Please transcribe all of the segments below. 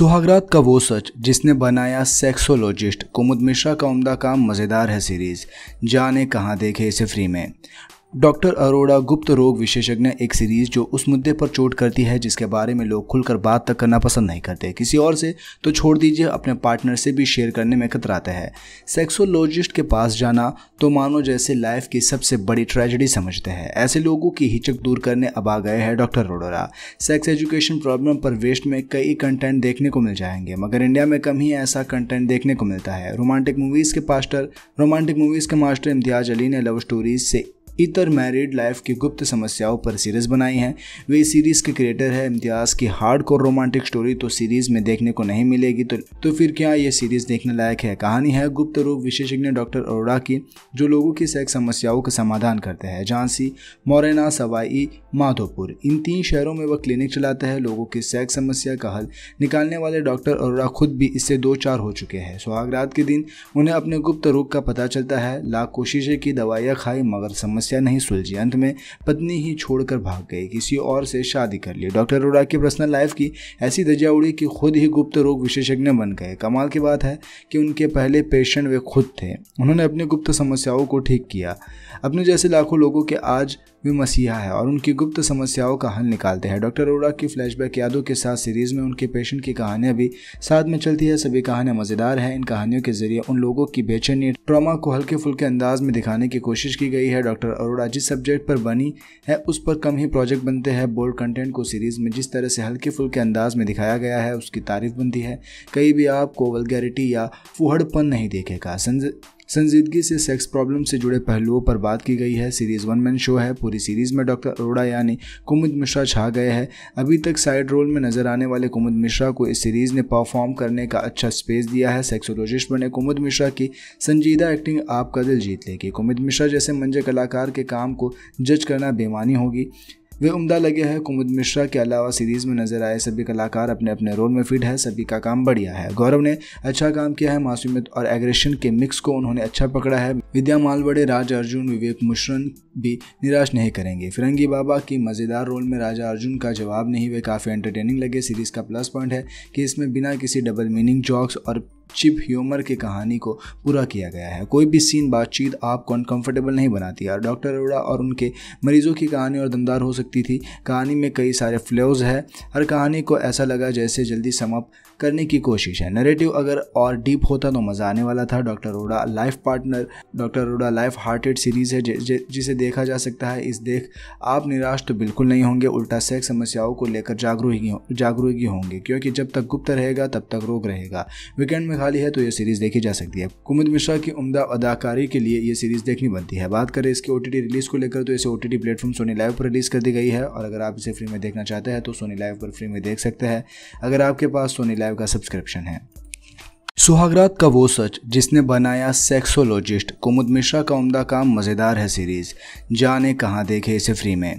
सुहागरात का वो सच जिसने बनाया सेक्सोलॉजिस्ट कुमुद मिश्रा का उम्दा काम मज़ेदार है सीरीज़ जाने कहाँ देखे इसे फ्री में डॉक्टर अरोड़ा गुप्त रोग विशेषज्ञ एक सीरीज जो उस मुद्दे पर चोट करती है जिसके बारे में लोग खुलकर बात तक करना पसंद नहीं करते किसी और से तो छोड़ दीजिए अपने पार्टनर से भी शेयर करने में कतराते हैं सेक्सोलॉजिस्ट के पास जाना तो मानो जैसे लाइफ की सबसे बड़ी ट्रेजेडी समझते हैं ऐसे लोगों की हिचक दूर करने अब आ गए हैं doctor Arora sex education problem पर वेस्ट में कई कंटेंट देखने को मिल जाएंगे मगर इंडिया में कम ही ऐसा कंटेंट देखने को मिलता है रोमांटिक मूवीज़ के पास्टर रोमांटिक मूवीज़ के मास्टर इम्तियाज अली ने लव स्टोरीज से इतर मैरिड लाइफ की गुप्त समस्याओं पर सीरीज़ बनाई है वे सीरीज़ के क्रिएटर है इम्तियाज़ की हार्ड कोर रोमांटिक स्टोरी तो सीरीज़ में देखने को नहीं मिलेगी तो, तो फिर क्या ये सीरीज़ देखने लायक है कहानी है गुप्त रोग विशेषज्ञ डॉक्टर अरोड़ा की जो लोगों की सेक्स समस्याओं का समाधान करते हैं झांसी मोरेना सवाई माधोपुर इन तीन शहरों में वह क्लिनिक चलाते हैं लोगों की सेक्स समस्या का हल निकालने वाले डॉक्टर अरोड़ा खुद भी इससे दो चार हो चुके हैं सुहागरात के दिन उन्हें अपने गुप्त रोग का पता चलता है लाख कोशिशें की दवाइयाँ खाई मगर समस्या समस्या नहीं सुलझी अंत में पत्नी ही छोड़कर भाग गई किसी और से शादी कर ली डॉक्टर अरोड़ा की पर्सनल लाइफ की ऐसी दर्जा उड़ी कि खुद ही गुप्त रोग विशेषज्ञ बन गए कमाल की बात है कि उनके पहले पेशेंट वे खुद थे उन्होंने अपनी गुप्त समस्याओं को ठीक किया अपने जैसे लाखों लोगों के आज भी मसीहा है और उनकी गुप्त समस्याओं का हल निकालते हैं डॉक्टर अरोड़ा की फ्लैशबैक यादों के साथ सीरीज में उनके पेशेंट की कहानियां भी साथ में चलती है सभी कहानियां मजेदार हैं इन कहानियों के जरिए उन लोगों की बेचैनी ट्रामा को हल्के फुल्के अंदाज में दिखाने की कोशिश की गई है डॉक्टर अरोड़ा जिस सब्जेक्ट पर बनी है उस पर कम ही प्रोजेक्ट बनते हैं बोल्ड कंटेंट को सीरीज में जिस तरह से हल्के फुल्के अंदाज में दिखाया गया है उसकी तारीफ बनती है कहीं भी आपको वलगैरिटी या फुहड़पन नहीं देखेगा संजीदगी से सेक्स प्रॉब्लम से जुड़े पहलुओं पर बात की गई है सीरीज वन मैन शो है पूरी सीरीज में डॉक्टर अरोड़ा यानी कुमुद मिश्रा छा गए हैं अभी तक साइड रोल में नजर आने वाले कुमुद मिश्रा को इस सीरीज ने परफॉर्म करने का अच्छा स्पेस दिया है सेक्सोलॉजिस्ट बने कुमुद मिश्रा की संजीदा एक्टिंग आपका दिल जीत लेगी कुमुद मिश्रा जैसे मंजे कलाकार के काम को जज करना बेमानी होगी वे उम्दा लगे हैं कुमुद मिश्रा के अलावा सीरीज में नजर आए सभी कलाकार अपने अपने रोल में फिट है सभी का काम बढ़िया है गौरव ने अच्छा काम किया है मासूमियत और एग्रेशन के मिक्स को उन्होंने अच्छा पकड़ा है विद्या मालवड़े राज अर्जुन विवेक मुश्रन भी निराश नहीं करेंगे फिरंगी बाबा की मज़ेदार रोल में राजा अर्जुन का जवाब नहीं वे काफ़ी एंटरटेनिंग लगे सीरीज का प्लस पॉइंट है कि इसमें बिना किसी डबल मीनिंग जॉक्स और चिप ह्यूमर की कहानी को पूरा किया गया है कोई भी सीन बातचीत आपको अनकंफर्टेबल नहीं बनाती यार डॉक्टर अरोड़ा और उनके मरीजों की कहानी और दमदार हो सकती थी कहानी में कई सारे फ्लोज़ है हर कहानी को ऐसा लगा जैसे जल्दी समाप्त करने की कोशिश है नरेटिव अगर और डीप होता तो मज़ा आने वाला था डॉक्टर रोडा लाइफ पार्टनर डॉक्टर रोडा लाइफ हार्टेड सीरीज़ है जिसे देखा जा सकता है इस देख आप निराश तो बिल्कुल नहीं होंगे उल्टा सेक्स समस्याओं को लेकर जागरूक जागरूकी होंगे क्योंकि जब तक गुप्त रहेगा तब तक रोग रहेगा वीकेंड में खाली है तो यह सीरीज़ देखी जा सकती है कुमुद मिश्रा की उमदा अदाकारी के लिए यह सीरीज़ देखनी बनती है बात करें इसके ओ रिलीज़ को लेकर तो इसे O T platform Sony live पर रिलीज़ कर दी गई है और अगर आप इसे फ्री में देखना चाहते हैं तो सोनी लाइव पर फ्री में देख सकते हैं अगर आपके पास सोनी लाइव लाइव का सब्सक्रिप्शन है सुहागरात का वो सच जिसने बनाया सेक्सोलॉजिस्ट कुमुद मिश्रा का उम्दा काम मज़ेदार है सीरीज़ जाने कहाँ देखे इसे फ्री में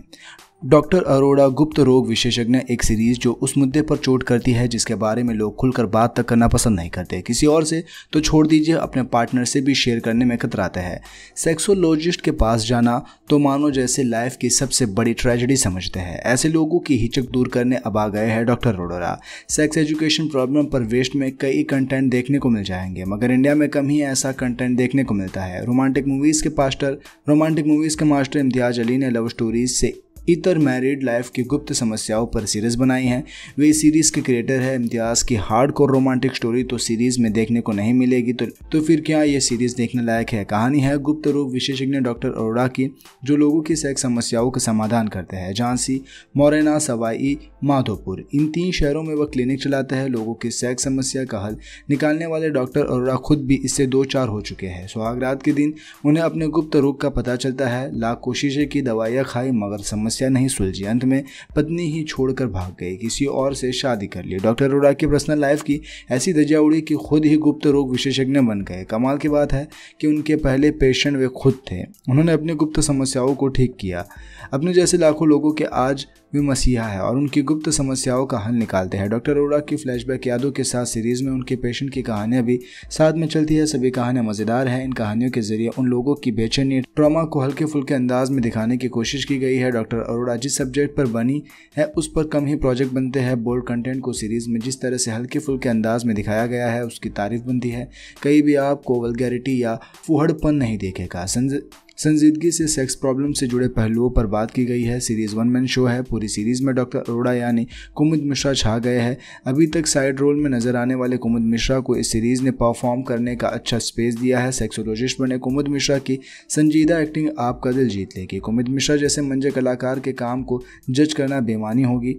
डॉक्टर अरोड़ा गुप्त रोग विशेषज्ञ एक सीरीज जो उस मुद्दे पर चोट करती है जिसके बारे में लोग खुलकर बात तक करना पसंद नहीं करते किसी और से तो छोड़ दीजिए अपने पार्टनर से भी शेयर करने में कतराते हैं सेक्सोलॉजिस्ट के पास जाना तो मानो जैसे लाइफ की सबसे बड़ी ट्रेजेडी समझते हैं ऐसे लोगों की हिचक दूर करने अब आ गए हैं doctor Arora sex education problem पर वेस्ट में कई कंटेंट देखने को मिल जाएंगे मगर इंडिया में कम ही ऐसा कंटेंट देखने को मिलता है रोमांटिक मूवीज़ के पास्टर रोमांटिक मूवीज़ के मास्टर इम्तियाज अली ने लव स्टोरीज से इतर मैरिड लाइफ की गुप्त समस्याओं पर सीरीज बनाई है वे इस सीरीज़ के क्रिएटर है इम्तियाज़ की हार्ड कोर रोमांटिक स्टोरी तो सीरीज़ में देखने को नहीं मिलेगी तो, तो फिर क्या ये सीरीज़ देखने लायक है कहानी है गुप्त रोग विशेषज्ञ डॉक्टर अरोड़ा की जो लोगों की सेक्स समस्याओं का समाधान करते हैं झांसी मोरेना सवाई माधोपुर इन तीन शहरों में वह क्लिनिक चलाते हैं लोगों की सेक्स समस्या का हल निकालने वाले डॉक्टर अरोड़ा खुद भी इससे दो चार हो चुके हैं सुहागरात के दिन उन्हें अपने गुप्त रोग का पता चलता है लाख कोशिशें की दवाइयाँ खाई मगर समस्या समस्या नहीं सुलझी अंत में पत्नी ही छोड़कर भाग गई किसी और से शादी कर ली डॉक्टर अरोड़ा की पर्सनल लाइफ की ऐसी दर्जा उड़ी कि खुद ही गुप्त रोग विशेषज्ञ बन गए कमाल की बात है कि उनके पहले पेशेंट वे खुद थे उन्होंने अपनी गुप्त समस्याओं को ठीक किया अपने जैसे लाखों लोगों के आज वे मसीहा है और उनकी गुप्त समस्याओं का हल निकालते हैं डॉक्टर अरोड़ा की फ्लैशबैक यादों के साथ सीरीज में उनके पेशेंट की कहानियां भी साथ में चलती है सभी कहानियां मजेदार हैं इन कहानियों के जरिए उन लोगों की बेचैनी ट्रॉमा को हल्के फुल्के अंदाज में दिखाने की कोशिश की गई है डॉक्टर अरोड़ा जिस सब्जेक्ट पर बनी है उस पर कम ही प्रोजेक्ट बनते हैं बोल्ड कंटेंट को सीरीज में जिस तरह से हल्के फुल्के अंदाज में दिखाया गया है उसकी तारीफ बनती है कहीं भी आपको वलगैरिटी या फुहड़पन नहीं देखेगा संजीदगी से सेक्स प्रॉब्लम से जुड़े पहलुओं पर बात की गई है सीरीज वन मैन शो है पूरी सीरीज में डॉक्टर अरोड़ा यानी कुमुद मिश्रा छा गए हैं अभी तक साइड रोल में नजर आने वाले कुमुद मिश्रा को इस सीरीज ने परफॉर्म करने का अच्छा स्पेस दिया है सेक्सोलॉजिस्ट बने कुमुद मिश्रा की संजीदा एक्टिंग आपका दिल जीत लेगी कुमुद मिश्रा जैसे मंजे कलाकार के काम को जज करना बेमानी होगी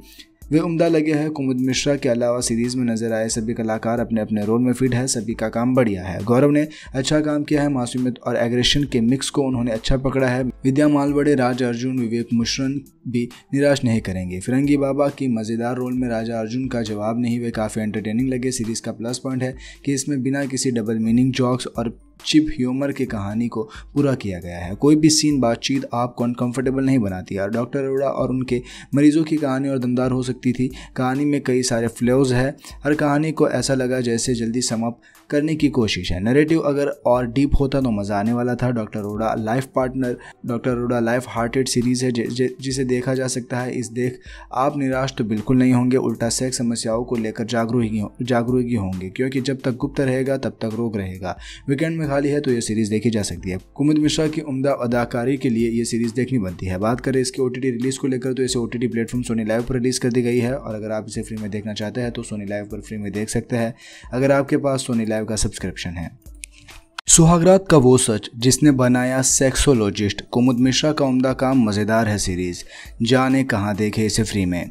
वे उम्दा लगे हैं कुमुद मिश्रा के अलावा सीरीज़ में नजर आए सभी कलाकार अपने अपने रोल में फिट है सभी का काम बढ़िया है गौरव ने अच्छा काम किया है मासूमियत और एग्रेशन के मिक्स को उन्होंने अच्छा पकड़ा है विद्या मालवड़े राज अर्जुन विवेक मुश्रन भी निराश नहीं करेंगे फिरंगी बाबा की मज़ेदार रोल में राजा अर्जुन का जवाब नहीं वे काफ़ी एंटरटेनिंग लगे सीरीज़ का प्लस पॉइंट है कि इसमें बिना किसी डबल मीनिंग जॉक्स और चिप ह्यूमर की कहानी को पूरा किया गया है कोई भी सीन बातचीत आपको अनकंफर्टेबल नहीं बनाती है डॉक्टर अरोड़ा और उनके मरीजों की कहानी और दमदार हो सकती थी कहानी में कई सारे फ्लोज है हर कहानी को ऐसा लगा जैसे जल्दी समाप्त करने की कोशिश है नरेटिव अगर और डीप होता तो मज़ा आने वाला था doctor Arora life partner doctor Arora life hearted series है जिसे देखा जा सकता है इस देख आप निराश तो बिल्कुल नहीं होंगे उल्टा सेक्स समस्याओं को लेकर जागरूक जागरूक होंगे क्योंकि जब तक गुप्त रहेगा तब तक रोग रहेगा वीकेंड में खाली है तो ये सीरीज देखी जा सकती है कुमित मिश्रा की उमदा अदाकारी के लिए ये सीरीज देखनी बनती है बात करें इसके ओटीटी रिलीज को लेकर तो इसे ओटीटी प्लेटफॉर्म सोनी लाइव पर रिलीज कर दी गई है और अगर आप इसे फ्री में देखना चाहते हैं तो सोनी लाइव पर फ्री में देख सकते हैं अगर आपके पास सोनी लाइव का सब्सक्रिप्शन है सुहागरात का वो सच जिसने बनाया सेक्सोलॉजिस्ट कुमुद मिश्रा का उम्दा काम मज़ेदार है सीरीज़ जाने कहाँ देखे इसे फ्री में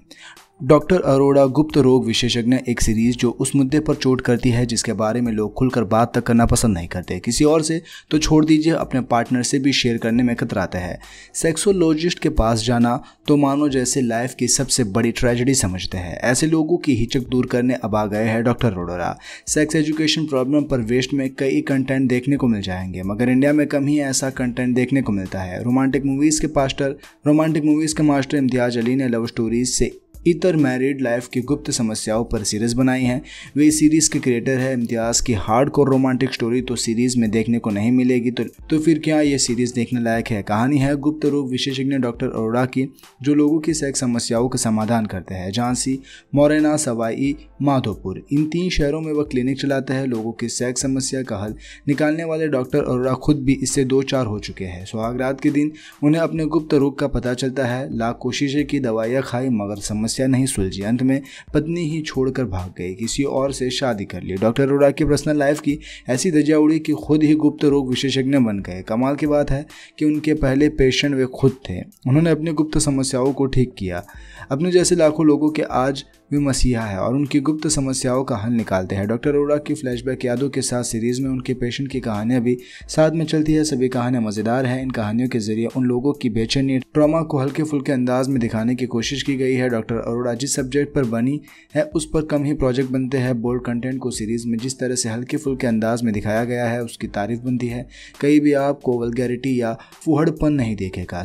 डॉक्टर अरोड़ा गुप्त रोग विशेषज्ञ एक सीरीज जो उस मुद्दे पर चोट करती है जिसके बारे में लोग खुलकर बात तक करना पसंद नहीं करते किसी और से तो छोड़ दीजिए अपने पार्टनर से भी शेयर करने में कतराते हैं सेक्सोलॉजिस्ट के पास जाना तो मानो जैसे लाइफ की सबसे बड़ी ट्रेजेडी समझते हैं ऐसे लोगों की हिचक दूर करने अब आ गए हैं doctor Arora sex education problem पर वेस्ट में कई कंटेंट देखने को मिल जाएंगे मगर इंडिया में कम ही ऐसा कंटेंट देखने को मिलता है रोमांटिक मूवीज़ के पास्टर रोमांटिक मूवीज़ के मास्टर इम्तियाज अली ने लव स्टोरीज से इतर मैरिड लाइफ की गुप्त समस्याओं पर सीरीज़ बनाई है वे इस सीरीज़ के क्रिएटर है इम्तियाज़ की हार्ड कोर रोमांटिक स्टोरी तो सीरीज़ में देखने को नहीं मिलेगी तो, तो फिर क्या ये सीरीज़ देखने लायक है कहानी है गुप्त रोग विशेषज्ञ डॉक्टर अरोड़ा की जो लोगों की सेक्स समस्याओं का समाधान करते हैं झांसी मोरेना सवाई माधोपुर इन तीन शहरों में वह क्लिनिक चलाता है लोगों की सेक्स समस्या का हल निकालने वाले डॉक्टर अरोड़ा खुद भी इससे दो चार हो चुके हैं सुहाग रात के दिन उन्हें अपने गुप्त रोग का पता चलता है लाख कोशिशें की दवाइयाँ खाई मगर समस्या समस्या नहीं सुलझी अंत में पत्नी ही छोड़कर भाग गई किसी और से शादी कर ली डॉक्टर अरोड़ा की पर्सनल लाइफ की ऐसी धज्जा उड़ी कि खुद ही गुप्त रोग विशेषज्ञ बन गए कमाल की बात है कि उनके पहले पेशेंट वे खुद थे उन्होंने अपनी गुप्त समस्याओं को ठीक किया अपने जैसे लाखों लोगों के आज भी मसीहा है और उनकी गुप्त समस्याओं का हल निकालते हैं डॉक्टर अरोड़ा की फ्लैशबैक यादों के साथ सीरीज में उनके पेशेंट की कहानियां भी साथ में चलती है सभी कहानियां मजेदार हैं इन कहानियों के जरिए उन लोगों की बेचैनी ट्रामा को हल्के फुल्के अंदाज में दिखाने की कोशिश की गई है डॉक्टर अरोड़ा जिस सब्जेक्ट पर बनी है उस पर कम ही प्रोजेक्ट बनते हैं बोल्ड कंटेंट को सीरीज में जिस तरह से हल्के फुल्के अंदाज में दिखाया गया है उसकी तारीफ बनती है कहीं भी आपको वलगैरिटी या फुहड़पन नहीं देखेगा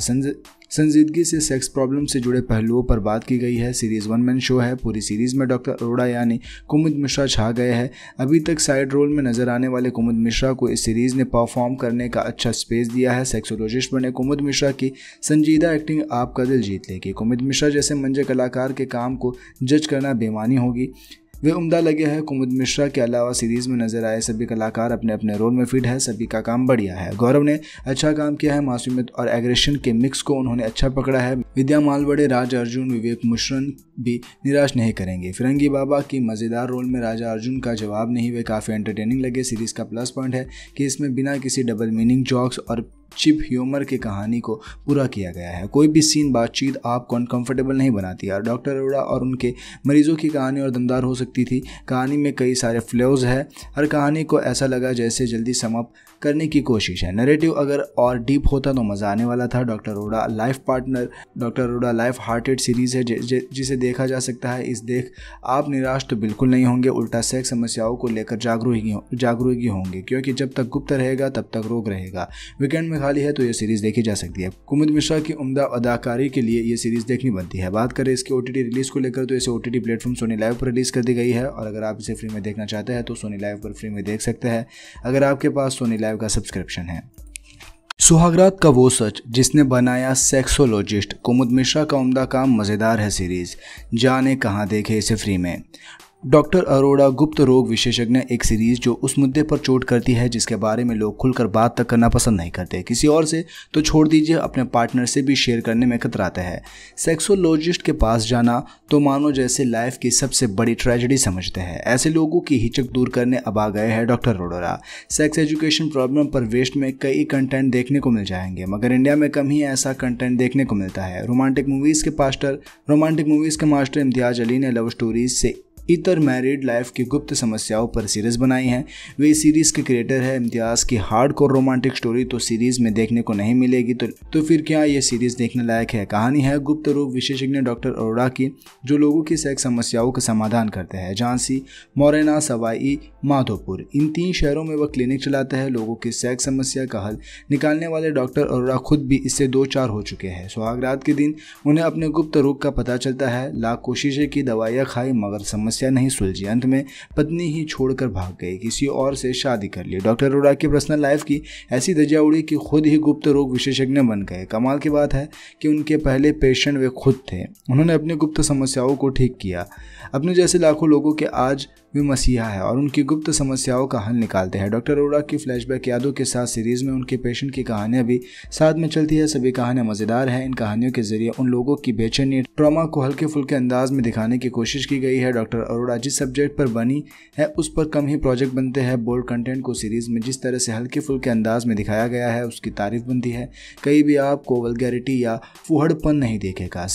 संजीदगी से सेक्स प्रॉब्लम से जुड़े पहलुओं पर बात की गई है सीरीज वन मैन शो है पूरी सीरीज में डॉक्टर अरोड़ा यानी कुमुद मिश्रा छा गए हैं अभी तक साइड रोल में नजर आने वाले कुमुद मिश्रा को इस सीरीज ने परफॉर्म करने का अच्छा स्पेस दिया है सेक्सोलॉजिस्ट बने कुमुद मिश्रा की संजीदा एक्टिंग आपका दिल जीत लेगी कुमुद मिश्रा जैसे मंजे कलाकार के काम को जज करना बेमानी होगी वे उम्दा लगे हैं कुमुद मिश्रा के अलावा सीरीज में नजर आए सभी कलाकार अपने अपने रोल में फिट है सभी का काम बढ़िया है गौरव ने अच्छा काम किया है मासूमियत और एग्रेशन के मिक्स को उन्होंने अच्छा पकड़ा है विद्या मालवड़े राज अर्जुन विवेक मुश्रन भी निराश नहीं करेंगे फिरंगी बाबा की मज़ेदार रोल में राजा अर्जुन का जवाब नहीं वे काफ़ी एंटरटेनिंग लगे सीरीज का प्लस पॉइंट है कि इसमें बिना किसी डबल मीनिंग जॉक्स और चिप ह्यूमर की कहानी को पूरा किया गया है कोई भी सीन बातचीत आपको अनकंफर्टेबल नहीं बनाती है डॉक्टर अरोड़ा और उनके मरीजों की कहानी और दमदार हो सकती थी कहानी में कई सारे फ्लोज़ है हर कहानी को ऐसा लगा जैसे जल्दी समाप्त करने की कोशिश है नरेटिव अगर और डीप होता तो मज़ा आने वाला था डॉक्टर रोडा लाइफ पार्टनर डॉक्टर रोडा लाइफ हार्टेड सीरीज़ है जिसे देखा जा सकता है इस देख आप निराश तो बिल्कुल नहीं होंगे उल्टा सेक्स समस्याओं को लेकर जागरूक जागरूक होंगे क्योंकि जब तक गुप्त रहेगा तब तक रोग रहेगा वीकेंड में खाली है तो यह सीरीज़ देखी जा सकती है कुमुद मिश्रा की उमदा अदाकारी के लिए यह सीरीज़ देखनी बनती है बात करें इसके ओ रिलीज़ को लेकर तो इसे O T platform Sony live पर रिलीज़ कर दी गई है और अगर आप इसे फ्री में देखना चाहते हैं तो सोनी लाइव पर फ्री में देख सकते हैं अगर आपके पास सोनी लाइव का सब्सक्रिप्शन है सुहागरात का वो सच जिसने बनाया सेक्सोलॉजिस्ट कुमुद मिश्रा का उमदा काम मज़ेदार है सीरीज़ जाने कहाँ देखे इसे फ्री में डॉक्टर अरोड़ा गुप्त रोग विशेषज्ञ एक सीरीज जो उस मुद्दे पर चोट करती है जिसके बारे में लोग खुलकर बात तक करना पसंद नहीं करते किसी और से तो छोड़ दीजिए अपने पार्टनर से भी शेयर करने में कतराते हैं सेक्सोलॉजिस्ट के पास जाना तो मानो जैसे लाइफ की सबसे बड़ी ट्रेजेडी समझते हैं ऐसे लोगों की हिचक दूर करने अब आ गए हैं doctor Arora sex education problem पर वेस्ट में कई कंटेंट देखने को मिल जाएंगे मगर इंडिया में कम ही ऐसा कंटेंट देखने को मिलता है रोमांटिक मूवीज़ के पास्टर रोमांटिक मूवीज़ के मास्टर इम्तियाज अली ने लव स्टोरीज से इतर मैरिड लाइफ की गुप्त समस्याओं पर सीरीज़ बनाई है वे सीरीज़ के क्रिएटर है इम्तियाज़ की हार्ड कोर रोमांटिक स्टोरी तो सीरीज़ में देखने को नहीं मिलेगी तो, तो फिर क्या ये सीरीज़ देखने लायक है कहानी है गुप्त रोग विशेषज्ञ डॉक्टर अरोड़ा की जो लोगों की सेक्स समस्याओं का समाधान करते हैं झांसी मोरेना सवाई माधोपुर इन तीन शहरों में वह क्लिनिक चलाते हैं लोगों की सेक्स समस्या का हल निकालने वाले डॉक्टर अरोड़ा खुद भी इससे दो चार हो चुके हैं सुहाग रात के दिन उन्हें अपने गुप्त रोग का पता चलता है लाख कोशिशें की दवाइयाँ खाई मगर समस्या समस्या नहीं सुलझी अंत में पत्नी ही छोड़कर भाग गई किसी और से शादी कर ली डॉक्टर अरोड़ा की पर्सनल लाइफ की ऐसी दर्जा उड़ी कि खुद ही गुप्त रोग विशेषज्ञ बन गए कमाल की बात है कि उनके पहले पेशेंट वे खुद थे उन्होंने अपनी गुप्त समस्याओं को ठीक किया अपने जैसे लाखों लोगों के आज भी मसीहा है और उनकी गुप्त समस्याओं का हल निकालते हैं डॉक्टर अरोड़ा की फ्लैशबैक यादों के साथ सीरीज में उनके पेशेंट की कहानियां भी साथ में चलती है सभी कहानियां मजेदार हैं इन कहानियों के जरिए उन लोगों की बेचैनी ट्रॉमा को हल्के फुल्के अंदाज में दिखाने की कोशिश की गई है डॉक्टर अरोड़ा जिस सब्जेक्ट पर बनी है उस पर कम ही प्रोजेक्ट बनते हैं बोल्ड कंटेंट को सीरीज में जिस तरह से हल्के फुल्के अंदाज में दिखाया गया है उसकी तारीफ बनती है कहीं भी आपको वलगैरिटी या फुहड़पन नहीं देखेगा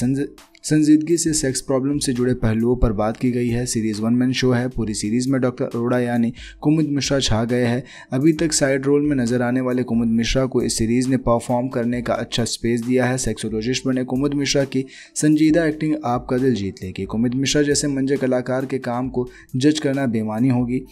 संजीदगी से सेक्स प्रॉब्लम से जुड़े पहलुओं पर बात की गई है सीरीज वन मैन शो है पूरी सीरीज में डॉक्टर अरोड़ा यानी कुमुद मिश्रा छा गए हैं अभी तक साइड रोल में नजर आने वाले कुमुद मिश्रा को इस सीरीज ने परफॉर्म करने का अच्छा स्पेस दिया है सेक्सोलॉजिस्ट बने कुमुद मिश्रा की संजीदा एक्टिंग आपका दिल जीत लेगी कुमुद मिश्रा जैसे मंजे कलाकार के काम को जज करना बेमानी होगी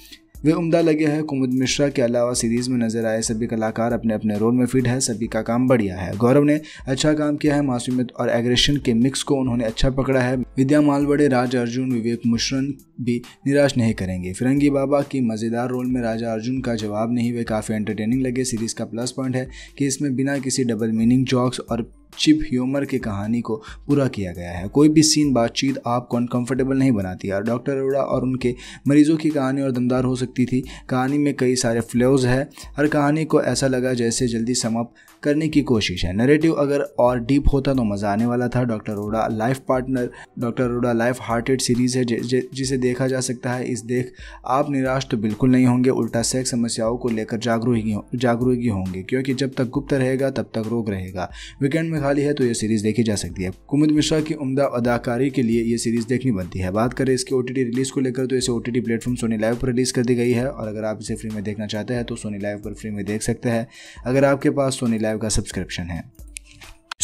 वे उम्दा लगे हैं कुमुद मिश्रा के अलावा सीरीज में नजर आए सभी कलाकार अपने अपने रोल में फिट है सभी का काम बढ़िया है गौरव ने अच्छा काम किया है मासूमियत और एग्रेशन के मिक्स को उन्होंने अच्छा पकड़ा है विद्या मालवड़े राज अर्जुन विवेक मुश्रन भी निराश नहीं करेंगे फिरंगी बाबा की मज़ेदार रोल में राजा अर्जुन का जवाब नहीं वे काफ़ी एंटरटेनिंग लगे सीरीज का प्लस पॉइंट है कि इसमें बिना किसी डबल मीनिंग जॉक्स और चिप ह्यूमर की कहानी को पूरा किया गया है कोई भी सीन बातचीत आपको अनकंफर्टेबल नहीं बनाती है डॉक्टर अरोड़ा और उनके मरीजों की कहानी और दमदार हो सकती थी कहानी में कई सारे फ्लोज़ है हर कहानी को ऐसा लगा जैसे जल्दी समाप्त करने की कोशिश है नरेटिव अगर और डीप होता तो मज़ा आने वाला था डॉक्टर रोडा लाइफ पार्टनर डॉक्टर रोडा लाइफ हार्टेड सीरीज़ है जिसे देखा जा सकता है इस देख आप निराश तो बिल्कुल नहीं होंगे उल्टा सेक्स समस्याओं को लेकर जागरूक जागरूक होंगे क्योंकि जब तक गुप्त रहेगा तब तक रोग रहेगा वीकेंड में खाली है तो यह सीरीज़ देखी जा सकती है कुमुद मिश्रा की उमदा अदाकारी के लिए यह सीरीज़ देखनी बनती है बात करें इसके ओ रिलीज़ को लेकर तो इसे O T platform Sony live पर रिलीज़ कर दी गई है और अगर आप इसे फ्री में देखना चाहते हैं तो सोनी लाइव पर फ्री में देख सकते हैं अगर आपके पास सोनी लाइव लाइव का सब्सक्रिप्शन है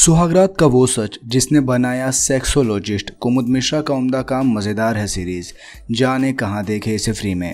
सुहागरात का वो सच जिसने बनाया सेक्सोलॉजिस्ट कुमुद मिश्रा का उमदा काम मज़ेदार है सीरीज़ जाने कहाँ देखे इसे फ्री में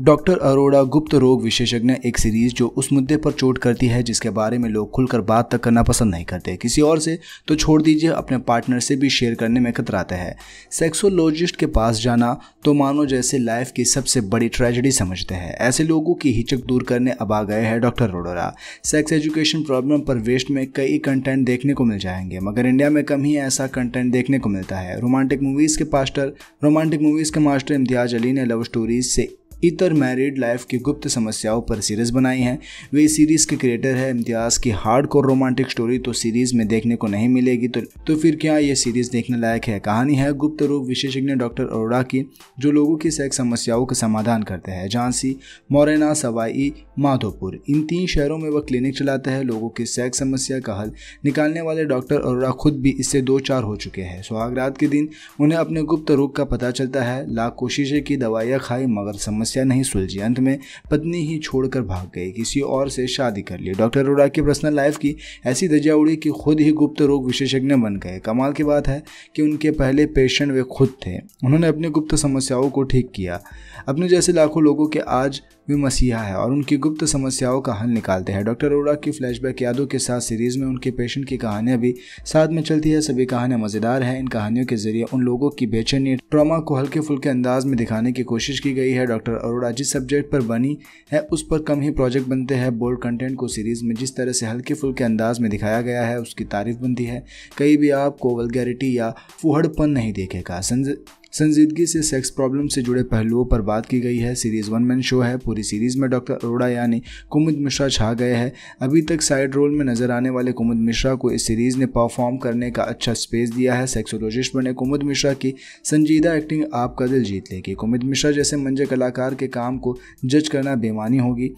डॉक्टर अरोड़ा गुप्त रोग विशेषज्ञ एक सीरीज जो उस मुद्दे पर चोट करती है जिसके बारे में लोग खुलकर बात तक करना पसंद नहीं करते किसी और से तो छोड़ दीजिए अपने पार्टनर से भी शेयर करने में कतराते हैं सेक्सोलॉजिस्ट के पास जाना तो मानो जैसे लाइफ की सबसे बड़ी ट्रेजेडी समझते हैं ऐसे लोगों की हिचक दूर करने अब आ गए हैं doctor Arora sex education problem पर वेस्ट में कई कंटेंट देखने को मिल जाएंगे मगर इंडिया में कम ही ऐसा कंटेंट देखने को मिलता है रोमांटिक मूवीज़ के पास्टर रोमांटिक मूवीज़ के मास्टर इम्तियाज अली ने लव स्टोरीज से इतर मैरिड लाइफ की गुप्त समस्याओं पर सीरीज़ बनाई हैं वे सीरीज़ के क्रिएटर है इम्तियाज़ की हार्ड कोर रोमांटिक स्टोरी तो सीरीज़ में देखने को नहीं मिलेगी तो, तो फिर क्या ये सीरीज़ देखने लायक है कहानी है गुप्त रोग विशेषज्ञ डॉक्टर अरोड़ा की जो लोगों की सेक्स समस्याओं का समाधान करते हैं झांसी मोरेना सवाई माधोपुर इन तीन शहरों में वह क्लिनिक चलाते हैं लोगों की सेक्स समस्या का हल निकालने वाले डॉक्टर अरोड़ा खुद भी इससे दो चार हो चुके हैं सुहाग रात के दिन उन्हें अपने गुप्त रोग का पता चलता है लाख कोशिशें की दवाइयाँ खाई मगर समस्या समस्या नहीं सुलझी अंत में पत्नी ही छोड़कर भाग गई किसी और से शादी कर ली डॉक्टर अरोड़ा की पर्सनल लाइफ की ऐसी दजा उड़ी कि खुद ही गुप्त रोग विशेषज्ञ बन गए कमाल की बात है कि उनके पहले पेशेंट वे खुद थे उन्होंने अपनी गुप्त समस्याओं को ठीक किया अपने जैसे लाखों लोगों के आज वे मसीहा है और उनकी गुप्त समस्याओं का हल निकालते हैं डॉक्टर अरोड़ा की फ्लैशबैक यादों के साथ सीरीज में उनके पेशेंट की कहानियां भी साथ में चलती है सभी कहानियां मजेदार हैं इन कहानियों के जरिए उन लोगों की बेचैनी ट्रॉमा को हल्के फुल्के अंदाज में दिखाने की कोशिश की गई है डॉक्टर अरोड़ा जिस सब्जेक्ट पर बनी है उस पर कम ही प्रोजेक्ट बनते हैं बोल्ड कंटेंट को सीरीज में जिस तरह से हल्के फुल्के अंदाज में दिखाया गया है उसकी तारीफ बनती है कहीं भी आपको वलगैरिटी या फुहड़पन नहीं देखेगा संजीदगी से सेक्स प्रॉब्लम से जुड़े पहलुओं पर बात की गई है सीरीज वन मैन शो है पूरी सीरीज में डॉक्टर अरोड़ा यानी कुमुद मिश्रा छा गए हैं अभी तक साइड रोल में नजर आने वाले कुमुद मिश्रा को इस सीरीज ने परफॉर्म करने का अच्छा स्पेस दिया है सेक्सोलॉजिस्ट बने कुमुद मिश्रा की संजीदा एक्टिंग आपका दिल जीत लेगी कुमुद मिश्रा जैसे मंजे कलाकार के काम को जज करना बेमानी होगी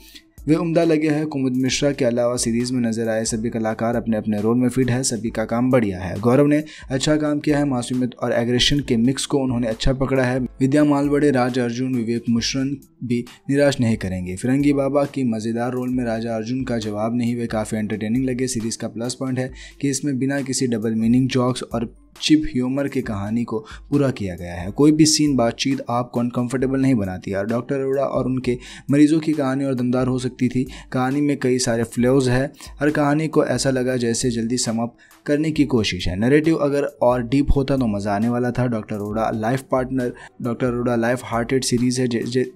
वे उम्दा लगे हैं कुमुद मिश्रा के अलावा सीरीज में नजर आए सभी कलाकार अपने अपने रोल में फिट है सभी का काम बढ़िया है गौरव ने अच्छा काम किया है मासूमियत और एग्रेशन के मिक्स को उन्होंने अच्छा पकड़ा है विद्या मालवड़े राज अर्जुन विवेक मुश्रन भी निराश नहीं करेंगे फिरंगी बाबा की मज़ेदार रोल में राजा अर्जुन का जवाब नहीं हुए काफ़ी एंटरटेनिंग लगे सीरीज़ का प्लस पॉइंट है कि इसमें बिना किसी डबल मीनिंग जॉक्स और चिप ह्यूमर की कहानी को पूरा किया गया है कोई भी सीन बातचीत आपको अनकंफर्टेबल नहीं बनाती है डॉक्टर अरोड़ा और उनके मरीजों की कहानी और दमदार हो सकती थी कहानी में कई सारे फ्लोज है हर कहानी को ऐसा लगा जैसे जल्दी समाप्त करने की कोशिश है नरेटिव अगर और डीप होता तो मज़ा आने वाला था डॉक्टर रोडा लाइफ पार्टनर डॉक्टर रोडा लाइफ हार्टेड सीरीज़ है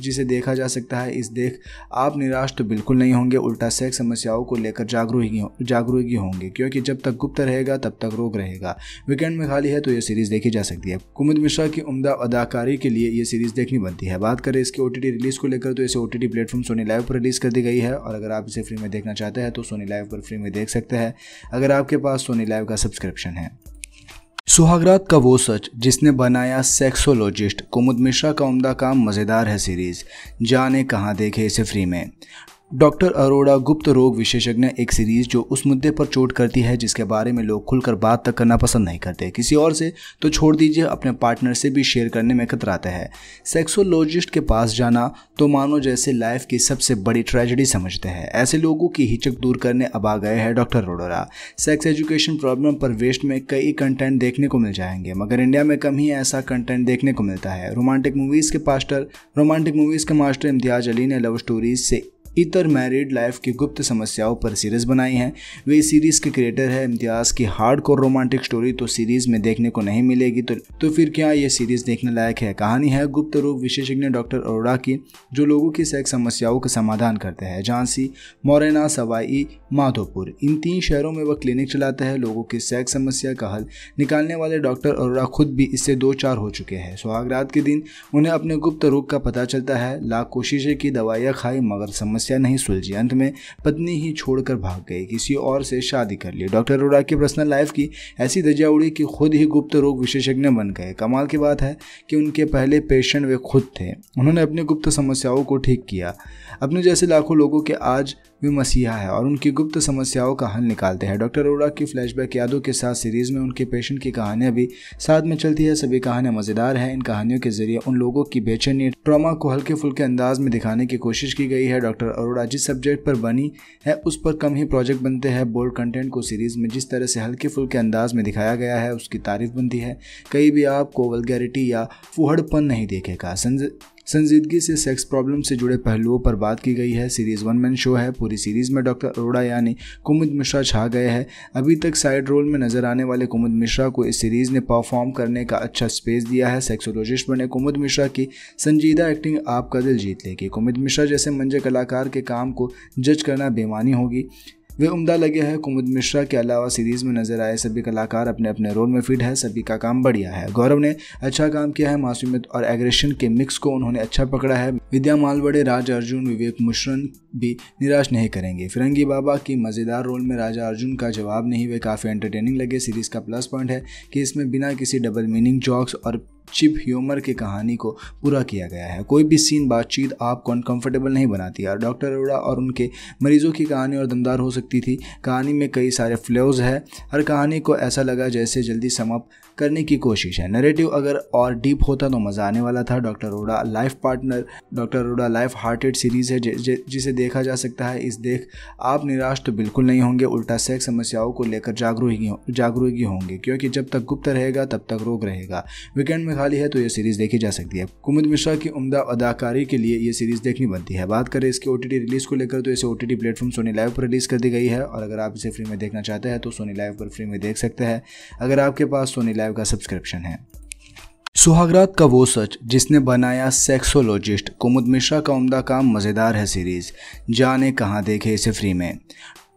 जिसे देखा जा सकता है इस देख आप निराश तो बिल्कुल नहीं होंगे उल्टा सेक्स समस्याओं को लेकर जागरूक जागरूकी होंगे क्योंकि जब तक गुप्त रहेगा तब तक रोग रहेगा वीकेंड में खाली है तो यह सीरीज़ देखी जा सकती है कुमित मिश्रा की उमदा अदाकारी के लिए यह सीरीज़ देखनी बनती है बात करें इसके ओ रिलीज़ को लेकर तो इसे O T platform Sony live पर रिलीज़ कर दी गई है और अगर आप इसे फ्री में देखना चाहते हैं तो सोनी लाइव पर फ्री में देख सकते हैं अगर आपके पास सोनी लाइव लाइव का सब्सक्रिप्शन है सुहागरात का वो सच जिसने बनाया सेक्सोलॉजिस्ट कुमुद मिश्रा का उम्दा काम मज़ेदार है सीरीज़ जाने कहाँ देखे इसे फ्री में डॉक्टर अरोड़ा गुप्त रोग विशेषज्ञ एक सीरीज जो उस मुद्दे पर चोट करती है जिसके बारे में लोग खुलकर बात तक करना पसंद नहीं करते किसी और से तो छोड़ दीजिए अपने पार्टनर से भी शेयर करने में कतराते हैं सेक्सोलॉजिस्ट के पास जाना तो मानो जैसे लाइफ की सबसे बड़ी ट्रेजेडी समझते हैं ऐसे लोगों की हिचक दूर करने अब आ गए हैं doctor Arora sex education problem पर वेस्ट में कई कंटेंट देखने को मिल जाएंगे मगर इंडिया में कम ही ऐसा कंटेंट देखने को मिलता है रोमांटिक मूवीज़ के पास्टर रोमांटिक मूवीज़ के मास्टर इम्तियाज अली ने लव स्टोरीज से इतर मैरिड लाइफ की गुप्त समस्याओं पर सीरीज़ बनाई हैं वे सीरीज़ के क्रिएटर है इम्तियाज़ की हार्ड कोर रोमांटिक स्टोरी तो सीरीज़ में देखने को नहीं मिलेगी तो, तो फिर क्या ये सीरीज़ देखने लायक है कहानी है गुप्त रोग विशेषज्ञ डॉक्टर अरोड़ा की जो लोगों की सेक्स समस्याओं का समाधान करते हैं झांसी मोरेना सवाई माधोपुर इन तीन शहरों में वह क्लिनिक चलाता है लोगों की सेक्स समस्या का हल निकालने वाले डॉक्टर अरोड़ा खुद भी इससे दो चार हो चुके हैं सुहागरात के दिन उन्हें अपने गुप्त रोग का पता चलता है लाख कोशिशें की दवाइयाँ खाई मगर समस्या समस्या नहीं सुलझी अंत में पत्नी ही छोड़कर भाग गई किसी और से शादी कर ली डॉक्टर अरोड़ा की पर्सनल लाइफ की ऐसी दजा उड़ी कि खुद ही गुप्त रोग विशेषज्ञ बन गए कमाल की बात है कि उनके पहले पेशेंट वे खुद थे उन्होंने अपनी गुप्त समस्याओं को ठीक किया अपने जैसे लाखों लोगों के आज वे मसीहा है और उनकी गुप्त समस्याओं का हल निकालते हैं डॉक्टर अरोड़ा की फ्लैशबैक यादों के साथ सीरीज में उनके पेशेंट की कहानियां भी साथ में चलती है सभी कहानियां मजेदार हैं इन कहानियों के जरिए उन लोगों की बेचैनी ट्रामा को हल्के फुल्के अंदाज में दिखाने की कोशिश की गई है डॉक्टर अरोड़ा जिस सब्जेक्ट पर बनी है उस पर कम ही प्रोजेक्ट बनते हैं बोल्ड कंटेंट को सीरीज में जिस तरह से हल्के फुल्के अंदाज में दिखाया गया है उसकी तारीफ बनती है कहीं भी आपको वलगैरिटी या फुहड़पन नहीं देखेगा संजीदगी से सेक्स प्रॉब्लम से जुड़े पहलुओं पर बात की गई है सीरीज वन मैन शो है पूरी सीरीज में डॉक्टर अरोड़ा यानी कुमुद मिश्रा छा गए हैं अभी तक साइड रोल में नजर आने वाले कुमुद मिश्रा को इस सीरीज ने परफॉर्म करने का अच्छा स्पेस दिया है सेक्सोलॉजिस्ट बने कुमुद मिश्रा की संजीदा एक्टिंग आपका दिल जीत लेगी कुमुद मिश्रा जैसे मंजे कलाकार के काम को जज करना बेमानी होगी वे उम्दा लगे हैं कुमुद मिश्रा के अलावा सीरीज में नजर आए सभी कलाकार अपने अपने रोल में फिट है सभी का काम बढ़िया है गौरव ने अच्छा काम किया है मासूमियत और एग्रेशन के मिक्स को उन्होंने अच्छा पकड़ा है विद्या मालवड़े राज अर्जुन विवेक मुश्रन भी निराश नहीं करेंगे फिरंगी बाबा की मज़ेदार रोल में राजा अर्जुन का जवाब नहीं वे काफ़ी एंटरटेनिंग लगे सीरीज़ का प्लस पॉइंट है कि इसमें बिना किसी डबल मीनिंग जॉक्स और चिप ह्यूमर की कहानी को पूरा किया गया है कोई भी सीन बातचीत आपको अनकंफर्टेबल नहीं बनाती यार डॉक्टर अरोड़ा और उनके मरीजों की कहानी और दमदार हो सकती थी कहानी में कई सारे फ्लोज है हर कहानी को ऐसा लगा जैसे जल्दी समाप्त करने की कोशिश है नरेटिव अगर और डीप होता तो मज़ा आने वाला था doctor Arora life partner doctor Arora life hearted series है जिसे देखा जा सकता है इस देख आप निराश तो बिल्कुल नहीं होंगे उल्टा सेक्स समस्याओं को लेकर जागरूक जागरूक होंगे क्योंकि जब तक गुप्त रहेगा तब तक रोग रहेगा वीकेंड में खाली है तो ये सीरीज देखी जा सकती है कुमुद मिश्रा की उमदा अदाकारी के लिए ये सीरीज देखनी बनती है बात करें इसके ओटीटी रिलीज को लेकर तो इसे ओटीटी प्लेटफॉर्म सोनी लाइव पर रिलीज कर दी गई है और अगर आप इसे फ्री में देखना चाहते हैं तो सोनी लाइव पर फ्री में देख सकते हैं अगर आपके पास सोनी लाइव का सब्सक्रिप्शन है सुहागरात का वो सच जिसने बनाया सेक्सोलॉजिस्ट कुमुद मिश्रा का उम्दा काम मज़ेदार है सीरीज़ जाने कहाँ देखे इसे फ्री में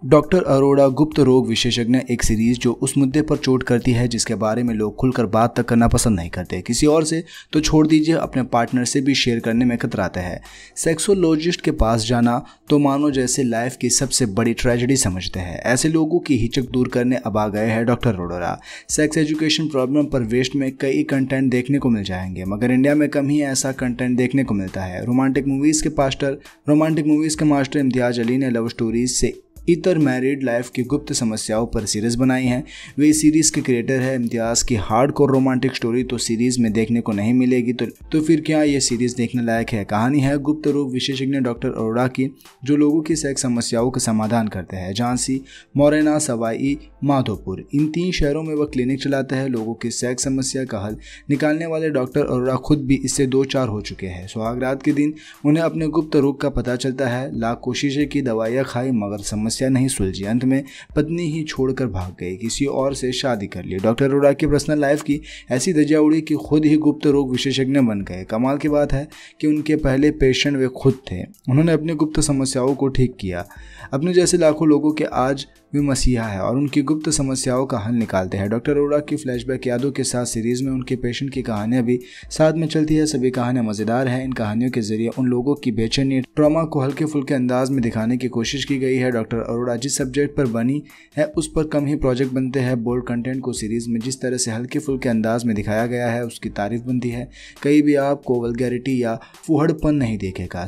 डॉक्टर अरोड़ा गुप्त रोग विशेषज्ञ एक सीरीज जो उस मुद्दे पर चोट करती है जिसके बारे में लोग खुलकर बात तक करना पसंद नहीं करते किसी और से तो छोड़ दीजिए अपने पार्टनर से भी शेयर करने में कतराते हैं सेक्सोलॉजिस्ट के पास जाना तो मानो जैसे लाइफ की सबसे बड़ी ट्रेजेडी समझते हैं ऐसे लोगों की हिचक दूर करने अब आ गए हैं doctor Arora sex education problem पर वेस्ट में कई कंटेंट देखने को मिल जाएंगे मगर इंडिया में कम ही ऐसा कंटेंट देखने को मिलता है रोमांटिक मूवीज़ के पास्टर रोमांटिक मूवीज़ के मास्टर इम्तियाज अली ने लव स्टोरीज से इतर मैरिड लाइफ की गुप्त समस्याओं पर सीरीज बनाई है वे सीरीज़ के क्रिएटर है इम्तियाज़ की हार्ड कोर रोमांटिक स्टोरी तो सीरीज़ में देखने को नहीं मिलेगी तो, तो फिर क्या ये सीरीज़ देखने लायक है कहानी है गुप्त रूप विशेषज्ञ डॉक्टर अरोड़ा की जो लोगों की सेक्स समस्याओं का समाधान करते हैं झांसी मोरेना सवाई माधोपुर इन तीन शहरों में वह क्लिनिक चलाते हैं लोगों की सेक्स समस्या का हल निकालने वाले डॉक्टर अरोड़ा खुद भी इससे दो चार हो चुके हैं सुहागरात के दिन उन्हें अपने गुप्त रोग का पता चलता है लाख कोशिशें की दवाइयाँ खाई मगर समस्या समस्या नहीं सुलझी अंत में पत्नी ही छोड़कर भाग गई किसी और से शादी कर ली डॉक्टर अरोड़ा की पर्सनल लाइफ की ऐसी दजा उड़ी कि खुद ही गुप्त रोग विशेषज्ञ बन गए कमाल की बात है कि उनके पहले पेशेंट वे खुद थे उन्होंने अपनी गुप्त समस्याओं को ठीक किया अपने जैसे लाखों लोगों के आज भी मसीहा है और उनकी गुप्त समस्याओं का हल निकालते हैं डॉक्टर अरोड़ा की फ्लैशबैक यादों के साथ सीरीज में उनके पेशेंट की कहानियां भी साथ में चलती है सभी कहानियां मजेदार हैं इन कहानियों के जरिए उन लोगों की बेचैनी ट्रामा को हल्के फुल्के अंदाज में दिखाने की कोशिश की गई है डॉक्टर अरोड़ा जिस सब्जेक्ट पर बनी है उस पर कम ही प्रोजेक्ट बनते हैं बोल्ड कंटेंट को सीरीज में जिस तरह से हल्के फुल्के अंदाज में दिखाया गया है उसकी तारीफ बनती है कहीं भी आपको वलगैरिटी या फुहड़पन नहीं देखेगा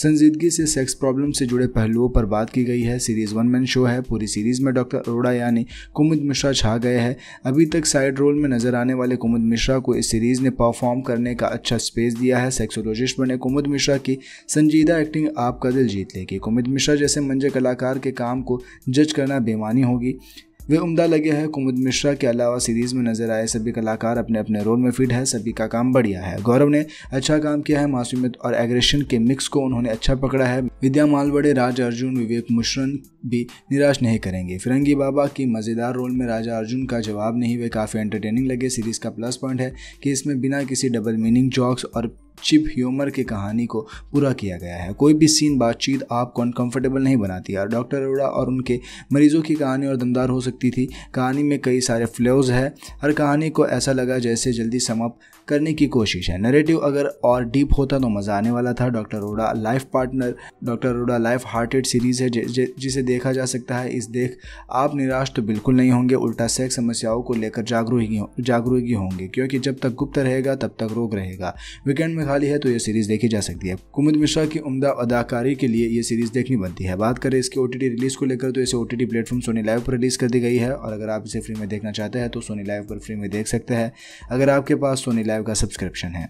संजीदगी से सेक्स प्रॉब्लम से जुड़े पहलुओं पर बात की गई है सीरीज वन मैन शो है पूरी सीरीज में डॉक्टर अरोड़ा यानी कुमुद मिश्रा छा गए हैं अभी तक साइड रोल में नजर आने वाले कुमुद मिश्रा को इस सीरीज ने परफॉर्म करने का अच्छा स्पेस दिया है सेक्सोलॉजिस्ट बने कुमुद मिश्रा की संजीदा एक्टिंग आपका दिल जीत लेगी कुमुद मिश्रा जैसे मंजे कलाकार के काम को जज करना बेमानी होगी वे उम्दा लगे हैं कुमुद मिश्रा के अलावा सीरीज में नजर आए सभी कलाकार अपने अपने रोल में फिट है सभी का काम बढ़िया है गौरव ने अच्छा काम किया है मासूमियत और एग्रेशन के मिक्स को उन्होंने अच्छा पकड़ा है विद्या मालवड़े राज अर्जुन विवेक मुश्रन भी निराश नहीं करेंगे फिरंगी बाबा की मज़ेदार रोल में राजा अर्जुन का जवाब नहीं वे काफ़ी एंटरटेनिंग लगे सीरीज का प्लस पॉइंट है कि इसमें बिना किसी डबल मीनिंग जॉक्स और चिप ह्यूमर की कहानी को पूरा किया गया है कोई भी सीन बातचीत आपको अनकंफर्टेबल नहीं बनाती है डॉक्टर अरोड़ा और उनके मरीजों की कहानी और दमदार हो सकती थी कहानी में कई सारे फ्लोज़ है हर कहानी को ऐसा लगा जैसे जल्दी समाप्त करने की कोशिश है नरेटिव अगर और डीप होता तो मज़ा आने वाला था डॉक्टर रोडा लाइफ पार्टनर डॉक्टर रोडा लाइफ हार्टेड सीरीज़ है जिसे देखा जा सकता है इस देख आप निराश तो बिल्कुल नहीं होंगे उल्टा सेक्स समस्याओं को लेकर जागरूक जागरूकी होंगे क्योंकि जब तक गुप्त रहेगा तब तक रोग रहेगा वीकेंड में खाली है तो यह सीरीज़ देखी जा सकती है कुमित मिश्रा की उमदा अदाकारी के लिए यह सीरीज़ देखनी बनती है बात करें इसके ओ रिलीज़ को लेकर तो इसे O T platform Sony live पर रिलीज़ कर दी गई है और अगर आप इसे फ्री में देखना चाहते हैं तो सोनी लाइव पर फ्री में देख सकते हैं अगर आपके पास सोनी लाइव लाइव का सब्सक्रिप्शन है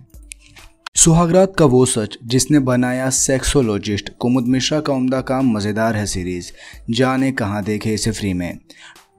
सुहागरात का वो सच जिसने बनाया सेक्सोलॉजिस्ट कुमुद मिश्रा का उम्दा काम मज़ेदार है सीरीज़ जाने कहाँ देखे इसे फ्री में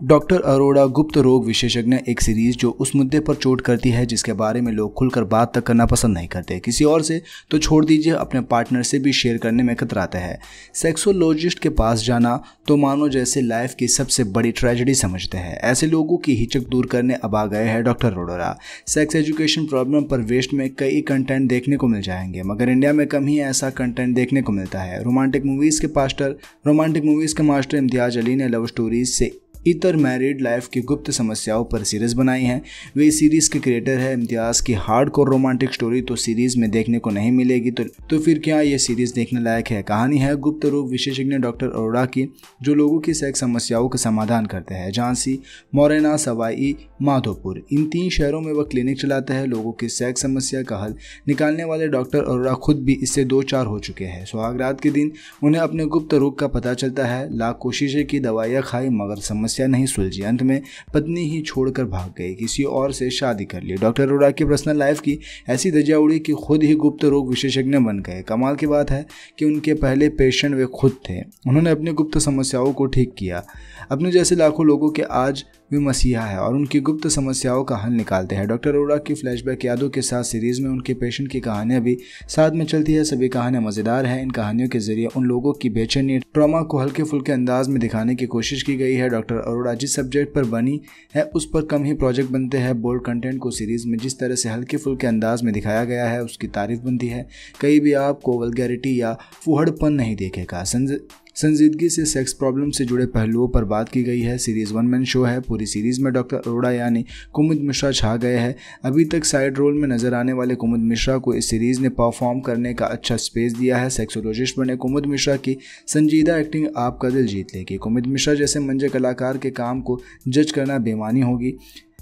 डॉक्टर अरोड़ा गुप्त रोग विशेषज्ञ एक सीरीज जो उस मुद्दे पर चोट करती है जिसके बारे में लोग खुलकर बात तक करना पसंद नहीं करते किसी और से तो छोड़ दीजिए अपने पार्टनर से भी शेयर करने में कतराते हैं सेक्सोलॉजिस्ट के पास जाना तो मानो जैसे लाइफ की सबसे बड़ी ट्रेजेडी समझते हैं ऐसे लोगों की हिचक दूर करने अब आ गए हैं doctor Arora sex education problem पर वेस्ट में कई कंटेंट देखने को मिल जाएंगे मगर इंडिया में कम ही ऐसा कंटेंट देखने को मिलता है रोमांटिक मूवीज़ के पास्टर रोमांटिक मूवीज़ के मास्टर इम्तियाज अली ने लव स्टोरीज से इतर मैरिड लाइफ की गुप्त समस्याओं पर सीरीज़ बनाई है वे इस सीरीज़ के क्रिएटर है इम्तियाज़ की हार्ड कोर रोमांटिक स्टोरी तो सीरीज़ में देखने को नहीं मिलेगी तो, तो फिर क्या ये सीरीज़ देखने लायक है कहानी है गुप्त रोग विशेषज्ञ डॉक्टर अरोड़ा की जो लोगों की सेक्स समस्याओं का समाधान करते हैं झांसी मोरेना सवाई माधोपुर इन तीन शहरों में वह क्लिनिक चलाता है लोगों की सेक्स समस्या का हल निकालने वाले डॉक्टर अरोड़ा खुद भी इससे दो चार हो चुके हैं सुहाग रात के दिन उन्हें अपने गुप्त रोग का पता चलता है लाख कोशिशें की दवाइयाँ खाई मगर समस्या समस्या नहीं सुलझी अंत में पत्नी ही छोड़कर भाग गई किसी और से शादी कर ली डॉक्टर अरोड़ा की पर्सनल लाइफ की ऐसी धज्जा उड़ी कि खुद ही गुप्त रोग विशेषज्ञ बन गए कमाल की बात है कि उनके पहले पेशेंट वे खुद थे उन्होंने अपनी गुप्त समस्याओं को ठीक किया अपने जैसे लाखों लोगों के आज भी मसीहा है और उनकी गुप्त समस्याओं का हल निकालते हैं डॉक्टर अरोड़ा की फ्लैशबैक यादों के साथ सीरीज में उनके पेशेंट की कहानियां भी साथ में चलती है सभी कहानियां मजेदार हैं इन कहानियों के जरिए उन लोगों की बेचैनी ट्रॉमा को हल्के फुल्के अंदाज में दिखाने की कोशिश की गई है डॉक्टर अरोड़ा जिस सब्जेक्ट पर बनी है उस पर कम ही प्रोजेक्ट बनते हैं बोल्ड कंटेंट को सीरीज में जिस तरह से हल्के फुल्के अंदाज में दिखाया गया है उसकी तारीफ बनती है कहीं भी आपको वलगैरिटी या फुहड़पन नहीं देखेगा संजीदगी से सेक्स प्रॉब्लम से जुड़े पहलुओं पर बात की गई है सीरीज वन मैन शो है पूरी सीरीज में डॉक्टर अरोड़ा यानी कुमुद मिश्रा छा गए हैं अभी तक साइड रोल में नजर आने वाले कुमुद मिश्रा को इस सीरीज ने परफॉर्म करने का अच्छा स्पेस दिया है सेक्सोलॉजिस्ट बने कुमुद मिश्रा की संजीदा एक्टिंग आपका दिल जीत लेगी कुमुद मिश्रा जैसे मंजे कलाकार के काम को जज करना बेमानी होगी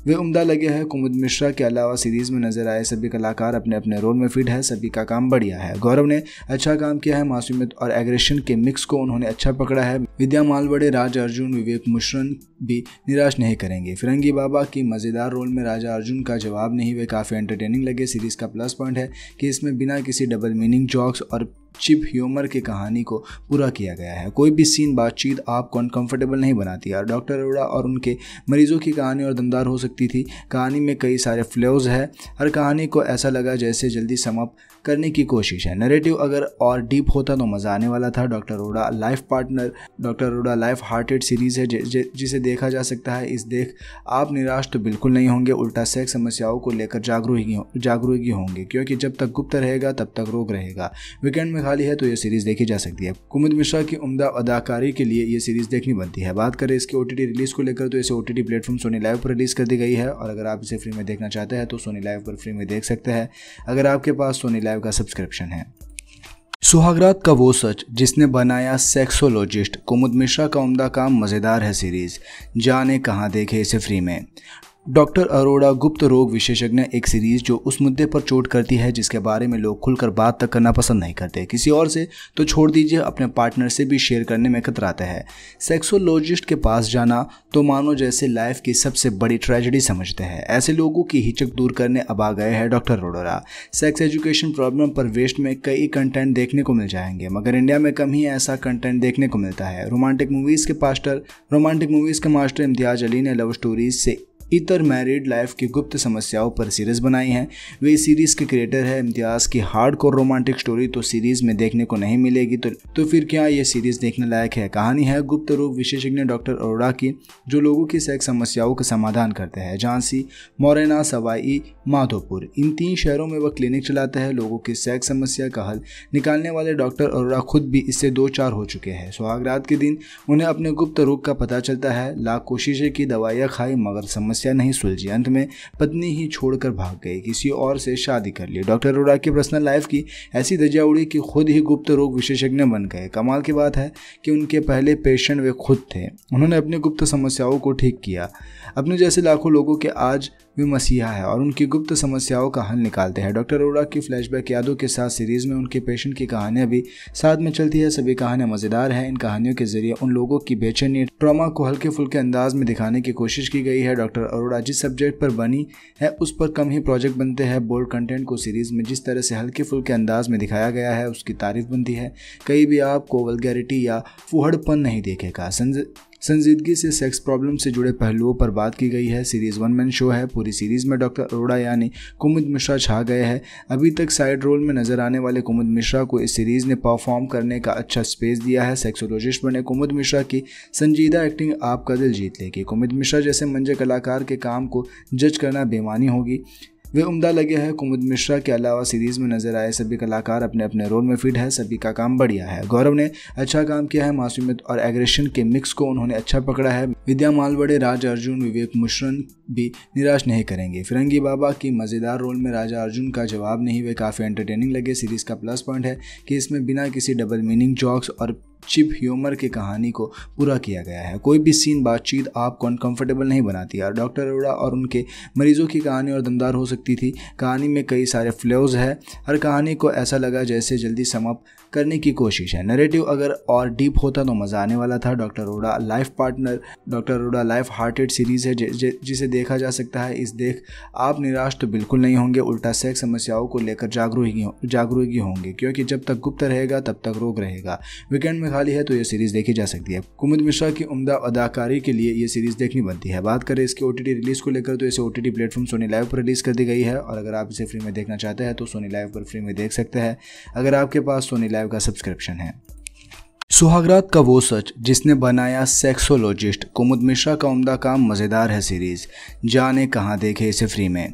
वे उम्दा लगे हैं कुमुद मिश्रा के अलावा सीरीज में नजर आए सभी कलाकार अपने अपने रोल में फिट है सभी का काम बढ़िया है गौरव ने अच्छा काम किया है मासूमियत और एग्रेशन के मिक्स को उन्होंने अच्छा पकड़ा है विद्या मालवड़े राज अर्जुन विवेक मिश्रन भी निराश नहीं करेंगे फिरंगी बाबा की मज़ेदार रोल में राजा अर्जुन का जवाब नहीं वे काफ़ी एंटरटेनिंग लगे सीरीज का प्लस पॉइंट है कि इसमें बिना किसी डबल मीनिंग जॉक्स और चिप ह्यूमर की कहानी को पूरा किया गया है कोई भी सीन बातचीत आपको अनकंफर्टेबल नहीं बनाती है डॉक्टर अरोड़ा और उनके मरीजों की कहानी और दमदार हो सकती थी कहानी में कई सारे फ्लोज़ है हर कहानी को ऐसा लगा जैसे जल्दी समाप्त करने की कोशिश है नरेटिव अगर और डीप होता तो मज़ा आने वाला था डॉक्टर रोडा लाइफ पार्टनर डॉक्टर रोडा लाइफ हार्टेड सीरीज़ है जिसे देखा जा सकता है इस देख आप निराश तो बिल्कुल नहीं होंगे उल्टा सेक्स समस्याओं को लेकर जागरूक जागरूक होंगे क्योंकि जब तक गुप्त रहेगा तब तक रोग रहेगा वीकेंड में खाली है तो यह सीरीज़ देखी जा सकती है कुमुद मिश्रा की उमदा अदाकारी के लिए यह सीरीज़ देखनी बनती है बात करें इसके ओ रिलीज़ को लेकर तो इसे O T platform Sony live पर रिलीज़ कर दी गई है और अगर आप इसे फ्री में देखना चाहते हैं तो सोनी लाइव पर फ्री में देख सकते हैं अगर आपके पास सोनी लाइव लाइव का सब्सक्रिप्शन है सुहागरात का वो सच जिसने बनाया सेक्सोलॉजिस्ट कुमुद मिश्रा का उमदा काम मज़ेदार है सीरीज़ जाने कहाँ देखे इसे फ्री में डॉक्टर अरोड़ा गुप्त रोग विशेषज्ञ एक सीरीज जो उस मुद्दे पर चोट करती है जिसके बारे में लोग खुलकर बात तक करना पसंद नहीं करते किसी और से तो छोड़ दीजिए अपने पार्टनर से भी शेयर करने में कतराते हैं सेक्सोलॉजिस्ट के पास जाना तो मानो जैसे लाइफ की सबसे बड़ी ट्रेजेडी समझते हैं ऐसे लोगों की हिचक दूर करने अब आ गए हैं doctor Arora sex education problem पर वेस्ट में कई कंटेंट देखने को मिल जाएंगे मगर इंडिया में कम ही ऐसा कंटेंट देखने को मिलता है रोमांटिक मूवीज़ के पास्टर रोमांटिक मूवीज़ के मास्टर इम्तियाज अली ने लव स्टोरीज से इतर मैरिड लाइफ की गुप्त समस्याओं पर सीरीज़ बनाई है वे सीरीज़ के क्रिएटर है इम्तियाज़ की हार्ड कोर रोमांटिक स्टोरी तो सीरीज़ में देखने को नहीं मिलेगी तो, तो फिर क्या ये सीरीज़ देखने लायक है कहानी है गुप्त रोग विशेषज्ञ डॉक्टर अरोड़ा की जो लोगों की सेक्स समस्याओं का समाधान करते हैं झांसी मोरेना सवाई माधोपुर इन तीन शहरों में वह क्लिनिक चलाते हैं लोगों की सेक्स समस्या का हल निकालने वाले डॉक्टर अरोड़ा खुद भी इससे दो चार हो चुके हैं सुहाग रात के दिन उन्हें अपने गुप्त रोग का पता चलता है लाख कोशिशें की दवाइयाँ खाई मगर समस्या समस्या नहीं सुलझी अंत में पत्नी ही छोड़कर भाग गई किसी और से शादी कर ली डॉक्टर अरोड़ा की पर्सनल लाइफ की ऐसी दर्जा उड़ी कि खुद ही गुप्त रोग विशेषज्ञ बन गए कमाल की बात है कि उनके पहले पेशेंट वे खुद थे उन्होंने अपनी गुप्त समस्याओं को ठीक किया अपने जैसे लाखों लोगों के आज वे मसीहा है और उनकी गुप्त समस्याओं का हल निकालते हैं डॉक्टर अरोड़ा की फ्लैशबैक यादों के साथ सीरीज में उनके पेशेंट की कहानियां भी साथ में चलती है सभी कहानियां मजेदार हैं इन कहानियों के जरिए उन लोगों की बेचैनी ट्रामा को हल्के फुल्के अंदाज में दिखाने की कोशिश की गई है डॉक्टर अरोड़ा जिस सब्जेक्ट पर बनी है उस पर कम ही प्रोजेक्ट बनते हैं बोल्ड कंटेंट को सीरीज में जिस तरह से हल्के फुल्के अंदाज में दिखाया गया है उसकी तारीफ बनती है कहीं भी आपको वलगैरिटी या फुहड़पन नहीं देखेगा संजीदगी से सेक्स प्रॉब्लम से जुड़े पहलुओं पर बात की गई है सीरीज वन मैन शो है पूरी सीरीज में डॉक्टर अरोड़ा यानी कुमुद मिश्रा छा गए हैं अभी तक साइड रोल में नजर आने वाले कुमुद मिश्रा को इस सीरीज ने परफॉर्म करने का अच्छा स्पेस दिया है सेक्सोलॉजिस्ट बने कुमुद मिश्रा की संजीदा एक्टिंग आपका दिल जीत लेगी कुमुद मिश्रा जैसे मंजे कलाकार के काम को जज करना बेमानी होगी वे उम्दा लगे हैं कुमुद मिश्रा के अलावा सीरीज में नजर आए सभी कलाकार अपने अपने रोल में फिट है सभी का काम बढ़िया है गौरव ने अच्छा काम किया है मासूमियत और एग्रेशन के मिक्स को उन्होंने अच्छा पकड़ा है विद्या मालवड़े राज अर्जुन विवेक मुश्रन भी निराश नहीं करेंगे फिरंगी बाबा की मज़ेदार रोल में राजा अर्जुन का जवाब नहीं वे काफ़ी एंटरटेनिंग लगे सीरीज का प्लस पॉइंट है कि इसमें बिना किसी डबल मीनिंग जॉक्स और चिप ह्यूमर की कहानी को पूरा किया गया है कोई भी सीन बातचीत आपको अनकंफर्टेबल नहीं बनाती है डॉक्टर अरोड़ा और उनके मरीजों की कहानी और दमदार हो सकती थी कहानी में कई सारे फ्लोज़ है हर कहानी को ऐसा लगा जैसे जल्दी समाप्त करने की कोशिश है नरेटिव अगर और डीप होता तो मज़ा आने वाला था डॉक्टर रोडा लाइफ पार्टनर डॉक्टर रोडा लाइफ हार्टेड सीरीज़ है जिसे देखा जा सकता है इस देख आप निराश तो बिल्कुल नहीं होंगे उल्टा सेक्स समस्याओं को लेकर जागरूक जागरूक होंगे क्योंकि जब तक गुप्त रहेगा तब तक रोग रहेगा वीकेंड में खाली है तो यह सीरीज़ देखी जा सकती है कुमुद मिश्रा की उमदा अदाकारी के लिए यह सीरीज़ देखनी बनती है बात करें इसके ओ रिलीज़ को लेकर तो इसे O T platform Sony live पर रिलीज़ कर दी गई है और अगर आप इसे फ्री में देखना चाहते हैं तो सोनी लाइव पर फ्री में देख सकते हैं अगर आपके पास सोनी लाइव लाइव का सब्सक्रिप्शन है सुहागरात का वो सच जिसने बनाया सेक्सोलॉजिस्ट कुमुद मिश्रा का उमदा काम मज़ेदार है सीरीज़ जाने कहाँ देखे इसे फ्री में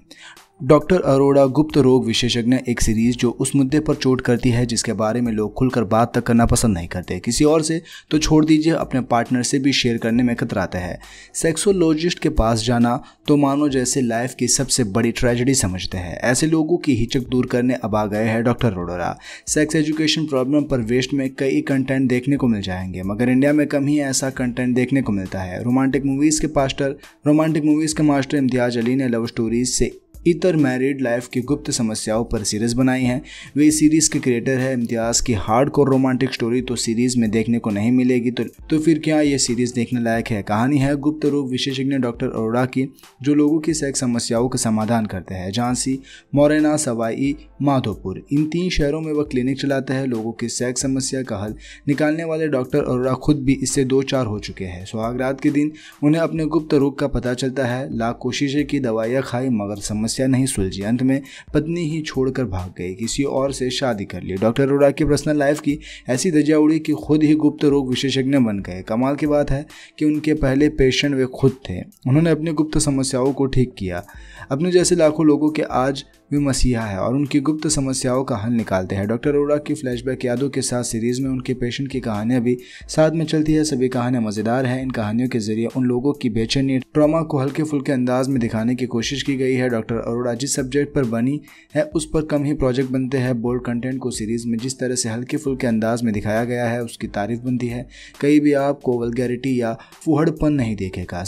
डॉक्टर अरोड़ा गुप्त रोग विशेषज्ञ एक सीरीज जो उस मुद्दे पर चोट करती है जिसके बारे में लोग खुलकर बात तक करना पसंद नहीं करते किसी और से तो छोड़ दीजिए अपने पार्टनर से भी शेयर करने में कतराते हैं सेक्सोलॉजिस्ट के पास जाना तो मानो जैसे लाइफ की सबसे बड़ी ट्रेजेडी समझते हैं ऐसे लोगों की हिचक दूर करने अब आ गए हैं doctor Arora sex education problem पर वेस्ट में कई कंटेंट देखने को मिल जाएंगे मगर इंडिया में कम ही ऐसा कंटेंट देखने को मिलता है रोमांटिक मूवीज़ के पास्टर रोमांटिक मूवीज़ के मास्टर इम्तियाज अली ने लव स्टोरीज से इतर मैरिड लाइफ की गुप्त समस्याओं पर सीरीज़ बनाई हैं वे सीरीज़ के क्रिएटर है इम्तियाज़ की हार्ड कोर रोमांटिक स्टोरी तो सीरीज़ में देखने को नहीं मिलेगी तो, तो फिर क्या ये सीरीज़ देखने लायक है कहानी है गुप्त रोग विशेषज्ञ डॉक्टर अरोड़ा की जो लोगों की सेक्स समस्याओं का समाधान करते हैं झांसी मोरेना सवाई माधोपुर इन तीन शहरों में वह क्लिनिक चलाते हैं लोगों की सेक्स समस्या का हल निकालने वाले डॉक्टर अरोड़ा खुद भी इससे दो चार हो चुके हैं सुहाग रात के दिन उन्हें अपने गुप्त रोग का पता चलता है लाख कोशिशें की दवाइयाँ खाई मगर समस्या समस्या नहीं सुलझी अंत में पत्नी ही छोड़कर भाग गई किसी और से शादी कर ली डॉक्टर अरोड़ा की पर्सनल लाइफ की ऐसी दजा उड़ी कि खुद ही गुप्त रोग विशेषज्ञ बन गए कमाल की बात है कि उनके पहले पेशेंट वे खुद थे उन्होंने अपनी गुप्त समस्याओं को ठीक किया अपने जैसे लाखों लोगों के आज वे मसीहा है और उनकी गुप्त समस्याओं का हल निकालते हैं डॉक्टर अरोड़ा की फ्लैशबैक यादों के साथ सीरीज में उनके पेशेंट की कहानियां भी साथ में चलती है सभी कहानियां मजेदार हैं इन कहानियों के जरिए उन लोगों की बेचैनी ट्रामा को हल्के फुल्के अंदाज में दिखाने की कोशिश की गई है डॉक्टर अरोड़ा जिस सब्जेक्ट पर बनी है उस पर कम ही प्रोजेक्ट बनते हैं बोल्ड कंटेंट को सीरीज में जिस तरह से हल्के फुल्के अंदाज में दिखाया गया है उसकी तारीफ बनती है कहीं भी आपको वलगैरिटी या फुहड़पन नहीं देखेगा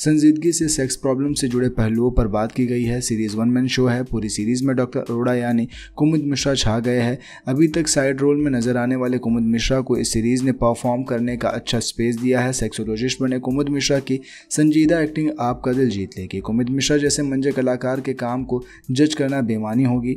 संजीदगी से सेक्स प्रॉब्लम से जुड़े पहलुओं पर बात की गई है सीरीज वन मैन शो है पूरी सीरीज में डॉक्टर अरोड़ा यानी कुमुद मिश्रा छा गए हैं अभी तक साइड रोल में नजर आने वाले कुमुद मिश्रा को इस सीरीज ने परफॉर्म करने का अच्छा स्पेस दिया है सेक्सोलॉजिस्ट बने कुमुद मिश्रा की संजीदा एक्टिंग आपका दिल जीत लेगी कुमुद मिश्रा जैसे मंजे कलाकार के काम को जज करना बेमानी होगी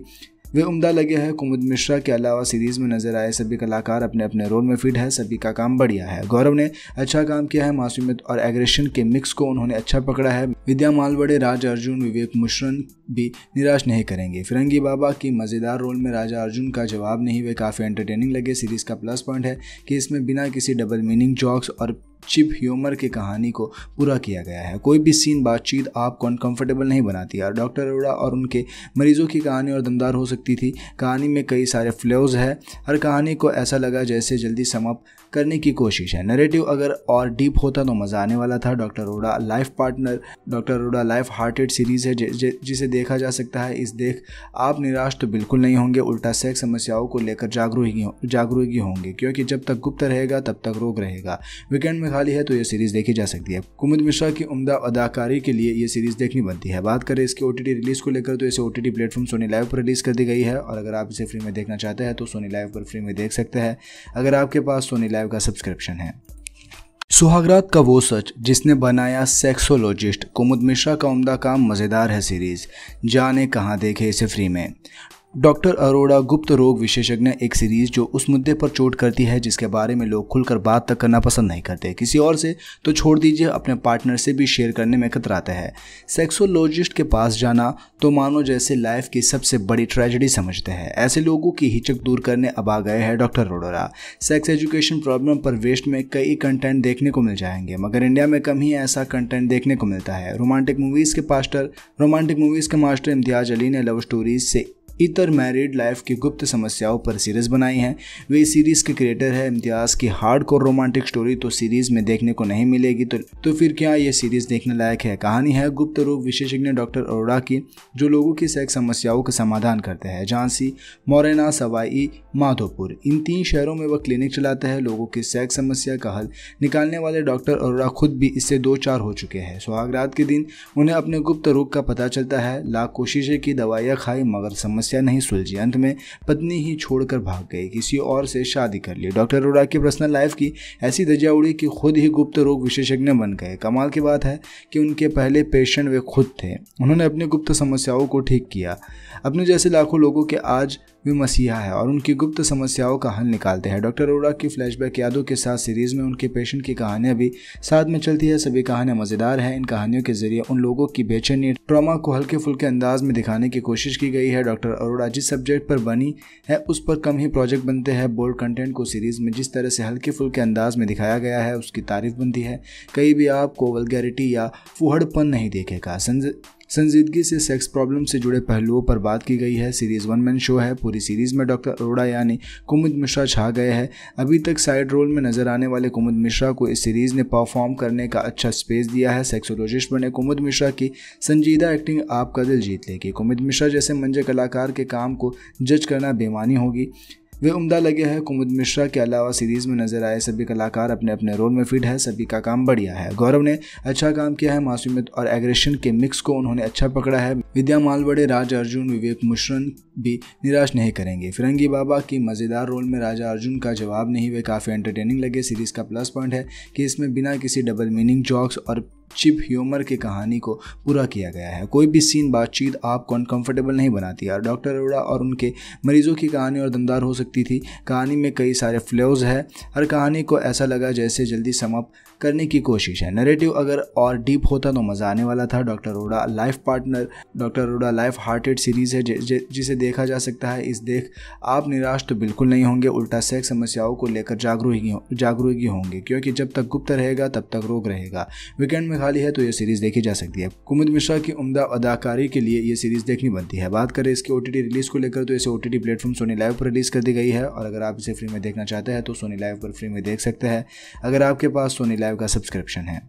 वे उम्दा लगे हैं कुमुद मिश्रा के अलावा सीरीज में नजर आए सभी कलाकार अपने अपने रोल में फिट है सभी का काम बढ़िया है गौरव ने अच्छा काम किया है मासूमियत और एग्रेशन के मिक्स को उन्होंने अच्छा पकड़ा है विद्या मालवड़े राज अर्जुन विवेक मुश्रन भी निराश नहीं करेंगे फिरंगी बाबा की मज़ेदार रोल में राजा अर्जुन का जवाब नहीं हुए काफ़ी एंटरटेनिंग लगे सीरीज का प्लस पॉइंट है कि इसमें बिना किसी डबल मीनिंग जॉक्स और चिप ह्यूमर की कहानी को पूरा किया गया है कोई भी सीन बातचीत आपको अनकंफर्टेबल नहीं बनाती है डॉक्टर अरोड़ा और उनके मरीजों की कहानी और दमदार हो सकती थी कहानी में कई सारे फ्लोज है हर कहानी को ऐसा लगा जैसे जल्दी समाप्त करने की कोशिश है नरेटिव अगर और डीप होता तो मज़ा आने वाला था डॉक्टर रोडा लाइफ पार्टनर डॉक्टर रोडा लाइफ हार्टेड सीरीज़ है जिसे देखा जा सकता है इस देख आप निराश तो बिल्कुल नहीं होंगे उल्टा सेक्स समस्याओं को लेकर जागरूक जागरूकी होंगे क्योंकि जब तक गुप्त रहेगा तब तक रोग रहेगा वीकेंड में खाली है तो यह सीरीज़ देखी जा सकती है कुमुद मिश्रा की उमदा अदाकारी के लिए यह सीरीज़ देखनी बनती है बात करें इसके ओ रिलीज़ को लेकर तो इसे O T platform Sony live पर रिलीज़ कर दी गई है और अगर आप इसे फ्री में देखना चाहते हैं तो सोनी लाइव पर फ्री में देख सकते हैं अगर आपके पास सोनी लाइव लाइव का सब्सक्रिप्शन है सुहागरात का वो सच जिसने बनाया सेक्सोलॉजिस्ट कुमुद मिश्रा का उम्दा काम मज़ेदार है सीरीज़ जाने कहाँ देखे इसे फ्री में डॉक्टर अरोड़ा गुप्त रोग विशेषज्ञ एक सीरीज जो उस मुद्दे पर चोट करती है जिसके बारे में लोग खुलकर बात तक करना पसंद नहीं करते किसी और से तो छोड़ दीजिए अपने पार्टनर से भी शेयर करने में कतराते हैं सेक्सोलॉजिस्ट के पास जाना तो मानो जैसे लाइफ की सबसे बड़ी ट्रेजेडी समझते हैं ऐसे लोगों की हिचक दूर करने अब आ गए हैं doctor Arora sex education problem पर वेस्ट में कई कंटेंट देखने को मिल जाएंगे मगर इंडिया में कम ही ऐसा कंटेंट देखने को मिलता है रोमांटिक मूवीज़ के पास्टर रोमांटिक मूवीज़ के मास्टर इम्तियाज अली ने लव स्टोरीज से इतर मैरिड लाइफ की गुप्त समस्याओं पर सीरीज़ बनाई हैं वे सीरीज़ के क्रिएटर है इम्तियाज़ की हार्ड कोर रोमांटिक स्टोरी तो सीरीज़ में देखने को नहीं मिलेगी तो, तो फिर क्या ये सीरीज़ देखने लायक है कहानी है गुप्त रोग विशेषज्ञ डॉक्टर अरोड़ा की जो लोगों की सेक्स समस्याओं का समाधान करते हैं झांसी मोरेना सवाई माधोपुर इन तीन शहरों में वह क्लिनिक चलाते हैं लोगों की सेक्स समस्या का हल निकालने वाले डॉक्टर अरोड़ा खुद भी इससे दो चार हो चुके हैं सुहागरात के दिन उन्हें अपने गुप्त रोग का पता चलता है लाख कोशिशें की दवाइयाँ खाई मगर समस्या समस्या नहीं सुलझी अंत में पत्नी ही छोड़कर भाग गई किसी और से शादी कर ली डॉक्टर अरोड़ा की पर्सनल लाइफ की ऐसी दजा उड़ी कि खुद ही गुप्त रोग विशेषज्ञ बन गए कमाल की बात है कि उनके पहले पेशेंट वे खुद थे उन्होंने अपनी गुप्त समस्याओं को ठीक किया अपने जैसे लाखों लोगों के आज भी मसीहा है और उनकी गुप्त समस्याओं का हल निकालते हैं डॉक्टर अरोड़ा की फ्लैशबैक यादों के साथ सीरीज में उनके पेशेंट की कहानियां भी साथ में चलती है सभी कहानियां मजेदार हैं इन कहानियों के जरिए उन लोगों की बेचैनी ट्रामा को हल्के फुल्के अंदाज में दिखाने की कोशिश की गई है डॉक्टर अरोड़ा जिस सब्जेक्ट पर बनी है उस पर कम ही प्रोजेक्ट बनते हैं बोल्ड कंटेंट को सीरीज में जिस तरह से हल्के फुल्के अंदाज में दिखाया गया है उसकी तारीफ बनती है कहीं भी आपको वलगैरिटी या फुहड़पन नहीं देखेगा संजीदगी से सेक्स प्रॉब्लम से जुड़े पहलुओं पर बात की गई है सीरीज वन मैन शो है पूरी सीरीज में डॉक्टर अरोड़ा यानी कुमुद मिश्रा छा गए हैं अभी तक साइड रोल में नजर आने वाले कुमुद मिश्रा को इस सीरीज ने परफॉर्म करने का अच्छा स्पेस दिया है सेक्सोलॉजिस्ट बने कुमुद मिश्रा की संजीदा एक्टिंग आपका दिल जीत लेगी कुमुद मिश्रा जैसे मंजे कलाकार के काम को जज करना बेमानी होगी वे उम्दा लगे हैं कुमुद मिश्रा के अलावा सीरीज में नजर आए सभी कलाकार अपने अपने रोल में फिट है सभी का काम बढ़िया है गौरव ने अच्छा काम किया है मासूमियत और एग्रेशन के मिक्स को उन्होंने अच्छा पकड़ा है विद्या मालवड़े राज अर्जुन विवेक मुश्रन भी निराश नहीं करेंगे फिरंगी बाबा की मज़ेदार रोल में राजा अर्जुन का जवाब नहीं वे काफ़ी एंटरटेनिंग लगे सीरीज़ का प्लस पॉइंट है कि इसमें बिना किसी डबल मीनिंग जॉक्स और चिप ह्यूमर की कहानी को पूरा किया गया है कोई भी सीन बातचीत आपको अनकंफर्टेबल नहीं बनाती यार डॉक्टर अरोड़ा और उनके मरीजों की कहानी और दमदार हो सकती थी कहानी में कई सारे फ्लोज़ है हर कहानी को ऐसा लगा जैसे जल्दी समाप्त करने की कोशिश है नरेटिव अगर और डीप होता तो मज़ा आने वाला था डॉक्टर रोडा लाइफ पार्टनर डॉक्टर रोडा लाइफ हार्टेड सीरीज़ है जिसे देखा जा सकता है इस देख आप निराश तो बिल्कुल नहीं होंगे उल्टा सेक्स समस्याओं को लेकर जागरूक जागरूकी होंगे क्योंकि जब तक गुप्त रहेगा तब तक रोग रहेगा वीकेंड में खाली है तो यह सीरीज़ देखी जा सकती है कुमुद मिश्रा की उमदा अदाकारी के लिए यह सीरीज़ देखनी बनती है बात करें इसके ओ रिलीज़ को लेकर तो इसे O T platform Sony live पर रिलीज़ कर दी गई है और अगर आप इसे फ्री में देखना चाहते हैं तो सोनी लाइव पर फ्री में देख सकते हैं अगर आपके पास सोनी लाइव लाइव का सब्सक्रिप्शन है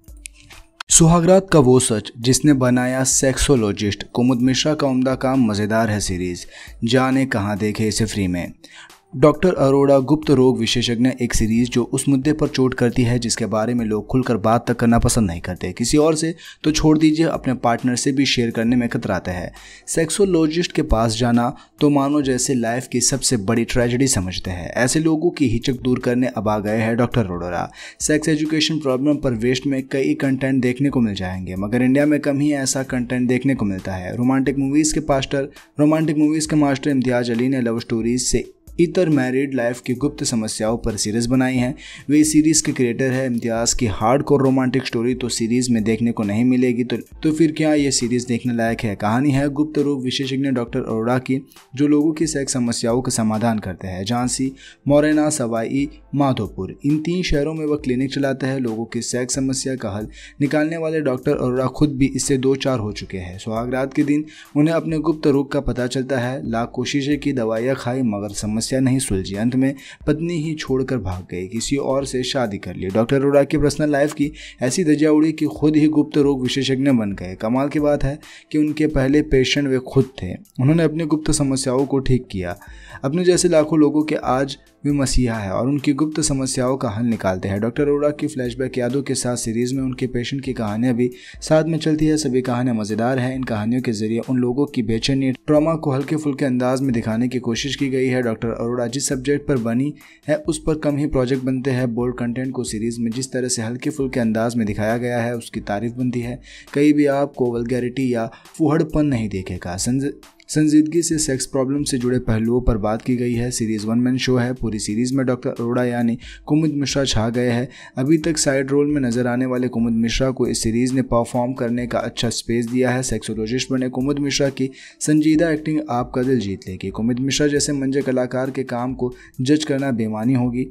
सुहागरात का वो सच जिसने बनाया सेक्सोलॉजिस्ट कुमुद मिश्रा का उम्दा काम मज़ेदार है सीरीज़ जाने कहाँ देखे इसे फ्री में डॉक्टर अरोड़ा गुप्त रोग विशेषज्ञ एक सीरीज जो उस मुद्दे पर चोट करती है जिसके बारे में लोग खुलकर बात तक करना पसंद नहीं करते किसी और से तो छोड़ दीजिए अपने पार्टनर से भी शेयर करने में कतराते हैं सेक्सोलॉजिस्ट के पास जाना तो मानो जैसे लाइफ की सबसे बड़ी ट्रेजेडी समझते हैं ऐसे लोगों की हिचक दूर करने अब आ गए हैं doctor Arora sex education problem पर वेस्ट में कई कंटेंट देखने को मिल जाएंगे मगर इंडिया में कम ही ऐसा कंटेंट देखने को मिलता है रोमांटिक मूवीज़ के पास्टर रोमांटिक मूवीज़ के मास्टर इम्तियाज अली ने लव स्टोरीज से इतर मैरिड लाइफ की गुप्त समस्याओं पर सीरीज बनाई है वे इस सीरीज़ के क्रिएटर है इम्तियाज़ की हार्ड कोर रोमांटिक स्टोरी तो सीरीज़ में देखने को नहीं मिलेगी तो, तो फिर क्या ये सीरीज़ देखने लायक है कहानी है गुप्त रोग विशेषज्ञ डॉक्टर अरोड़ा की जो लोगों की सेक्स समस्याओं का समाधान करते हैं झांसी मोरेना सवाई माधोपुर इन तीन शहरों में वह क्लिनिक चलाते हैं लोगों की सेक्स समस्या का हल निकालने वाले डॉक्टर अरोड़ा खुद भी इससे दो चार हो चुके हैं सुहागरात के दिन उन्हें अपने गुप्त रोग का पता चलता है लाख कोशिशें की दवाइयाँ खाई मगर समस्या समस्या नहीं सुलझी अंत में पत्नी ही छोड़कर भाग गई किसी और से शादी कर ली डॉक्टर अरोड़ा की पर्सनल लाइफ की ऐसी दर्जा उड़ी कि खुद ही गुप्त रोग विशेषज्ञ बन गए कमाल की बात है कि उनके पहले पेशेंट वे खुद थे उन्होंने अपनी गुप्त समस्याओं को ठीक किया अपने जैसे लाखों लोगों के आज भी मसीहा है और उनकी गुप्त समस्याओं का हल निकालते हैं डॉक्टर अरोड़ा की फ्लैशबैक यादों के साथ सीरीज में उनके पेशेंट की कहानियां भी साथ में चलती है सभी कहानियां मजेदार हैं इन कहानियों के जरिए उन लोगों की बेचैनी ट्रॉमा को हल्के फुल्के अंदाज में दिखाने की कोशिश की गई है डॉक्टर अरोड़ा जिस सब्जेक्ट पर बनी है उस पर कम ही प्रोजेक्ट बनते हैं बोल्ड कंटेंट को सीरीज में जिस तरह से हल्के फुल्के अंदाज में दिखाया गया है उसकी तारीफ बनती है कहीं भी आपको वलगैरिटी या फुहड़पन नहीं देखेगा संजीदगी से सेक्स प्रॉब्लम से जुड़े पहलुओं पर बात की गई है सीरीज वन मैन शो है पूरी सीरीज में डॉक्टर अरोड़ा यानी कुमुद मिश्रा छा गए हैं अभी तक साइड रोल में नजर आने वाले कुमुद मिश्रा को इस सीरीज ने परफॉर्म करने का अच्छा स्पेस दिया है सेक्सोलॉजिस्ट बने कुमुद मिश्रा की संजीदा एक्टिंग आपका दिल जीत लेगी कुमुद मिश्रा जैसे मंजे कलाकार के काम को जज करना बेमानी होगी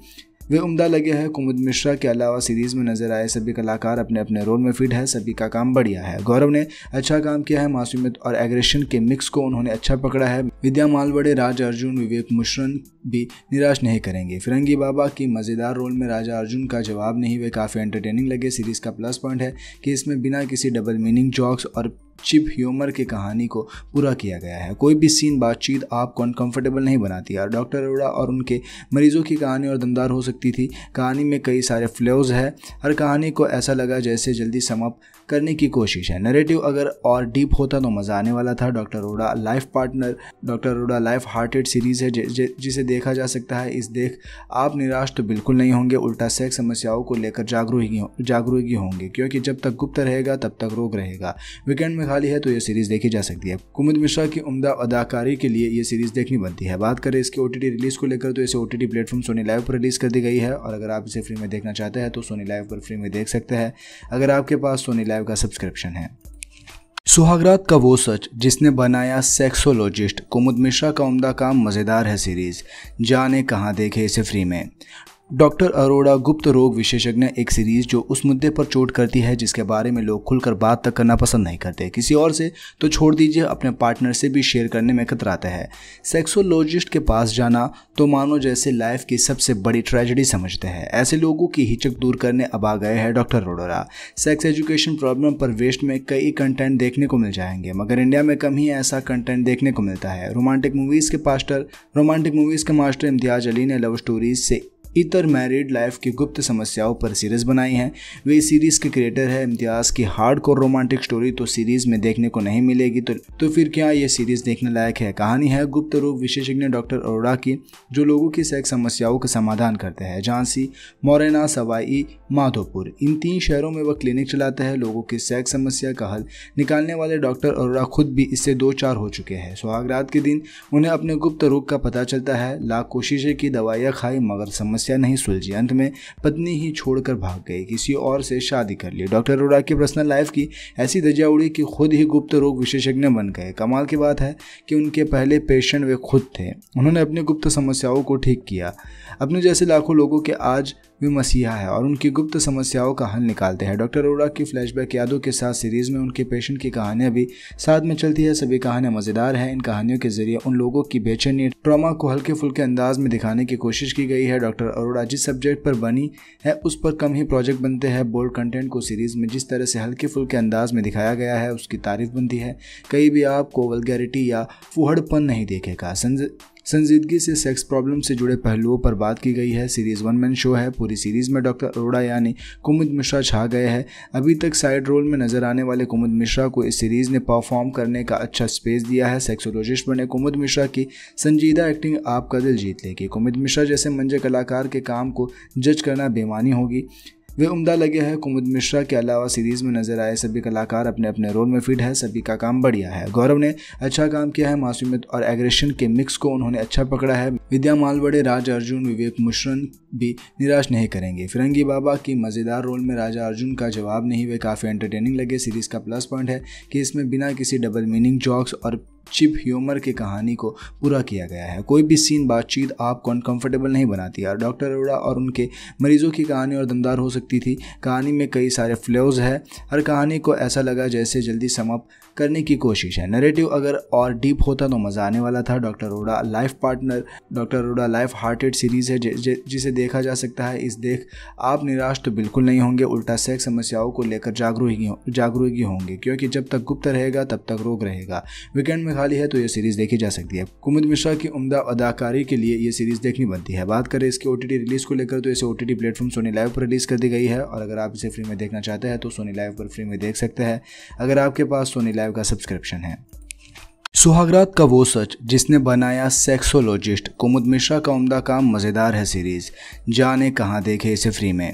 वे उम्दा लगे हैं कुमुद मिश्रा के अलावा सीरीज़ में नजर आए सभी कलाकार अपने अपने रोल में फिट है सभी का काम बढ़िया है गौरव ने अच्छा काम किया है मासूमियत और एग्रेशन के मिक्स को उन्होंने अच्छा पकड़ा है विद्या मालवड़े राज अर्जुन विवेक मुश्रन भी निराश नहीं करेंगे फिरंगी बाबा की मज़ेदार रोल में राजा अर्जुन का जवाब नहीं वे काफ़ी एंटरटेनिंग लगे सीरीज़ का प्लस पॉइंट है कि इसमें बिना किसी डबल मीनिंग जॉक्स और चिप ह्यूमर की कहानी को पूरा किया गया है कोई भी सीन बातचीत आपको अनकंफर्टेबल नहीं बनाती है डॉक्टर अरोड़ा और उनके मरीजों की कहानी और दमदार हो सकती थी कहानी में कई सारे फ्लोज़ है हर कहानी को ऐसा लगा जैसे जल्दी समाप्त करने की कोशिश है नरेटिव अगर और डीप होता तो मज़ा आने वाला था डॉक्टर रोडा लाइफ पार्टनर डॉक्टर रोडा लाइफ हार्टेड सीरीज़ है जिसे देखा जा सकता है इस देख आप निराश तो बिल्कुल नहीं होंगे उल्टा सेक्स समस्याओं को लेकर जागरूक जागरूकी होंगे क्योंकि जब तक गुप्त रहेगा तब तक रोग रहेगा वीकेंड में खाली है तो यह सीरीज़ देखी जा सकती है कुमित मिश्रा की उमदा अदाकारी के लिए यह सीरीज़ देखनी बनती है बात करें इसके ओ रिलीज़ को लेकर तो इसे O T platform Sony live पर रिलीज़ कर दी गई है और अगर आप इसे फ्री में देखना चाहते हैं तो सोनी लाइव पर फ्री में देख सकते हैं अगर आपके पास सोनी लाइव लाइव का सब्सक्रिप्शन है सुहागरात का वो सच जिसने बनाया सेक्सोलॉजिस्ट कुमुद मिश्रा का उम्दा काम मज़ेदार है सीरीज़ जाने कहाँ देखे इसे फ्री में डॉक्टर अरोड़ा गुप्त रोग विशेषज्ञ एक सीरीज जो उस मुद्दे पर चोट करती है जिसके बारे में लोग खुलकर बात तक करना पसंद नहीं करते किसी और से तो छोड़ दीजिए अपने पार्टनर से भी शेयर करने में कतराते हैं सेक्सोलॉजिस्ट के पास जाना तो मानो जैसे लाइफ की सबसे बड़ी ट्रेजेडी समझते हैं ऐसे लोगों की हिचक दूर करने अब आ गए हैं doctor Arora sex education problem पर वेस्ट में कई कंटेंट देखने को मिल जाएंगे मगर इंडिया में कम ही ऐसा कंटेंट देखने को मिलता है रोमांटिक मूवीज़ के पास्टर रोमांटिक मूवीज़ के मास्टर इम्तियाज अली ने लव स्टोरीज से इतर मैरिड लाइफ की गुप्त समस्याओं पर सीरीज़ बनाई है वे इस सीरीज़ के क्रिएटर है इम्तियाज़ की हार्ड कोर रोमांटिक स्टोरी तो सीरीज़ में देखने को नहीं मिलेगी तो, तो फिर क्या ये सीरीज़ देखने लायक है कहानी है गुप्त रोग विशेषज्ञ डॉक्टर अरोड़ा की जो लोगों की सेक्स समस्याओं का समाधान करते हैं झांसी मोरेना सवाई माधोपुर इन तीन शहरों में वह क्लिनिक चलाता है लोगों की सेक्स समस्या का हल निकालने वाले डॉक्टर अरोड़ा खुद भी इससे दो चार हो चुके हैं सुहाग रात के दिन उन्हें अपने गुप्त रोग का पता चलता है लाख कोशिशें की दवाइयाँ खाई मगर समस्या समस्या नहीं सुलझी अंत में पत्नी ही छोड़कर भाग गई किसी और से शादी कर ली डॉक्टर अरोड़ा की पर्सनल लाइफ की ऐसी धज्जा उड़ी कि खुद ही गुप्त रोग विशेषज्ञ बन गए कमाल की बात है कि उनके पहले पेशेंट वे खुद थे उन्होंने अपनी गुप्त समस्याओं को ठीक किया अपने जैसे लाखों लोगों के आज भी मसीहा है और उनकी गुप्त समस्याओं का हल निकालते हैं डॉक्टर अरोड़ा की फ्लैशबैक यादों के साथ सीरीज में उनके पेशेंट की कहानियां भी साथ में चलती है सभी कहानियां मजेदार हैं इन कहानियों के जरिए उन लोगों की बेचैनी ट्रॉमा को हल्के फुल्के अंदाज में दिखाने की कोशिश की गई है डॉक्टर अरोड़ा जिस सब्जेक्ट पर बनी है उस पर कम ही प्रोजेक्ट बनते हैं बोल्ड कंटेंट को सीरीज में जिस तरह से हल्के फुल्के अंदाज में दिखाया गया है उसकी तारीफ बनती है कहीं भी आपको वलगैरिटी या फुहड़पन नहीं देखेगा संजीदगी से सेक्स प्रॉब्लम से जुड़े पहलुओं पर बात की गई है सीरीज वन मैन शो है पूरी सीरीज में डॉक्टर अरोड़ा यानी कुमुद मिश्रा छा गए हैं अभी तक साइड रोल में नजर आने वाले कुमुद मिश्रा को इस सीरीज ने परफॉर्म करने का अच्छा स्पेस दिया है सेक्सोलॉजिस्ट बने कुमुद मिश्रा की संजीदा एक्टिंग आपका दिल जीत लेगी कुमुद मिश्रा जैसे मंजे कलाकार के काम को जज करना बेमानी होगी वे उम्दा लगे हैं कुमुद मिश्रा के अलावा सीरीज में नजर आए सभी कलाकार अपने अपने रोल में फिट है सभी का काम बढ़िया है गौरव ने अच्छा काम किया है मासूमियत और एग्रेशन के मिक्स को उन्होंने अच्छा पकड़ा है विद्या मालवड़े राज अर्जुन विवेक मुश्रन भी निराश नहीं करेंगे फिरंगी बाबा की मज़ेदार रोल में राजा अर्जुन का जवाब नहीं वे काफ़ी एंटरटेनिंग लगे सीरीज का प्लस पॉइंट है कि इसमें बिना किसी डबल मीनिंग जॉक्स और चिप ह्यूमर की कहानी को पूरा किया गया है कोई भी सीन बातचीत आपको अनकंफर्टेबल नहीं बनाती है डॉक्टर अरोड़ा और उनके मरीजों की कहानी और दमदार हो सकती थी कहानी में कई सारे फ्लोज़ है हर कहानी को ऐसा लगा जैसे जल्दी समाप्त करने की कोशिश है नरेटिव अगर और डीप होता तो मज़ा आने वाला था डॉक्टर रोडा लाइफ पार्टनर डॉक्टर रोडा लाइफ हार्टेड सीरीज़ है जिसे देखा जा सकता है इस देख आप निराश तो बिल्कुल नहीं होंगे उल्टा सेक्स समस्याओं को लेकर जागरूक जागरूक होंगे क्योंकि जब तक गुप्त रहेगा तब तक रोग रहेगा वीकेंड में खाली है तो यह सीरीज़ देखी जा सकती है कुमुद मिश्रा की उमदा अदाकारी के लिए यह सीरीज़ देखनी बनती है बात करें इसके ओ रिलीज़ को लेकर तो इसे O T platform Sony live पर रिलीज़ कर दी गई है और अगर आप इसे फ्री में देखना चाहते हैं तो सोनी लाइव पर फ्री में देख सकते हैं अगर आपके पास सोनी लाइव का सब्सक्रिप्शन है सुहागरात का वो सच जिसने बनाया सेक्सोलॉजिस्ट कुमुद मिश्रा का उमदा काम मज़ेदार है सीरीज़ जाने कहाँ देखे इसे फ्री में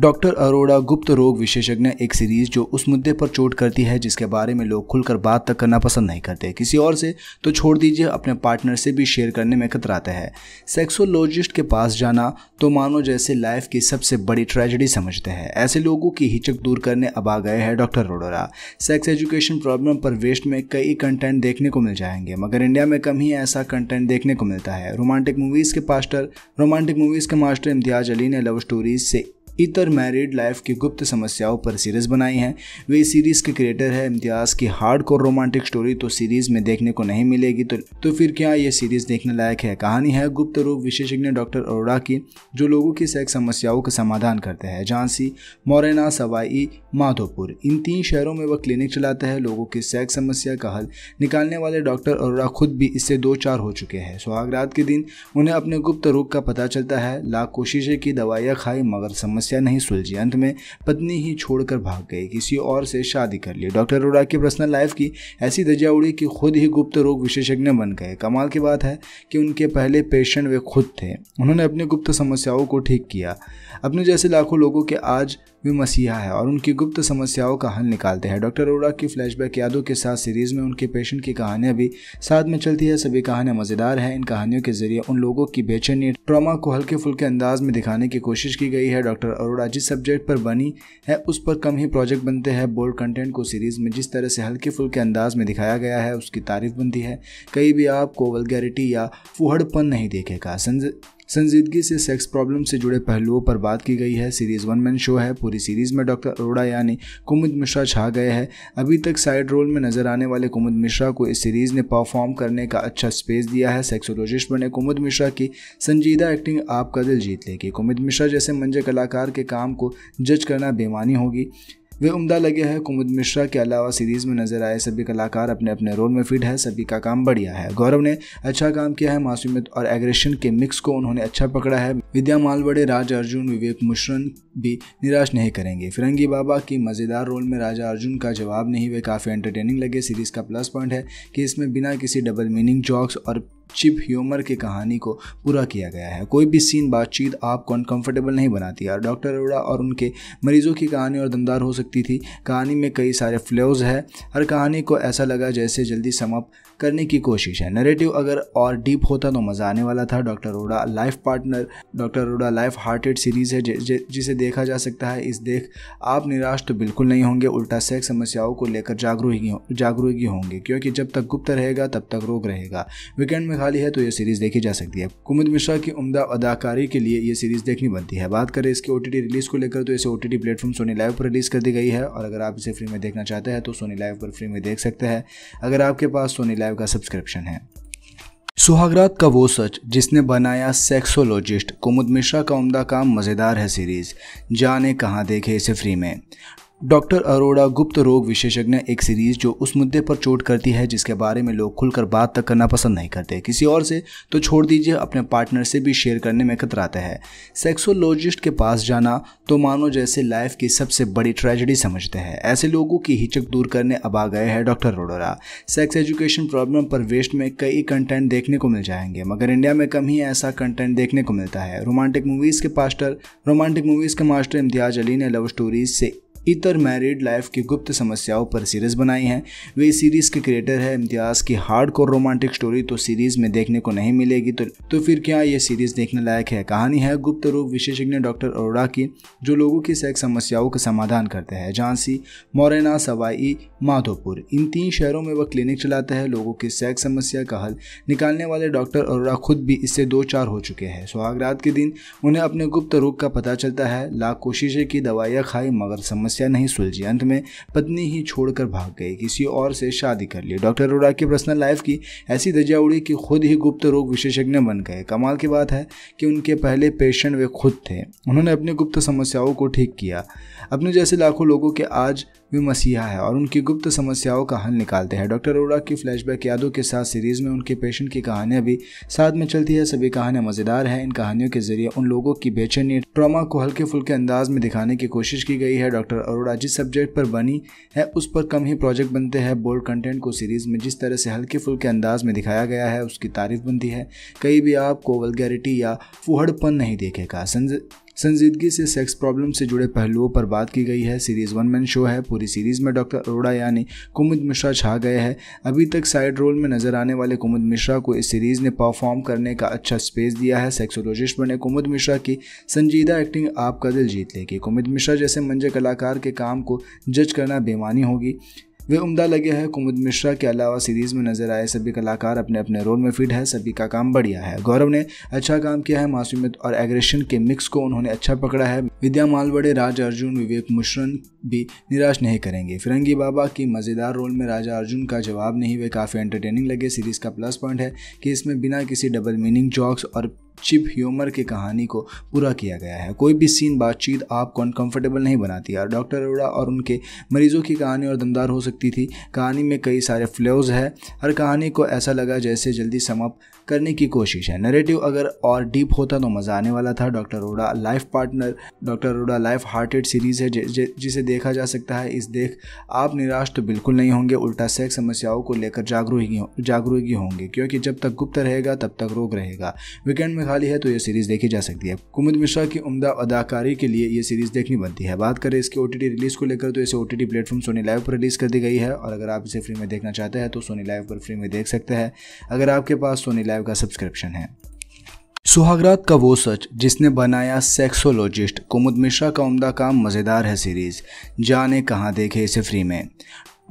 डॉक्टर अरोड़ा गुप्त रोग विशेषज्ञ एक सीरीज जो उस मुद्दे पर चोट करती है जिसके बारे में लोग खुलकर बात तक करना पसंद नहीं करते किसी और से तो छोड़ दीजिए अपने पार्टनर से भी शेयर करने में कतराते हैं सेक्सोलॉजिस्ट के पास जाना तो मानो जैसे लाइफ की सबसे बड़ी ट्रेजेडी समझते हैं ऐसे लोगों की हिचक दूर करने अब आ गए हैं doctor Arora sex education problem पर वेस्ट में कई कंटेंट देखने को मिल जाएंगे मगर इंडिया में कम ही ऐसा कंटेंट देखने को मिलता है रोमांटिक मूवीज़ के पास्टर रोमांटिक मूवीज़ के मास्टर इम्तियाज अली ने लव स्टोरीज से इतर मैरिड लाइफ की गुप्त समस्याओं पर सीरीज़ बनाई है वे सीरीज़ के क्रिएटर है इम्तियाज़ की हार्ड कोर रोमांटिक स्टोरी तो सीरीज़ में देखने को नहीं मिलेगी तो, तो फिर क्या ये सीरीज़ देखने लायक है कहानी है गुप्त रोग विशेषज्ञ डॉक्टर अरोड़ा की जो लोगों की सेक्स समस्याओं का समाधान करते हैं झांसी मोरेना सवाई माधोपुर इन तीन शहरों में वह क्लिनिक चलाते हैं लोगों की सेक्स समस्या का हल निकालने वाले डॉक्टर अरोड़ा खुद भी इससे दो चार हो चुके हैं सुहाग रात के दिन उन्हें अपने गुप्त रोग का पता चलता है लाख कोशिशें की दवाइयाँ खाई मगर समस्या समस्या नहीं सुलझी अंत में पत्नी ही छोड़कर भाग गई किसी और से शादी कर ली डॉक्टर अरोड़ा की पर्सनल लाइफ की ऐसी दर्जा उड़ी कि खुद ही गुप्त रोग विशेषज्ञ बन गए कमाल की बात है कि उनके पहले पेशेंट वे खुद थे उन्होंने अपनी गुप्त समस्याओं को ठीक किया अपने जैसे लाखों लोगों के आज वे मसीहा है और उनकी गुप्त समस्याओं का हल निकालते हैं डॉक्टर अरोड़ा की फ्लैशबैक यादों के साथ सीरीज में उनके पेशेंट की कहानियां भी साथ में चलती है सभी कहानियां मजेदार हैं इन कहानियों के जरिए उन लोगों की बेचैनी ट्रॉमा को हल्के फुल्के अंदाज में दिखाने की कोशिश की गई है डॉक्टर अरोड़ा जिस सब्जेक्ट पर बनी है उस पर कम ही प्रोजेक्ट बनते हैं बोल्ड कंटेंट को सीरीज में जिस तरह से हल्के फुल्के अंदाज में दिखाया गया है उसकी तारीफ बनती है कहीं भी आपको वलगैरिटी या फुहड़पन नहीं देखेगा संजीदगी से सेक्स प्रॉब्लम से जुड़े पहलुओं पर बात की गई है सीरीज वन मैन शो है पूरी सीरीज में डॉक्टर अरोड़ा यानी कुमुद मिश्रा छा गए हैं अभी तक साइड रोल में नजर आने वाले कुमुद मिश्रा को इस सीरीज ने परफॉर्म करने का अच्छा स्पेस दिया है सेक्सोलॉजिस्ट बने कुमुद मिश्रा की संजीदा एक्टिंग आपका दिल जीत लेगी कुमुद मिश्रा जैसे मंजे कलाकार के काम को जज करना बेमानी होगी वे उम्दा लगे हैं कुमुद मिश्रा के अलावा सीरीज में नजर आए सभी कलाकार अपने अपने रोल में फिट है सभी का काम बढ़िया है गौरव ने अच्छा काम किया है मासूमियत और एग्रेशन के मिक्स को उन्होंने अच्छा पकड़ा है विद्या मालवड़े राज अर्जुन विवेक मुश्रन भी निराश नहीं करेंगे फिरंगी बाबा की मज़ेदार रोल में राजा अर्जुन का जवाब नहीं वे काफ़ी एंटरटेनिंग लगे सीरीज का प्लस पॉइंट है कि इसमें बिना किसी डबल मीनिंग जॉक्स और चिप ह्यूमर की कहानी को पूरा किया गया है कोई भी सीन बातचीत आपको अनकंफर्टेबल नहीं बनाती है डॉक्टर अरोड़ा और उनके मरीजों की कहानी और दमदार हो सकती थी कहानी में कई सारे फ्लोज़ है हर कहानी को ऐसा लगा जैसे जल्दी समाप्त करने की कोशिश है नरेटिव अगर और डीप होता तो मज़ा आने वाला था डॉक्टर रोडा लाइफ पार्टनर डॉक्टर रोडा लाइफ हार्टेड सीरीज़ है जिसे देखा जा सकता है इस देख आप निराश तो बिल्कुल नहीं होंगे उल्टा सेक्स समस्याओं को लेकर जागरूक जागरूक होंगे क्योंकि जब तक गुप्त रहेगा तब तक रोग रहेगा वीकेंड में खाली है तो यह सीरीज़ देखी जा सकती है कुमुद मिश्रा की उमदा अदाकारी के लिए यह सीरीज़ देखनी बनती है बात करें इसके ओ रिलीज़ को लेकर तो इसे O T platform Sony live पर रिलीज़ कर दी गई है और अगर आप इसे फ्री में देखना चाहते हैं तो सोनी लाइव पर फ्री में देख सकते हैं अगर आपके पास सोनी लाइव लाइव का सब्सक्रिप्शन है सुहागरात का वो सच जिसने बनाया सेक्सोलॉजिस्ट कुमुद मिश्रा का उमदा काम मज़ेदार है सीरीज़ जाने कहाँ देखे इसे फ्री में डॉक्टर अरोड़ा गुप्त रोग विशेषज्ञ एक सीरीज जो उस मुद्दे पर चोट करती है जिसके बारे में लोग खुलकर बात तक करना पसंद नहीं करते किसी और से तो छोड़ दीजिए अपने पार्टनर से भी शेयर करने में कतराते हैं सेक्सोलॉजिस्ट के पास जाना तो मानो जैसे लाइफ की सबसे बड़ी ट्रेजेडी समझते हैं ऐसे लोगों की हिचक दूर करने अब आ गए हैं doctor Arora sex education problem पर वेस्ट में कई कंटेंट देखने को मिल जाएंगे मगर इंडिया में कम ही ऐसा कंटेंट देखने को मिलता है रोमांटिक मूवीज़ के पास्टर रोमांटिक मूवीज़ के मास्टर इम्तियाज अली ने लव स्टोरीज से इतर मैरिड लाइफ की गुप्त समस्याओं पर सीरीज़ बनाई हैं वे सीरीज़ के क्रिएटर है इम्तियाज़ की हार्ड कोर रोमांटिक स्टोरी तो सीरीज़ में देखने को नहीं मिलेगी तो, तो फिर क्या ये सीरीज़ देखने लायक है कहानी है गुप्त रोग विशेषज्ञ डॉक्टर अरोड़ा की जो लोगों की सेक्स समस्याओं का समाधान करते हैं झांसी मोरेना सवाई माधोपुर इन तीन शहरों में वह क्लिनिक चलाते हैं लोगों की सेक्स समस्या का हल निकालने वाले डॉक्टर अरोड़ा खुद भी इससे दो चार हो चुके हैं सुहाग रात के दिन उन्हें अपने गुप्त रोग का पता चलता है लाख कोशिशें की दवाइयाँ खाई मगर समस्या समस्या नहीं सुलझी अंत में पत्नी ही छोड़कर भाग गई किसी और से शादी कर ली डॉक्टर अरोड़ा की पर्सनल लाइफ की ऐसी दजा उड़ी कि खुद ही गुप्त रोग विशेषज्ञ बन गए कमाल की बात है कि उनके पहले पेशेंट वे खुद थे उन्होंने अपनी गुप्त समस्याओं को ठीक किया अपने जैसे लाखों लोगों के आज भी मसीहा है और उनकी गुप्त समस्याओं का हल निकालते हैं डॉक्टर अरोड़ा की फ्लैशबैक यादों के साथ सीरीज में उनके पेशेंट की कहानियां भी साथ में चलती है सभी कहानियां मजेदार हैं इन कहानियों के जरिए उन लोगों की बेचैनी ट्रामा को हल्के फुल्के अंदाज में दिखाने की कोशिश की गई है डॉक्टर अरोड़ा जिस सब्जेक्ट पर बनी है उस पर कम ही प्रोजेक्ट बनते हैं बोल्ड कंटेंट को सीरीज में जिस तरह से हल्के फुल्के अंदाज में दिखाया गया है उसकी तारीफ बनती है कहीं भी आपको वलगैरिटी या फुहड़पन नहीं देखेगा संजीदगी से सेक्स प्रॉब्लम से जुड़े पहलुओं पर बात की गई है सीरीज वन मैन शो है पूरी सीरीज में डॉक्टर अरोड़ा यानी कुमुद मिश्रा छा गए हैं अभी तक साइड रोल में नजर आने वाले कुमुद मिश्रा को इस सीरीज ने परफॉर्म करने का अच्छा स्पेस दिया है सेक्सोलॉजिस्ट बने कुमुद मिश्रा की संजीदा एक्टिंग आपका दिल जीत लेगी कुमुद मिश्रा जैसे मंजे कलाकार के काम को जज करना बेमानी होगी वे उम्दा लगे हैं कुमुद मिश्रा के अलावा सीरीज में नजर आए सभी कलाकार अपने अपने रोल में फिट है सभी का काम बढ़िया है गौरव ने अच्छा काम किया है मासूमियत और एग्रेशन के मिक्स को उन्होंने अच्छा पकड़ा है विद्या मालवड़े राज अर्जुन विवेक मुश्रन भी निराश नहीं करेंगे फिरंगी बाबा की मज़ेदार रोल में राजा अर्जुन का जवाब नहीं हुए काफ़ी एंटरटेनिंग लगे सीरीज का प्लस पॉइंट है कि इसमें बिना किसी डबल मीनिंग जॉक्स और चिप ह्यूमर की कहानी को पूरा किया गया है कोई भी सीन बातचीत आपको अनकंफर्टेबल नहीं बनाती है डॉक्टर अरोड़ा और उनके मरीजों की कहानी और दमदार हो सकती थी कहानी में कई सारे फ्लोज है हर कहानी को ऐसा लगा जैसे जल्दी समाप्त करने की कोशिश है नरेटिव अगर और डीप होता तो मज़ा आने वाला था डॉक्टर रोडा लाइफ पार्टनर डॉक्टर रोडा लाइफ हार्टेड सीरीज़ है जिसे देखा जा सकता है इस देख आप निराश तो बिल्कुल नहीं होंगे उल्टा सेक्स समस्याओं को लेकर जागरूक जागरूकी होंगे क्योंकि जब तक गुप्त रहेगा तब तक रोग रहेगा वीकेंड में खाली है तो यह सीरीज़ देखी जा सकती है कुमुद मिश्रा की उमदा अदाकारी के लिए यह सीरीज़ देखनी बनती है बात करें इसके ओ रिलीज़ को लेकर तो इसे O T platform Sony live पर रिलीज़ कर दी गई है और अगर आप इसे फ्री में देखना चाहते हैं तो सोनी लाइव पर फ्री में देख सकते हैं अगर आपके पास सोनी लाइव लाइव का सब्सक्रिप्शन है सुहागरात का वो सच जिसने बनाया सेक्सोलॉजिस्ट कुमुद मिश्रा का उम्दा काम मज़ेदार है सीरीज़ जाने कहाँ देखे इसे फ्री में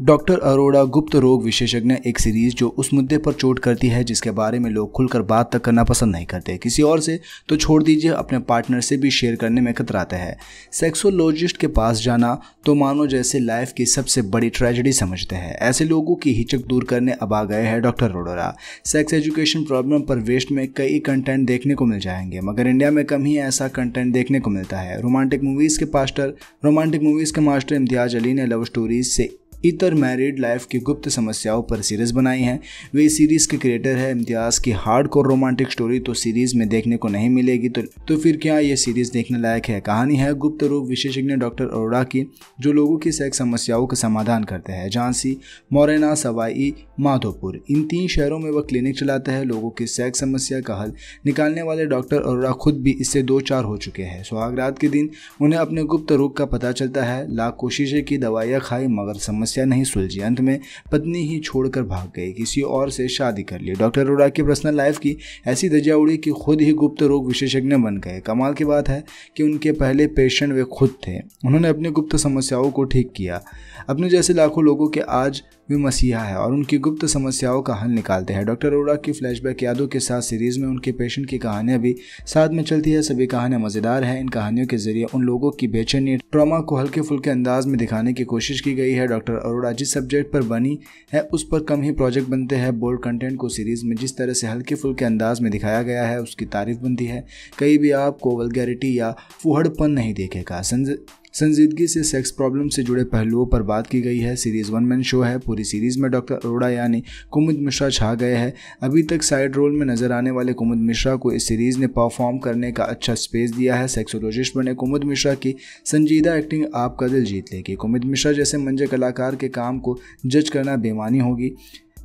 डॉक्टर अरोड़ा गुप्त रोग विशेषज्ञ एक सीरीज जो उस मुद्दे पर चोट करती है जिसके बारे में लोग खुलकर बात तक करना पसंद नहीं करते किसी और से तो छोड़ दीजिए अपने पार्टनर से भी शेयर करने में कतराते हैं सेक्सोलॉजिस्ट के पास जाना तो मानो जैसे लाइफ की सबसे बड़ी ट्रेजेडी समझते हैं ऐसे लोगों की हिचक दूर करने अब आ गए हैं doctor Arora sex education problem पर वेस्ट में कई कंटेंट देखने को मिल जाएंगे मगर इंडिया में कम ही ऐसा कंटेंट देखने को मिलता है रोमांटिक मूवीज़ के पास्टर रोमांटिक मूवीज़ के मास्टर इम्तियाज अली ने लव स्टोरीज से इतर मैरिड लाइफ की गुप्त समस्याओं पर सीरीज़ बनाई हैं वे सीरीज़ के क्रिएटर है इम्तियाज़ की हार्ड कोर रोमांटिक स्टोरी तो सीरीज़ में देखने को नहीं मिलेगी तो, तो फिर क्या ये सीरीज़ देखने लायक है कहानी है गुप्त रोग विशेषज्ञ डॉक्टर अरोड़ा की जो लोगों की सेक्स समस्याओं का समाधान करते हैं झांसी मोरेना सवाई माधोपुर इन तीन शहरों में वह क्लिनिक चलाता है लोगों की सेक्स समस्या का हल निकालने वाले डॉक्टर अरोड़ा खुद भी इससे दो चार हो चुके हैं सुहागरात के दिन उन्हें अपने गुप्त रोग का पता चलता है लाख कोशिशें की दवाइयाँ खाई मगर समस्या समस्या नहीं सुलझी अंत में पत्नी ही छोड़कर भाग गई किसी और से शादी कर ली डॉक्टर अरोड़ा की पर्सनल लाइफ की ऐसी दजा उड़ी कि खुद ही गुप्त रोग विशेषज्ञ बन गए कमाल की बात है कि उनके पहले पेशेंट वे खुद थे उन्होंने अपनी गुप्त समस्याओं को ठीक किया अपने जैसे लाखों लोगों के आज वे मसीहा है और उनकी गुप्त समस्याओं का हल निकालते हैं डॉक्टर अरोड़ा की फ्लैशबैक यादों के साथ सीरीज में उनके पेशेंट की कहानियां भी साथ में चलती है सभी कहानियां मजेदार हैं इन कहानियों के जरिए उन लोगों की बेचैनी ट्रामा को हल्के फुल्के अंदाज में दिखाने की कोशिश की गई है डॉक्टर अरोड़ा जिस सब्जेक्ट पर बनी है उस पर कम ही प्रोजेक्ट बनते हैं बोल्ड कंटेंट को सीरीज में जिस तरह से हल्के फुल्के अंदाज में दिखाया गया है उसकी तारीफ बनती है कहीं भी आपको वलगैरिटी या फुहड़पन नहीं देखेगा संजीदगी से सेक्स प्रॉब्लम से जुड़े पहलुओं पर बात की गई है सीरीज वन मैन शो है पूरी सीरीज में डॉक्टर अरोड़ा यानी कुमुद मिश्रा छा गए हैं अभी तक साइड रोल में नजर आने वाले कुमुद मिश्रा को इस सीरीज ने परफॉर्म करने का अच्छा स्पेस दिया है सेक्सोलॉजिस्ट बने कुमुद मिश्रा की संजीदा एक्टिंग आपका दिल जीत लेगी कुमुद मिश्रा जैसे मंजे कलाकार के काम को जज करना बेमानी होगी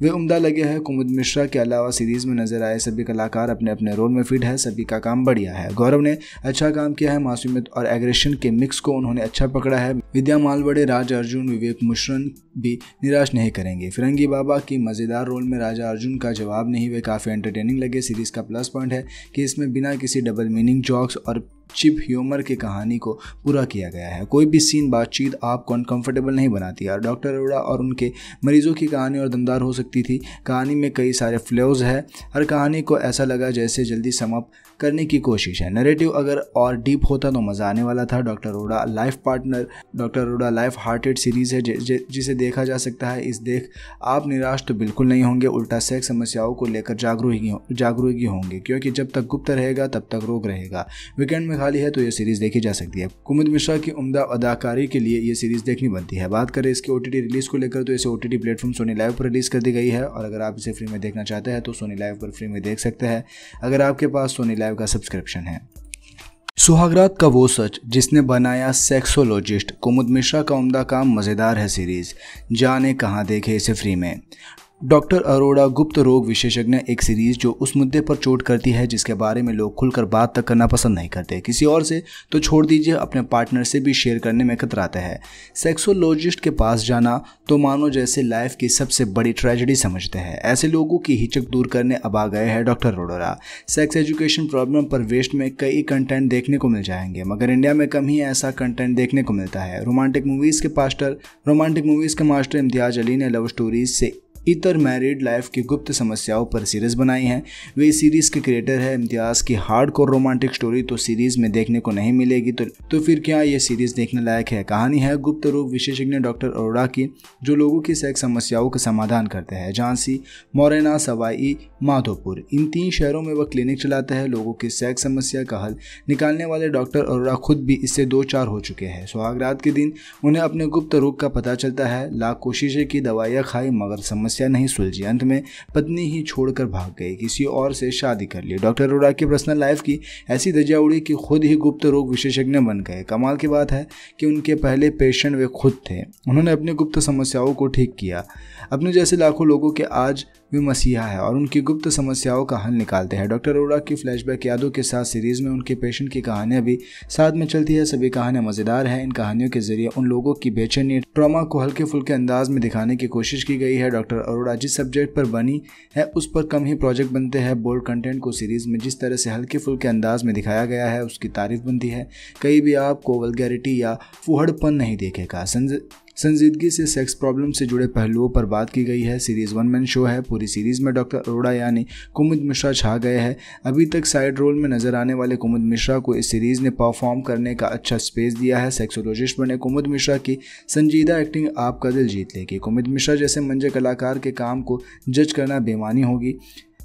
वे उम्दा लगे हैं कुमुद मिश्रा के अलावा सीरीज में नजर आए सभी कलाकार अपने अपने रोल में फिट है सभी का काम बढ़िया है गौरव ने अच्छा काम किया है मासूमियत और एग्रेशन के मिक्स को उन्होंने अच्छा पकड़ा है विद्या मालवड़े राज अर्जुन विवेक मुश्रन भी निराश नहीं करेंगे फिरंगी बाबा की मज़ेदार रोल में राजा अर्जुन का जवाब नहीं वे काफ़ी एंटरटेनिंग लगे सीरीज़ का प्लस पॉइंट है कि इसमें बिना किसी डबल मीनिंग जॉक्स और चिप ह्यूमर की कहानी को पूरा किया गया है कोई भी सीन बातचीत आपको अनकंफर्टेबल नहीं बनाती यार डॉक्टर अरोड़ा और उनके मरीजों की कहानी और दमदार हो सकती थी कहानी में कई सारे फ्लोज है हर कहानी को ऐसा लगा जैसे जल्दी समाप्त करने की कोशिश है नरेटिव अगर और डीप होता तो मज़ा आने वाला था doctor Arora life partner doctor Arora life hearted series है जिसे देखा जा सकता है इस देख आप निराश तो बिल्कुल नहीं होंगे उल्टा सेक्स समस्याओं को लेकर जागरूक जागरूक होंगे क्योंकि जब तक गुप्त रहेगा तब तक रोग रहेगा वीकेंड में खाली है तो ये सीरीज देखी जा सकती है कुमुद मिश्रा की उमदा अदाकारी के लिए ये सीरीज देखनी बनती है बात करें इसके ओटीटी रिलीज को लेकर तो इसे ओटीटी प्लेटफॉर्म सोनी लाइव पर रिलीज कर दी गई है और अगर आप इसे फ्री में देखना चाहते हैं तो सोनी लाइव पर फ्री में देख सकते हैं अगर आपके पास सोनी लाइव का सब्सक्रिप्शन है सुहागरात का वो सच जिसने बनाया सेक्सोलॉजिस्ट कुमुद मिश्रा का उम्दा काम मज़ेदार है सीरीज़ जाने कहाँ देखे इसे फ्री में डॉक्टर अरोड़ा गुप्त रोग विशेषज्ञ एक सीरीज जो उस मुद्दे पर चोट करती है जिसके बारे में लोग खुलकर बात तक करना पसंद नहीं करते किसी और से तो छोड़ दीजिए अपने पार्टनर से भी शेयर करने में कतराते हैं सेक्सोलॉजिस्ट के पास जाना तो मानो जैसे लाइफ की सबसे बड़ी ट्रेजेडी समझते हैं ऐसे लोगों की हिचक दूर करने अब आ गए हैं doctor Arora sex education problem पर वेस्ट में कई कंटेंट देखने को मिल जाएंगे मगर इंडिया में कम ही ऐसा कंटेंट देखने को मिलता है रोमांटिक मूवीज़ के पास्टर रोमांटिक मूवीज़ के मास्टर इम्तियाज अली ने लव स्टोरीज से इतर मैरिड लाइफ की गुप्त समस्याओं पर सीरीज़ बनाई है वे सीरीज़ के क्रिएटर है इम्तियाज़ की हार्ड कोर रोमांटिक स्टोरी तो सीरीज़ में देखने को नहीं मिलेगी तो, तो फिर क्या ये सीरीज़ देखने लायक है कहानी है गुप्त रूप विशेषज्ञ डॉक्टर अरोड़ा की जो लोगों की सेक्स समस्याओं का समाधान करते हैं झांसी मोरेना सवाई माधोपुर इन तीन शहरों में वह क्लिनिक चलाता है लोगों की सेक्स समस्या का हल निकालने वाले डॉक्टर अरोड़ा खुद भी इससे दो चार हो चुके हैं सुहागरात के दिन उन्हें अपने गुप्त रोग का पता चलता है लाख कोशिशें की दवाइयाँ खाई मगर समस्या समस्या नहीं सुलझी अंत में पत्नी ही छोड़कर भाग गई किसी और से शादी कर ली डॉक्टर अरोड़ा की पर्सनल लाइफ की ऐसी दजा उड़ी कि खुद ही गुप्त रोग विशेषज्ञ बन गए कमाल की बात है कि उनके पहले पेशेंट वे खुद थे उन्होंने अपनी गुप्त समस्याओं को ठीक किया अपने जैसे लाखों लोगों के आज वे मसीहा है और उनकी गुप्त समस्याओं का हल निकालते हैं डॉक्टर अरोड़ा की फ्लैशबैक यादों के साथ सीरीज में उनके पेशेंट की कहानियां भी साथ में चलती है सभी कहानियां मजेदार हैं इन कहानियों के जरिए उन लोगों की बेचैनी ट्रॉमा को हल्के फुल्के अंदाज में दिखाने की कोशिश की गई है डॉक्टर अरोड़ा जिस सब्जेक्ट पर बनी है उस पर कम ही प्रोजेक्ट बनते हैं बोल्ड कंटेंट को सीरीज में जिस तरह से हल्के फुल्के अंदाज में दिखाया गया है उसकी तारीफ बनती है कहीं भी आपको वलगैरिटी या फुहड़पन नहीं देखेगा संजीदगी से सेक्स प्रॉब्लम से जुड़े पहलुओं पर बात की गई है सीरीज वन मैन शो है पूरी सीरीज में डॉक्टर अरोड़ा यानी कुमुद मिश्रा छा गए हैं अभी तक साइड रोल में नजर आने वाले कुमुद मिश्रा को इस सीरीज ने परफॉर्म करने का अच्छा स्पेस दिया है सेक्सोलॉजिस्ट बने कुमुद मिश्रा की संजीदा एक्टिंग आपका दिल जीत लेगी कुमुद मिश्रा जैसे मंजे कलाकार के काम को जज करना बेमानी होगी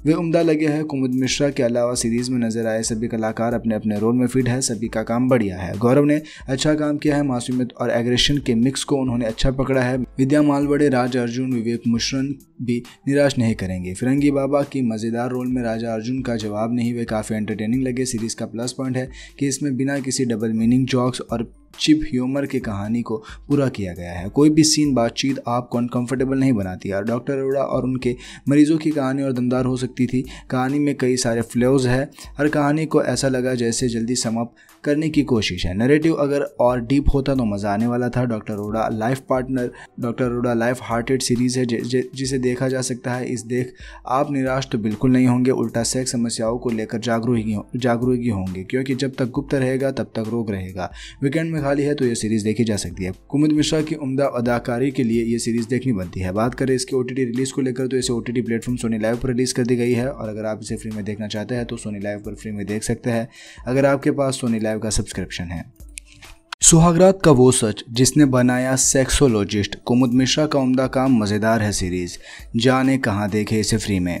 वे उम्दा लगे हैं कुमुद मिश्रा के अलावा सीरीज़ में नजर आए सभी कलाकार अपने अपने रोल में फिट है सभी का काम बढ़िया है गौरव ने अच्छा काम किया है मासूमियत और एग्रेशन के मिक्स को उन्होंने अच्छा पकड़ा है विद्या मालवड़े राज अर्जुन विवेक मुश्रन भी निराश नहीं करेंगे फिरंगी बाबा की मज़ेदार रोल में राजा अर्जुन का जवाब नहीं वे काफ़ी एंटरटेनिंग लगे सीरीज़ का प्लस पॉइंट है कि इसमें बिना किसी डबल मीनिंग जॉक्स और चिप ह्यूमर की कहानी को पूरा किया गया है कोई भी सीन बातचीत आपको अनकंफर्टेबल नहीं बनाती है डॉक्टर अरोड़ा और उनके मरीजों की कहानी और दमदार हो सकती थी कहानी में कई सारे फ्लोज़ है हर कहानी को ऐसा लगा जैसे जल्दी समाप्त करने की कोशिश है नरेटिव अगर और डीप होता तो मज़ा आने वाला था डॉक्टर रोडा लाइफ पार्टनर डॉक्टर रोडा लाइफ हार्टेड सीरीज़ है जिसे देखा जा सकता है इस देख आप निराश तो बिल्कुल नहीं होंगे उल्टा सेक्स समस्याओं को लेकर जागरूक जागरूकी होंगे क्योंकि जब तक गुप्त रहेगा तब तक रोग रहेगा वीकेंड में खाली है तो यह सीरीज़ देखी जा सकती है कुमित मिश्रा की उमदा अदाकारी के लिए यह सीरीज़ देखनी बनती है बात करें इसके ओ रिलीज़ को लेकर तो इसे O T platform Sony live पर रिलीज़ कर दी गई है और अगर आप इसे फ्री में देखना चाहते हैं तो सोनी लाइव पर फ्री में देख सकते हैं अगर आपके पास सोनी लाइव लाइव का सब्सक्रिप्शन है सुहागरात का वो सच जिसने बनाया सेक्सोलॉजिस्ट कुमुद मिश्रा का उम्दा काम मज़ेदार है सीरीज़ जाने कहाँ देखे इसे फ्री में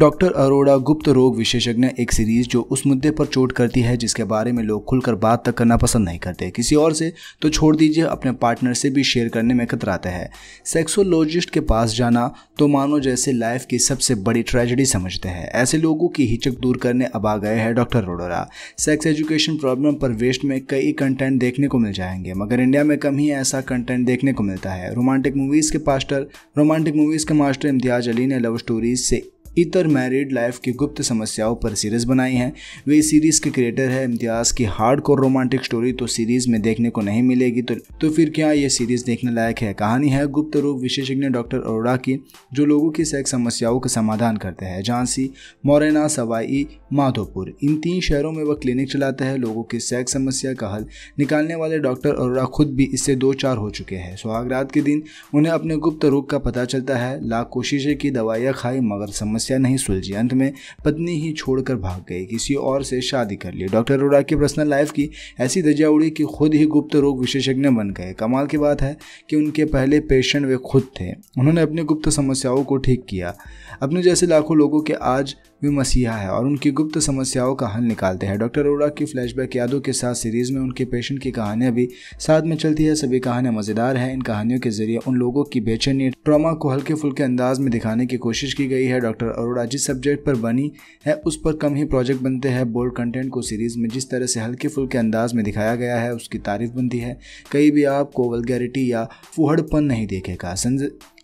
डॉक्टर अरोड़ा गुप्त रोग विशेषज्ञ एक सीरीज जो उस मुद्दे पर चोट करती है जिसके बारे में लोग खुलकर बात तक करना पसंद नहीं करते किसी और से तो छोड़ दीजिए अपने पार्टनर से भी शेयर करने में कतराते हैं सेक्सोलॉजिस्ट के पास जाना तो मानो जैसे लाइफ की सबसे बड़ी ट्रेजेडी समझते हैं ऐसे लोगों की हिचक दूर करने अब आ गए हैं doctor Arora sex education problem पर वेस्ट में कई कंटेंट देखने को मिल जाएंगे मगर इंडिया में कम ही ऐसा कंटेंट देखने को मिलता है रोमांटिक मूवीज़ के पास्टर रोमांटिक मूवीज़ के मास्टर इम्तियाज अली ने लव स्टोरीज से इतर मैरिड लाइफ की गुप्त समस्याओं पर सीरीज़ बनाई है वे इस सीरीज़ के क्रिएटर है इम्तियाज़ की हार्ड कोर रोमांटिक स्टोरी तो सीरीज़ में देखने को नहीं मिलेगी तो, तो फिर क्या ये सीरीज़ देखने लायक है कहानी है गुप्त रोग विशेषज्ञ डॉक्टर अरोड़ा की जो लोगों की सेक्स समस्याओं का समाधान करते हैं झांसी मोरेना सवाई माधोपुर इन तीन शहरों में वह क्लिनिक चलाता है लोगों की सेक्स समस्या का हल निकालने वाले डॉक्टर अरोड़ा खुद भी इससे दो चार हो चुके हैं सुहाग रात के दिन उन्हें अपने गुप्त रोग का पता चलता है लाख कोशिशें की दवाइयाँ खाई मगर समस्या समस्या नहीं सुलझी अंत में पत्नी ही छोड़कर भाग गई किसी और से शादी कर ली डॉक्टर अरोड़ा की पर्सनल लाइफ की ऐसी धज्जा उड़ी कि खुद ही गुप्त रोग विशेषज्ञ बन गए कमाल की बात है कि उनके पहले पेशेंट वे खुद थे उन्होंने अपनी गुप्त समस्याओं को ठीक किया अपने जैसे लाखों लोगों के आज भी मसीहा है और उनकी गुप्त समस्याओं का हल निकालते हैं डॉक्टर अरोड़ा की फ्लैशबैक यादों के साथ सीरीज में उनके पेशेंट की कहानियां भी साथ में चलती है सभी कहानियां मजेदार हैं इन कहानियों के जरिए उन लोगों की बेचैनी ट्रॉमा को हल्के फुल्के अंदाज में दिखाने की कोशिश की गई है डॉक्टर अरोड़ा जिस सब्जेक्ट पर बनी है उस पर कम ही प्रोजेक्ट बनते हैं बोल्ड कंटेंट को सीरीज में जिस तरह से हल्के फुल्के अंदाज में दिखाया गया है उसकी तारीफ बनती है कहीं भी आपको वलगैरिटी या फुहड़पन नहीं देखेगा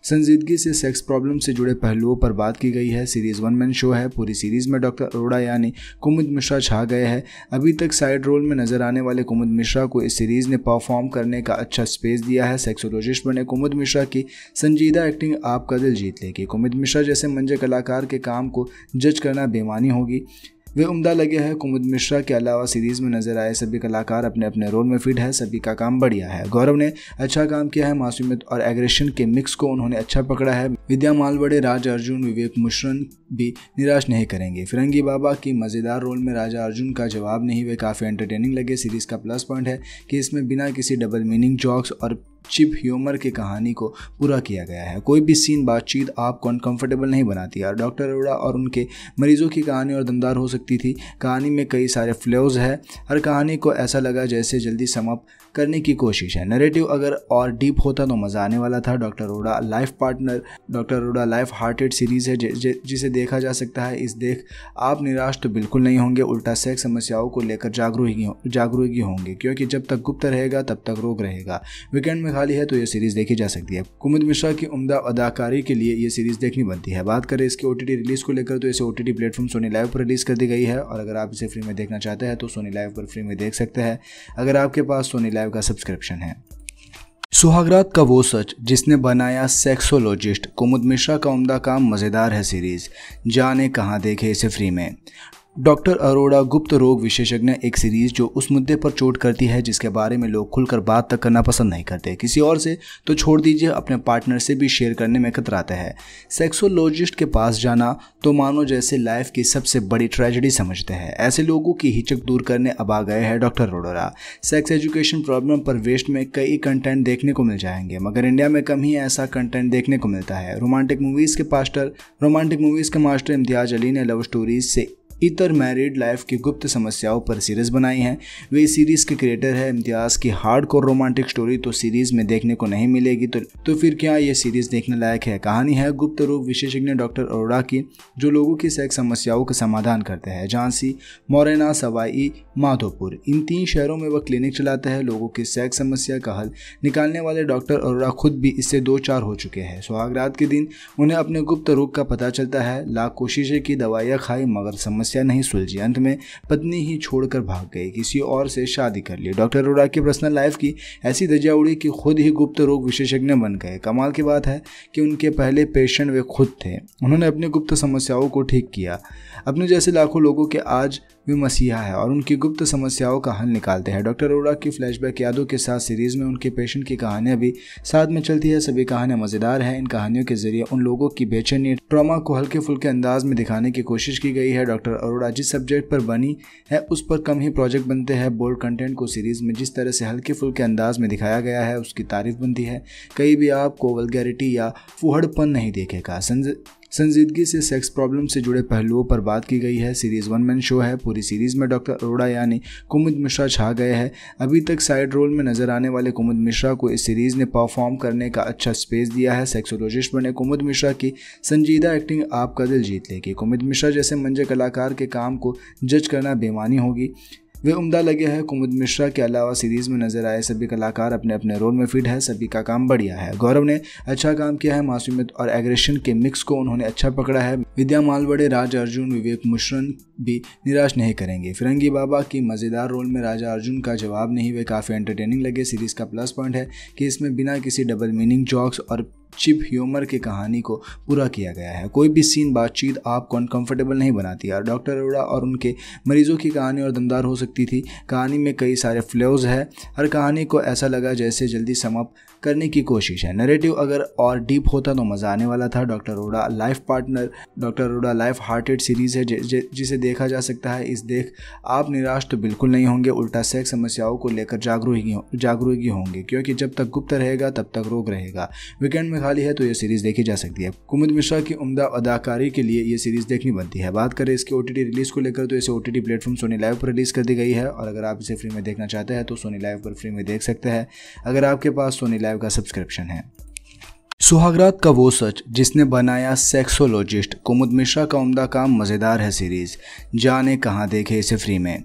संजीदगी से सेक्स प्रॉब्लम से जुड़े पहलुओं पर बात की गई है सीरीज वन मैन शो है पूरी सीरीज में डॉक्टर अरोड़ा यानी कुमुद मिश्रा छा गए हैं अभी तक साइड रोल में नजर आने वाले कुमुद मिश्रा को इस सीरीज ने परफॉर्म करने का अच्छा स्पेस दिया है सेक्सोलॉजिस्ट बने कुमुद मिश्रा की संजीदा एक्टिंग आपका दिल जीत लेगी कुमुद मिश्रा जैसे मंजे कलाकार के काम को जज करना बेमानी होगी वे उम्दा लगे हैं कुमुद मिश्रा के अलावा सीरीज में नजर आए सभी कलाकार अपने अपने रोल में फिट है सभी का काम बढ़िया है गौरव ने अच्छा काम किया है मासूमियत और एग्रेशन के मिक्स को उन्होंने अच्छा पकड़ा है विद्या मालवड़े राज अर्जुन विवेक मुश्रन भी निराश नहीं करेंगे फिरंगी बाबा की मज़ेदार रोल में राजा अर्जुन का जवाब नहीं वे काफ़ी एंटरटेनिंग लगे सीरीज का प्लस पॉइंट है कि इसमें बिना किसी डबल मीनिंग जॉक्स और चिप ह्यूमर की कहानी को पूरा किया गया है कोई भी सीन बातचीत आपको अनकंफर्टेबल नहीं बनाती है डॉक्टर अरोड़ा और उनके मरीजों की कहानी और दमदार हो सकती थी कहानी में कई सारे फ्लोज़ है हर कहानी को ऐसा लगा जैसे जल्दी समाप्त करने की कोशिश है नरेटिव अगर और डीप होता तो मज़ा आने वाला था डॉक्टर रोडा लाइफ पार्टनर डॉक्टर रोडा लाइफ हार्टेड सीरीज़ है जिसे देखा जा सकता है इस देख आप निराश तो बिल्कुल नहीं होंगे उल्टा सेक्स समस्याओं को लेकर जागरूक जागरूक होंगे क्योंकि जब तक गुप्त रहेगा तब तक रोग रहेगा वीकेंड में खाली है तो यह सीरीज़ देखी जा सकती है कुमुद मिश्रा की उमदा अदाकारी के लिए यह सीरीज़ देखनी बनती है बात करें इसके ओ रिलीज़ को लेकर तो इसे O T platform Sony live पर रिलीज़ कर दी गई है और अगर आप इसे फ्री में देखना चाहते हैं तो सोनी लाइव पर फ्री में देख सकते हैं अगर आपके पास सोनी लाइव लाइव का सब्सक्रिप्शन है सुहागरात का वो सच जिसने बनाया सेक्सोलॉजिस्ट कुमुद मिश्रा का उमदा काम मज़ेदार है सीरीज़ जाने कहाँ देखे इसे फ्री में डॉक्टर अरोड़ा गुप्त रोग विशेषज्ञ एक सीरीज जो उस मुद्दे पर चोट करती है जिसके बारे में लोग खुलकर बात तक करना पसंद नहीं करते किसी और से तो छोड़ दीजिए अपने पार्टनर से भी शेयर करने में कतराते हैं सेक्सोलॉजिस्ट के पास जाना तो मानो जैसे लाइफ की सबसे बड़ी ट्रेजेडी समझते हैं ऐसे लोगों की हिचक दूर करने अब आ गए हैं doctor Arora sex education problem पर वेस्ट में कई कंटेंट देखने को मिल जाएंगे मगर इंडिया में कम ही ऐसा कंटेंट देखने को मिलता है रोमांटिक मूवीज़ के पास्टर रोमांटिक मूवीज़ के मास्टर इम्तियाज अली ने लव स्टोरीज से इतर मैरिड लाइफ की गुप्त समस्याओं पर सीरीज़ बनाई है वे सीरीज़ के क्रिएटर है इम्तियाज़ की हार्ड कोर रोमांटिक स्टोरी तो सीरीज़ में देखने को नहीं मिलेगी तो, तो फिर क्या ये सीरीज़ देखने लायक है कहानी है गुप्त रोग विशेषज्ञ डॉक्टर अरोड़ा की जो लोगों की सेक्स समस्याओं का समाधान करते हैं झांसी मोरेना सवाई माधोपुर इन तीन शहरों में वह क्लिनिक चलाते हैं लोगों की सेक्स समस्या का हल निकालने वाले डॉक्टर अरोड़ा खुद भी इससे दो चार हो चुके हैं सुहाग रात के दिन उन्हें अपने गुप्त रोग का पता चलता है लाख कोशिशें की दवाइयाँ खाई मगर समस्या समस्या नहीं सुलझी अंत में पत्नी ही छोड़कर भाग गई किसी और से शादी कर ली डॉक्टर अरोड़ा की पर्सनल लाइफ की ऐसी दर्जा उड़ी कि खुद ही गुप्त रोग विशेषज्ञ बन गए कमाल की बात है कि उनके पहले पेशेंट वे खुद थे उन्होंने अपनी गुप्त समस्याओं को ठीक किया अपने जैसे लाखों लोगों के आज वे मसीहा है और उनकी गुप्त समस्याओं का हल निकालते हैं डॉक्टर अरोड़ा की फ्लैशबैक यादों के साथ सीरीज में उनके पेशेंट की कहानियां भी साथ में चलती है सभी कहानियां मजेदार है इन कहानियों के जरिए उन लोगों की बेचैनी ट्रामा को हल्के फुल्के अंदाज में दिखाने की कोशिश की गई है डॉक्टर अरोड़ा जिस सब्जेक्ट पर बनी है उस पर कम ही प्रोजेक्ट बनते हैं बोल्ड कंटेंट को सीरीज में जिस तरह से हल्के फुल्के अंदाज में दिखाया गया है उसकी तारीफ बनती है कहीं भी आपको वलगैरिटी या फुहड़पन नहीं देखेगा संजीदगी से सेक्स प्रॉब्लम से जुड़े पहलुओं पर बात की गई है सीरीज वन मैन शो है पूरी सीरीज में डॉक्टर अरोड़ा यानी कुमुद मिश्रा छा गए हैं अभी तक साइड रोल में नजर आने वाले कुमुद मिश्रा को इस सीरीज ने परफॉर्म करने का अच्छा स्पेस दिया है सेक्सोलॉजिस्ट बने कुमुद मिश्रा की संजीदा एक्टिंग आपका दिल जीत लेगी कुमुद मिश्रा जैसे मंजे कलाकार के काम को जज करना बेमानी होगी वे उम्दा लगे हैं कुमुद मिश्रा के अलावा सीरीज में नजर आए सभी कलाकार अपने अपने रोल में फिट है सभी का काम बढ़िया है गौरव ने अच्छा काम किया है मासूमियत और एग्रेशन के मिक्स को उन्होंने अच्छा पकड़ा है विद्या मालवड़े राज अर्जुन विवेक मुश्रन भी निराश नहीं करेंगे फिरंगी बाबा की मज़ेदार रोल में राजा अर्जुन का जवाब नहीं वे काफ़ी एंटरटेनिंग लगे सीरीज का प्लस पॉइंट है कि इसमें बिना किसी डबल मीनिंग जॉक्स और चिप ह्यूमर की कहानी को पूरा किया गया है कोई भी सीन बातचीत आपको अनकंफर्टेबल नहीं बनाती है डॉक्टर अरोड़ा और उनके मरीजों की कहानी और दमदार हो सकती थी कहानी में कई सारे फ्लोज़ है हर कहानी को ऐसा लगा जैसे जल्दी समाप्त करने की कोशिश है नरेटिव अगर और डीप होता तो मज़ा आने वाला था डॉक्टर रोडा लाइफ पार्टनर डॉक्टर रोडा लाइफ हार्टेड सीरीज़ है जिसे देखा जा सकता है इस देख आप निराश तो बिल्कुल नहीं होंगे उल्टा सेक्स समस्याओं को लेकर जागरूक जागरूक होंगे क्योंकि जब तक गुप्त रहेगा तब तक रोग रहेगा वीकेंड में खाली है तो यह सीरीज़ देखी जा सकती है कुमुद मिश्रा की उमदा अदाकारी के लिए यह सीरीज़ देखनी बनती है बात करें इसके ओ रिलीज़ को लेकर तो इसे O T platform Sony live पर रिलीज़ कर दी गई है और अगर आप इसे फ्री में देखना चाहते हैं तो सोनी लाइव पर फ्री में देख सकते हैं अगर आपके पास सोनी लाइव लाइव का सब्सक्रिप्शन है सुहागरात का वो सच जिसने बनाया सेक्सोलॉजिस्ट कुमुद मिश्रा का उमदा काम मज़ेदार है सीरीज़ जाने कहाँ देखे इसे फ्री में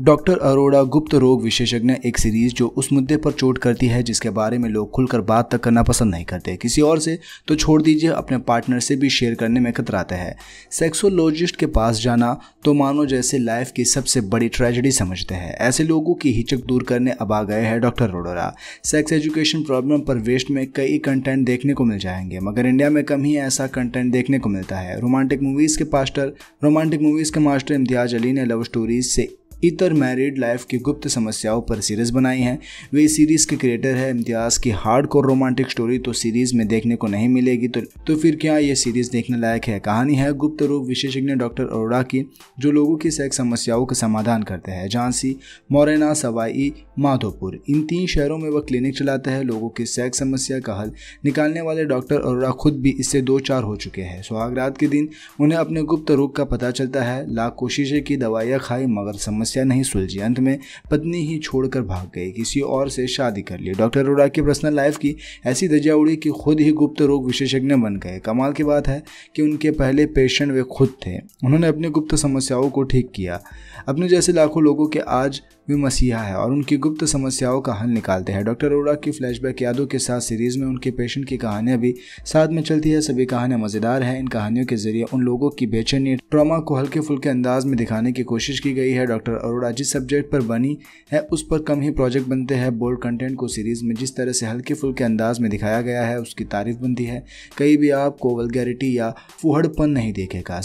डॉक्टर अरोड़ा गुप्त रोग विशेषज्ञ एक सीरीज जो उस मुद्दे पर चोट करती है जिसके बारे में लोग खुलकर बात तक करना पसंद नहीं करते किसी और से तो छोड़ दीजिए अपने पार्टनर से भी शेयर करने में कतराते हैं सेक्सोलॉजिस्ट के पास जाना तो मानो जैसे लाइफ की सबसे बड़ी ट्रेजेडी समझते हैं ऐसे लोगों की हिचक दूर करने अब आ गए हैं doctor Arora sex education problem पर वेस्ट में कई कंटेंट देखने को मिल जाएंगे मगर इंडिया में कम ही ऐसा कंटेंट देखने को मिलता है रोमांटिक मूवीज़ के पास्टर रोमांटिक मूवीज़ के मास्टर इम्तियाज अली ने लव स्टोरीज से इतर मैरिड लाइफ की गुप्त समस्याओं पर सीरीज़ बनाई हैं वे सीरीज़ के क्रिएटर है इम्तियाज़ की हार्ड कोर रोमांटिक स्टोरी तो सीरीज़ में देखने को नहीं मिलेगी तो, तो फिर क्या ये सीरीज़ देखने लायक है कहानी है गुप्त रोग विशेषज्ञ डॉक्टर अरोड़ा की जो लोगों की सेक्स समस्याओं का समाधान करते हैं झांसी मोरेना सवाई माधोपुर इन तीन शहरों में वह क्लिनिक चलाते हैं लोगों की सेक्स समस्या का हल निकालने वाले डॉक्टर अरोड़ा खुद भी इससे दो चार हो चुके हैं सुहाग रात के दिन उन्हें अपने गुप्त रोग का पता चलता है लाख कोशिशें की दवाइयाँ खाई मगर समस्या समस्या नहीं सुलझी अंत में पत्नी ही छोड़कर भाग गई किसी और से शादी कर ली डॉक्टर अरोड़ा की पर्सनल लाइफ की ऐसी दजा उड़ी कि खुद ही गुप्त रोग विशेषज्ञ बन गए कमाल की बात है कि उनके पहले पेशेंट वे खुद थे उन्होंने अपनी गुप्त समस्याओं को ठीक किया अपने जैसे लाखों लोगों के आज वे मसीहा है और उनकी गुप्त समस्याओं का हल निकालते हैं डॉक्टर अरोड़ा की फ्लैशबैक यादों के साथ सीरीज में उनके पेशेंट की कहानियां भी साथ में चलती है सभी कहानियां मजेदार हैं इन कहानियों के जरिए उन लोगों की बेचैनी ट्रॉमा को हल्के फुल्के अंदाज में दिखाने की कोशिश की गई है डॉक्टर अरोड़ा जिस सब्जेक्ट पर बनी है उस पर कम ही प्रोजेक्ट बनते हैं बोल्ड कंटेंट को सीरीज में जिस तरह से हल्के फुल्के अंदाज में दिखाया गया है उसकी तारीफ बनती है कहीं भी आपको वलगैरिटी या फुहड़पन नहीं देखेगा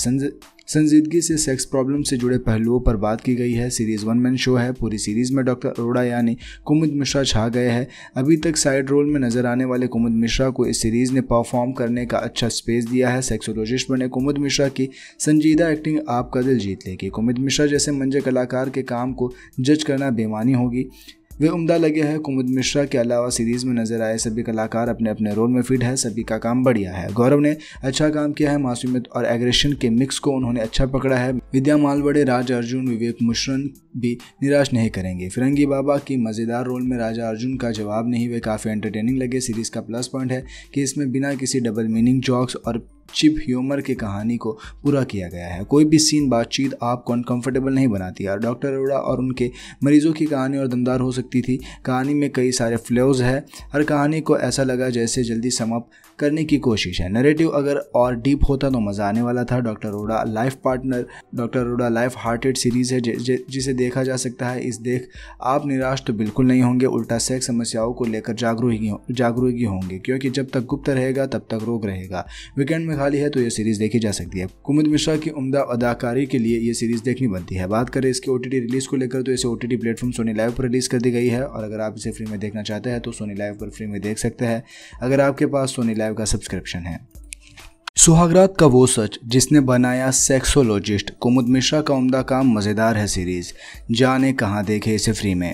संजीदगी से सेक्स प्रॉब्लम से जुड़े पहलुओं पर बात की गई है सीरीज वन मैन शो है पूरी सीरीज में डॉक्टर अरोड़ा यानी कुमुद मिश्रा छा गए हैं अभी तक साइड रोल में नजर आने वाले कुमुद मिश्रा को इस सीरीज ने परफॉर्म करने का अच्छा स्पेस दिया है सेक्सोलॉजिस्ट बने कुमुद मिश्रा की संजीदा एक्टिंग आपका दिल जीत लेगी कुमुद मिश्रा जैसे मंजे कलाकार के काम को जज करना बेमानी होगी वे उम्दा लगे हैं कुमुद मिश्रा के अलावा सीरीज में नजर आए सभी कलाकार अपने अपने रोल में फिट है सभी का काम बढ़िया है गौरव ने अच्छा काम किया है मासूमियत और एग्रेशन के मिक्स को उन्होंने अच्छा पकड़ा है विद्या मालवड़े राज अर्जुन विवेक मुश्रन भी निराश नहीं करेंगे फिरंगी बाबा की मज़ेदार रोल में राजा अर्जुन का जवाब नहीं हुए काफ़ी एंटरटेनिंग लगे सीरीज का प्लस पॉइंट है कि इसमें बिना किसी डबल मीनिंग जॉक्स और चिप ह्यूमर की कहानी को पूरा किया गया है कोई भी सीन बातचीत आपको अनकंफर्टेबल नहीं बनाती है डॉक्टर अरोड़ा और उनके मरीजों की कहानी और दमदार हो सकती थी कहानी में कई सारे फ्लोज है हर कहानी को ऐसा लगा जैसे जल्दी समाप्त करने की कोशिश है नरेटिव अगर और डीप होता तो मज़ा आने वाला था डॉक्टर रोडा लाइफ पार्टनर डॉक्टर रोडा लाइफ हार्टेड सीरीज़ है जिसे देखा जा सकता है इस देख आप निराश तो बिल्कुल नहीं होंगे उल्टा सेक्स समस्याओं को लेकर जागरूक जागरूकी होंगे क्योंकि जब तक गुप्त रहेगा तब तक रोग रहेगा वीकेंड में खाली है तो यह सीरीज़ देखी जा सकती है कुमुद मिश्रा की उमदा अदाकारी के लिए यह सीरीज़ देखनी बनती है बात करें इसके ओ रिलीज़ को लेकर तो इसे O T platform Sony live पर रिलीज़ कर दी गई है और अगर आप इसे फ्री में देखना चाहते हैं तो सोनी लाइव पर फ्री में देख सकते हैं अगर आपके पास सोनी लाइव लाइव का सब्सक्रिप्शन है सुहागरात का वो सच जिसने बनाया सेक्सोलॉजिस्ट कुमुद मिश्रा का उम्दा काम मज़ेदार है सीरीज़ जाने कहाँ देखे इसे फ्री में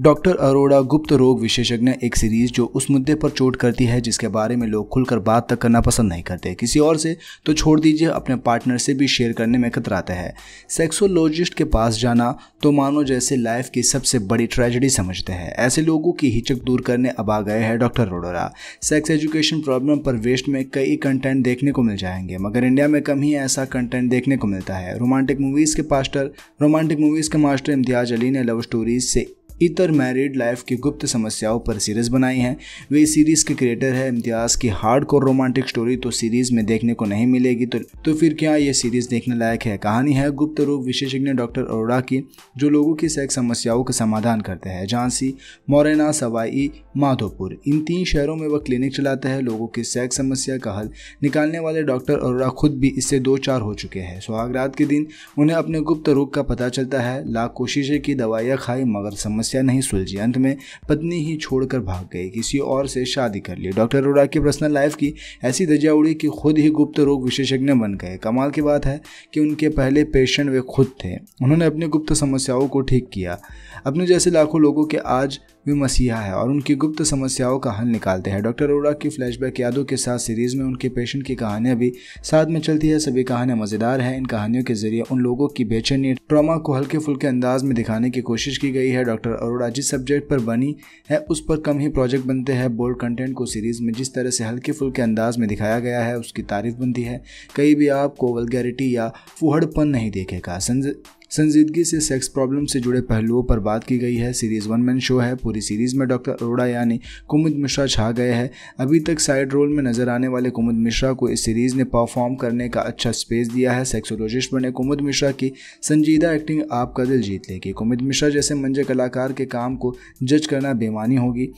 डॉक्टर अरोड़ा गुप्त रोग विशेषज्ञ एक सीरीज जो उस मुद्दे पर चोट करती है जिसके बारे में लोग खुलकर बात तक करना पसंद नहीं करते किसी और से तो छोड़ दीजिए अपने पार्टनर से भी शेयर करने में कतराते हैं सेक्सोलॉजिस्ट के पास जाना तो मानो जैसे लाइफ की सबसे बड़ी ट्रेजेडी समझते हैं ऐसे लोगों की हिचक दूर करने अब आ गए हैं doctor Arora sex education problem पर वेस्ट में कई कंटेंट देखने को मिल जाएंगे मगर इंडिया में कम ही ऐसा कंटेंट देखने को मिलता है रोमांटिक मूवीज़ के पास्टर रोमांटिक मूवीज़ के मास्टर इम्तियाज अली ने लव स्टोरीज से इतर मैरिड लाइफ की गुप्त समस्याओं पर सीरीज बनाई हैं वे सीरीज़ के क्रिएटर है इम्तियाज़ की हार्ड कोर रोमांटिक स्टोरी तो सीरीज़ में देखने को नहीं मिलेगी तो, तो फिर क्या ये सीरीज़ देखने लायक है कहानी है गुप्त रोग विशेषज्ञ डॉक्टर अरोड़ा की जो लोगों की सेक्स समस्याओं का समाधान करते हैं झांसी मोरेना सवाई माधोपुर इन तीन शहरों में वह क्लिनिक चलाते हैं लोगों की सेक्स समस्या का हल निकालने वाले डॉक्टर अरोड़ा खुद भी इससे दो चार हो चुके हैं सुहागरात के दिन उन्हें अपने गुप्त रोग का पता चलता है लाख कोशिशें की दवाइयाँ खाई मगर समस्या समस्या नहीं सुलझी अंत में पत्नी ही छोड़कर भाग गई किसी और से शादी कर ली डॉक्टर अरोड़ा की पर्सनल लाइफ की ऐसी दजा उड़ी कि खुद ही गुप्त रोग विशेषज्ञ बन गए कमाल की बात है कि उनके पहले पेशेंट वे खुद थे उन्होंने अपनी गुप्त समस्याओं को ठीक किया अपने जैसे लाखों लोगों के आज वे मसीहा है और उनकी गुप्त समस्याओं का हल निकालते हैं डॉक्टर अरोड़ा की फ्लैशबैक यादों के साथ सीरीज में उनके पेशेंट की कहानियां भी साथ में चलती है सभी कहानियां मजेदार हैं इन कहानियों के जरिए उन लोगों की बेचैनी ट्रामा को हल्के फुल्के अंदाज में दिखाने की कोशिश की गई है डॉक्टर अरोड़ा जिस सब्जेक्ट पर बनी है उस पर कम ही प्रोजेक्ट बनते हैं बोल्ड कंटेंट को सीरीज में जिस तरह से हल्के फुल्के अंदाज में दिखाया गया है उसकी तारीफ बनती है कहीं भी आपको वलगैरिटी या फुहड़पन नहीं देखेगा संजीदगी से सेक्स प्रॉब्लम से जुड़े पहलुओं पर बात की गई है सीरीज वन मैन शो है पूरी सीरीज में डॉक्टर अरोड़ा यानी कुमुद मिश्रा छा गए हैं अभी तक साइड रोल में नजर आने वाले कुमुद मिश्रा को इस सीरीज ने परफॉर्म करने का अच्छा स्पेस दिया है सेक्सोलॉजिस्ट बने कुमुद मिश्रा की संजीदा एक्टिंग आपका दिल जीत लेगी कुमुद मिश्रा जैसे मंजे कलाकार के काम को जज करना बेमानी होगी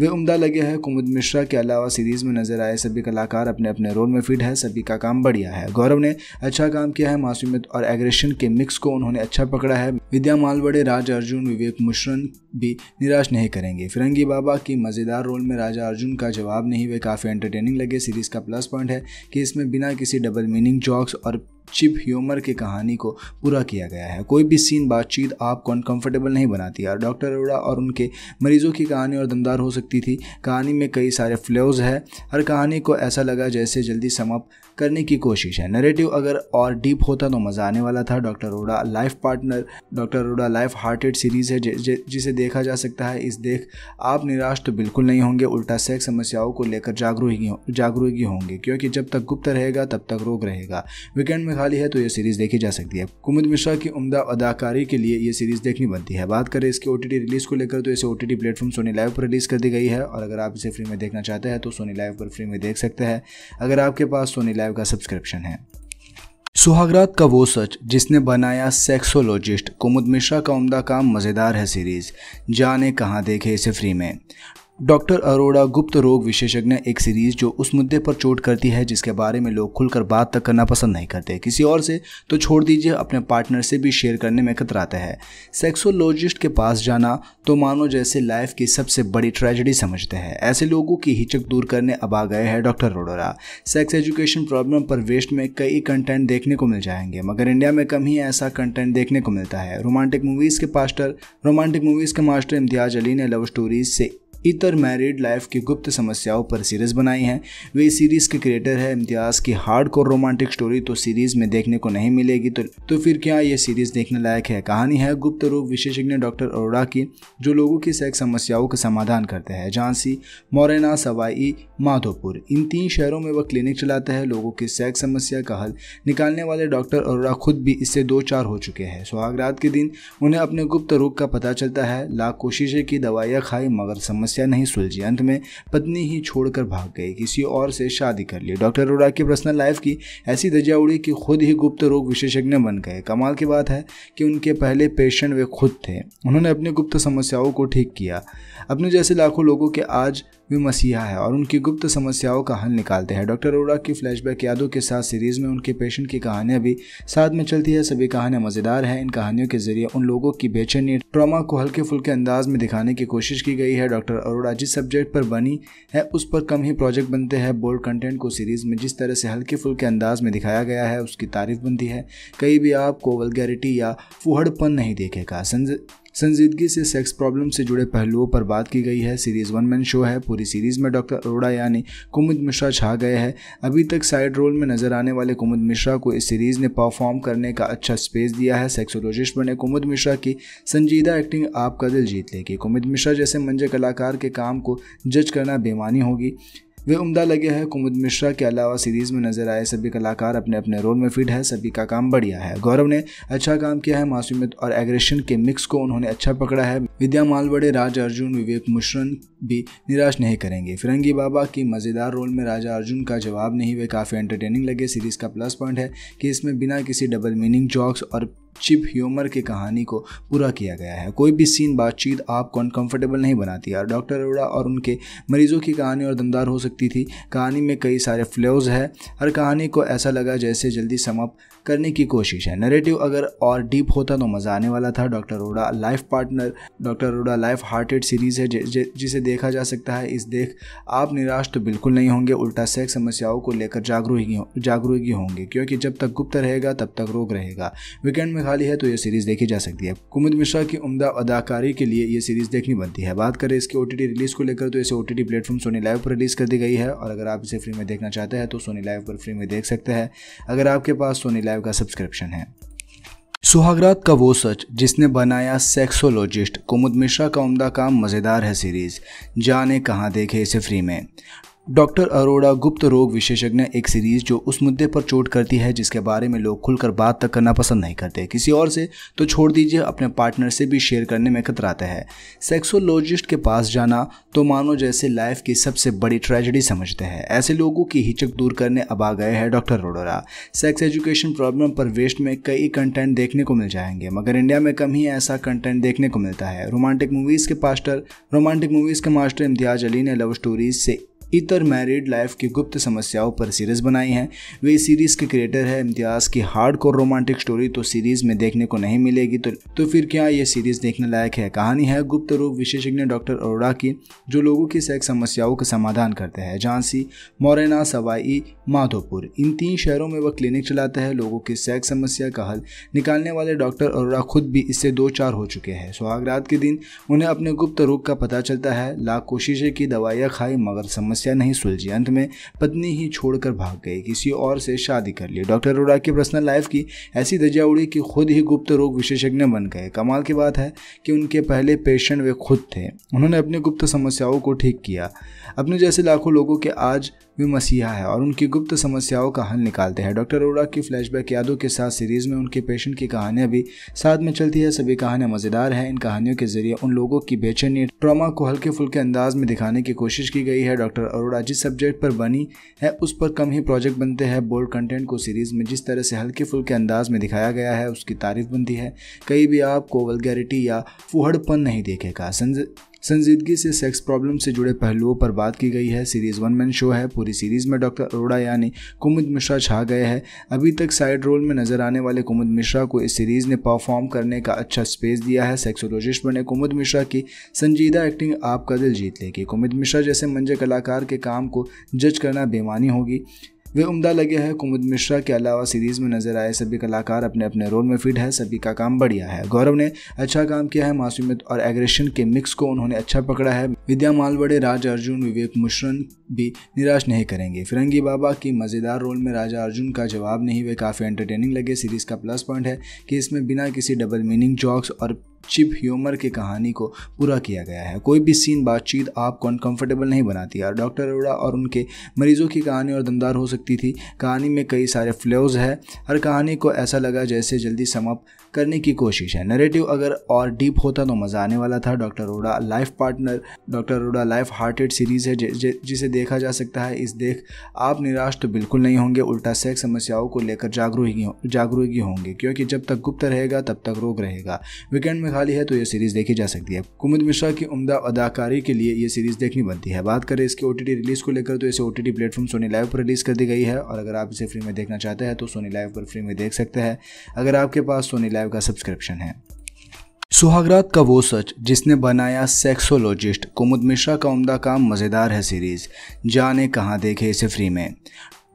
वे उम्दा लगे हैं कुमुद मिश्रा के अलावा सीरीज में नजर आए सभी कलाकार अपने अपने रोल में फिट है सभी का काम बढ़िया है गौरव ने अच्छा काम किया है मासूमियत और एग्रेशन के मिक्स को उन्होंने अच्छा पकड़ा है विद्या मालवड़े राज अर्जुन विवेक मुश्रन भी निराश नहीं करेंगे फिरंगी बाबा की मज़ेदार रोल में राजा अर्जुन का जवाब नहीं वे काफ़ी एंटरटेनिंग लगे सीरीज़ का प्लस पॉइंट है कि इसमें बिना किसी डबल मीनिंग जॉक्स और चिप ह्यूमर की कहानी को पूरा किया गया है कोई भी सीन बातचीत आपको अनकंफर्टेबल नहीं बनाती यार डॉक्टर अरोड़ा और उनके मरीजों की कहानी और दमदार हो सकती थी कहानी में कई सारे फ्लोज़ है हर कहानी को ऐसा लगा जैसे जल्दी समाप्त करने की कोशिश है नरेटिव अगर और डीप होता तो मज़ा आने वाला था डॉक्टर रोडा लाइफ पार्टनर डॉक्टर रोडा लाइफ हार्टेड सीरीज़ है जिसे देखा जा सकता है इस देख आप निराश तो बिल्कुल नहीं होंगे उल्टा सेक्स समस्याओं को लेकर जागरूक जागरूकी होंगे क्योंकि जब तक गुप्त रहेगा तब तक रोग रहेगा वीकेंड में खाली है तो यह सीरीज़ देखी जा सकती है कुमुद मिश्रा की उमदा अदाकारी के लिए यह सीरीज़ देखनी बनती है बात करें इसके ओ रिलीज़ को लेकर तो इसे O T platform Sony live पर रिलीज़ कर दी गई है और अगर आप इसे फ्री में देखना चाहते हैं तो सोनी लाइव पर फ्री में देख सकते हैं अगर आपके पास सोनी लाइव लाइव का सब्सक्रिप्शन है सुहागरात का वो सच जिसने बनाया सेक्सोलॉजिस्ट कुमुद मिश्रा का उम्दा काम मज़ेदार है सीरीज़ जाने कहाँ देखे इसे फ्री में डॉक्टर अरोड़ा गुप्त रोग विशेषज्ञ एक सीरीज जो उस मुद्दे पर चोट करती है जिसके बारे में लोग खुलकर बात तक करना पसंद नहीं करते किसी और से तो छोड़ दीजिए अपने पार्टनर से भी शेयर करने में कतराते हैं सेक्सोलॉजिस्ट के पास जाना तो मानो जैसे लाइफ की सबसे बड़ी ट्रेजेडी समझते हैं ऐसे लोगों की हिचक दूर करने अब आ गए हैं doctor Arora sex education problem पर वेस्ट में कई कंटेंट देखने को मिल जाएंगे मगर इंडिया में कम ही ऐसा कंटेंट देखने को मिलता है रोमांटिक मूवीज़ के पास्टर रोमांटिक मूवीज़ के मास्टर इम्तियाज अली ने लव स्टोरीज से इतर मैरिड लाइफ की गुप्त समस्याओं पर सीरीज बनाई है वे सीरीज़ के क्रिएटर है इम्तियाज़ की हार्ड कोर रोमांटिक स्टोरी तो सीरीज़ में देखने को नहीं मिलेगी तो, तो फिर क्या ये सीरीज़ देखने लायक है कहानी है गुप्त रोग विशेषज्ञ डॉक्टर अरोड़ा की जो लोगों की सेक्स समस्याओं का समाधान करते हैं झांसी मोरेना सवाई माधोपुर इन तीन शहरों में वह क्लिनिक चलाते हैं लोगों की सेक्स समस्या का हल निकालने वाले डॉक्टर अरोड़ा खुद भी इससे दो चार हो चुके हैं सुहागरात के दिन उन्हें अपने गुप्त रोग का पता चलता है लाख कोशिशें की दवाइयाँ खाई मगर समस्या समस्या नहीं सुलझी अंत में पत्नी ही छोड़कर भाग गई किसी और से शादी कर ली डॉक्टर अरोड़ा की पर्सनल लाइफ की ऐसी दर्जा उड़ी कि खुद ही गुप्त रोग विशेषज्ञ बन गए कमाल की बात है कि उनके पहले पेशेंट वे खुद थे उन्होंने अपनी गुप्त समस्याओं को ठीक किया अपने जैसे लाखों लोगों के आज वे मसीहा है और उनकी गुप्त समस्याओं का हल निकालते हैं डॉक्टर अरोड़ा की फ्लैशबैक यादों के साथ सीरीज में उनके पेशेंट की कहानियां भी साथ में चलती है सभी कहानियां मजेदार हैं इन कहानियों के जरिए उन लोगों की बेचैनी ट्रॉमा को हल्के फुल्के अंदाज में दिखाने की कोशिश की गई है डॉक्टर अरोड़ा जिस सब्जेक्ट पर बनी है उस पर कम ही प्रोजेक्ट बनते हैं बोल्ड कंटेंट को सीरीज में जिस तरह से हल्के फुल्के अंदाज में दिखाया गया है उसकी तारीफ बनती है कहीं भी आपको वलगैरिटी या फुहड़पन नहीं देखेगा संजीदगी से सेक्स प्रॉब्लम से जुड़े पहलुओं पर बात की गई है सीरीज वन मैन शो है पूरी सीरीज में डॉक्टर अरोड़ा यानी कुमुद मिश्रा छा गए हैं अभी तक साइड रोल में नजर आने वाले कुमुद मिश्रा को इस सीरीज ने परफॉर्म करने का अच्छा स्पेस दिया है सेक्सोलॉजिस्ट बने कुमुद मिश्रा की संजीदा एक्टिंग आपका दिल जीत लेगी कुमुद मिश्रा जैसे मंजे कलाकार के काम को जज करना बेमानी होगी वे उम्दा लगे हैं कुमुद मिश्रा के अलावा सीरीज़ में नजर आए सभी कलाकार अपने अपने रोल में फिट है सभी का काम बढ़िया है गौरव ने अच्छा काम किया है मासूमियत और एग्रेशन के मिक्स को उन्होंने अच्छा पकड़ा है विद्या मालवड़े राज अर्जुन विवेक मुश्रन भी निराश नहीं करेंगे फिरंगी बाबा की मज़ेदार रोल में राजा अर्जुन का जवाब नहीं वे काफ़ी एंटरटेनिंग लगे सीरीज़ का प्लस पॉइंट है कि इसमें बिना किसी डबल मीनिंग जॉक्स और चिप ह्यूमर की कहानी को पूरा किया गया है कोई भी सीन बातचीत आपको अनकंफर्टेबल नहीं बनाती है डॉक्टर अरोड़ा और उनके मरीजों की कहानी और दमदार हो सकती थी कहानी में कई सारे फ्लोज है हर कहानी को ऐसा लगा जैसे जल्दी समाप्त करने की कोशिश है नरेटिव अगर और डीप होता तो मज़ा आने वाला था डॉक्टर रोडा लाइफ पार्टनर डॉक्टर रोडा लाइफ हार्टेड सीरीज़ है जिसे देखा जा सकता है इस देख आप निराश तो बिल्कुल नहीं होंगे उल्टा सेक्स समस्याओं को लेकर जागरूक जागरूकी होंगे क्योंकि जब तक गुप्त रहेगा तब तक रोग रहेगा वीकेंड में खाली है तो यह सीरीज़ देखी जा सकती है कुमित मिश्रा की उमदा अदाकारी के लिए यह सीरीज़ देखनी बनती है बात करें इसके ओ रिलीज़ को लेकर तो इसे O T platform Sony live पर रिलीज़ कर दी गई है और अगर आप इसे फ्री में देखना चाहते हैं तो सोनी लाइव पर फ्री में देख सकते हैं अगर आपके पास सोनी लाइव लाइव का सब्सक्रिप्शन है सुहागरात का वो सच जिसने बनाया सेक्सोलॉजिस्ट कुमुद मिश्रा का उम्दा काम मज़ेदार है सीरीज़ जाने कहाँ देखे इसे फ्री में डॉक्टर अरोड़ा गुप्त रोग विशेषज्ञ एक सीरीज जो उस मुद्दे पर चोट करती है जिसके बारे में लोग खुलकर बात तक करना पसंद नहीं करते किसी और से तो छोड़ दीजिए अपने पार्टनर से भी शेयर करने में कतराते हैं सेक्सोलॉजिस्ट के पास जाना तो मानो जैसे लाइफ की सबसे बड़ी ट्रेजेडी समझते हैं ऐसे लोगों की हिचक दूर करने अब आ गए हैं doctor Arora sex education problem पर वेस्ट में कई कंटेंट देखने को मिल जाएंगे मगर इंडिया में कम ही ऐसा कंटेंट देखने को मिलता है रोमांटिक मूवीज़ के पास्टर रोमांटिक मूवीज़ के मास्टर इम्तियाज अली ने लव स्टोरीज से इतर मैरिड लाइफ की गुप्त समस्याओं पर सीरीज़ बनाई है वे इस सीरीज़ के क्रिएटर है इम्तियाज़ की हार्ड कोर रोमांटिक स्टोरी तो सीरीज़ में देखने को नहीं मिलेगी तो, तो फिर क्या ये सीरीज़ देखने लायक है कहानी है गुप्त रोग विशेषज्ञ डॉक्टर अरोड़ा की जो लोगों की सेक्स समस्याओं का समाधान करते हैं झांसी मोरेना सवाई माधोपुर इन तीन शहरों में वह क्लिनिक चलाता है लोगों की सेक्स समस्या का हल निकालने वाले डॉक्टर अरोड़ा खुद भी इससे दो चार हो चुके हैं सुहाग रात के दिन उन्हें अपने गुप्त रोग का पता चलता है लाख कोशिशें की दवाइयाँ खाई मगर समस्या समस्या नहीं सुलझी अंत में पत्नी ही छोड़कर भाग गई किसी और से शादी कर ली डॉक्टर अरोड़ा की पर्सनल लाइफ की ऐसी धज्जा उड़ी कि खुद ही गुप्त रोग विशेषज्ञ बन गए कमाल की बात है कि उनके पहले पेशेंट वे खुद थे उन्होंने अपनी गुप्त समस्याओं को ठीक किया अपने जैसे लाखों लोगों के आज भी मसीहा है और उनकी गुप्त समस्याओं का हल निकालते हैं डॉक्टर अरोड़ा की फ्लैशबैक यादों के साथ सीरीज में उनके पेशेंट की कहानियां भी साथ में चलती है सभी कहानियां मजेदार है इन कहानियों के जरिए उन लोगों की बेचैनी ट्रॉमा को हल्के फुल्के अंदाज में दिखाने की कोशिश की गई है डॉक्टर अरोड़ा जिस सब्जेक्ट पर बनी है उस पर कम ही प्रोजेक्ट बनते हैं बोल्ड कंटेंट को सीरीज में जिस तरह से हल्के फुल्के अंदाज में दिखाया गया है उसकी तारीफ बनती है कहीं भी आपको वलगैरिटी या फुहड़पन नहीं देखेगा संजीदगी से सेक्स प्रॉब्लम से जुड़े पहलुओं पर बात की गई है सीरीज वन मैन शो है पूरी सीरीज में डॉक्टर अरोड़ा यानी कुमुद मिश्रा छा गए हैं अभी तक साइड रोल में नजर आने वाले कुमुद मिश्रा को इस सीरीज ने परफॉर्म करने का अच्छा स्पेस दिया है सेक्सोलॉजिस्ट बने कुमुद मिश्रा की संजीदा एक्टिंग आपका दिल जीत लेगी कुमुद मिश्रा जैसे मंजे कलाकार के काम को जज करना बेमानी होगी वे उम्दा लगे हैं कुमुद मिश्रा के अलावा सीरीज में नजर आए सभी कलाकार अपने अपने रोल में फिट है सभी का काम बढ़िया है गौरव ने अच्छा काम किया है मासूमियत और एग्रेशन के मिक्स को उन्होंने अच्छा पकड़ा है विद्या मालवड़े राज अर्जुन विवेक मुश्रन भी निराश नहीं करेंगे फिरंगी बाबा की मज़ेदार रोल में राजा अर्जुन का जवाब नहीं वे काफ़ी एंटरटेनिंग लगे सीरीज का प्लस पॉइंट है कि इसमें बिना किसी डबल मीनिंग जॉक्स और चिप ह्यूमर की कहानी को पूरा किया गया है कोई भी सीन बातचीत आपको अनकंफर्टेबल नहीं बनाती है डॉक्टर अरोड़ा और उनके मरीजों की कहानी और दमदार हो सकती थी कहानी में कई सारे फ्लोज़ है हर कहानी को ऐसा लगा जैसे जल्दी समाप्त करने की कोशिश है नरेटिव अगर और डीप होता तो मज़ा आने वाला था डॉक्टर रोडा लाइफ पार्टनर डॉक्टर रोडा लाइफ हार्टेड सीरीज़ है जिसे देखा जा सकता है इस देख आप निराश तो बिल्कुल नहीं होंगे उल्टा सेक्स समस्याओं को लेकर जागरूक जागरूक होंगे क्योंकि जब तक गुप्त रहेगा तब तक रोग रहेगा वीकेंड में खाली है तो यह सीरीज़ देखी जा सकती है कुमुद मिश्रा की उमदा अदाकारी के लिए यह सीरीज़ देखनी बनती है बात करें इसके ओ रिलीज़ को लेकर तो इसे O T platform Sony live पर रिलीज़ कर दी गई है और अगर आप इसे फ्री में देखना चाहते हैं तो सोनी लाइव पर फ्री में देख सकते हैं अगर आपके पास सोनी लाइव का सब्सक्रिप्शन है सुहागरात का वो सच जिसने बनाया सेक्सोलॉजिस्ट कुमुद मिश्रा का उमदा काम मज़ेदार है सीरीज़ जाने कहाँ देखे इसे फ्री में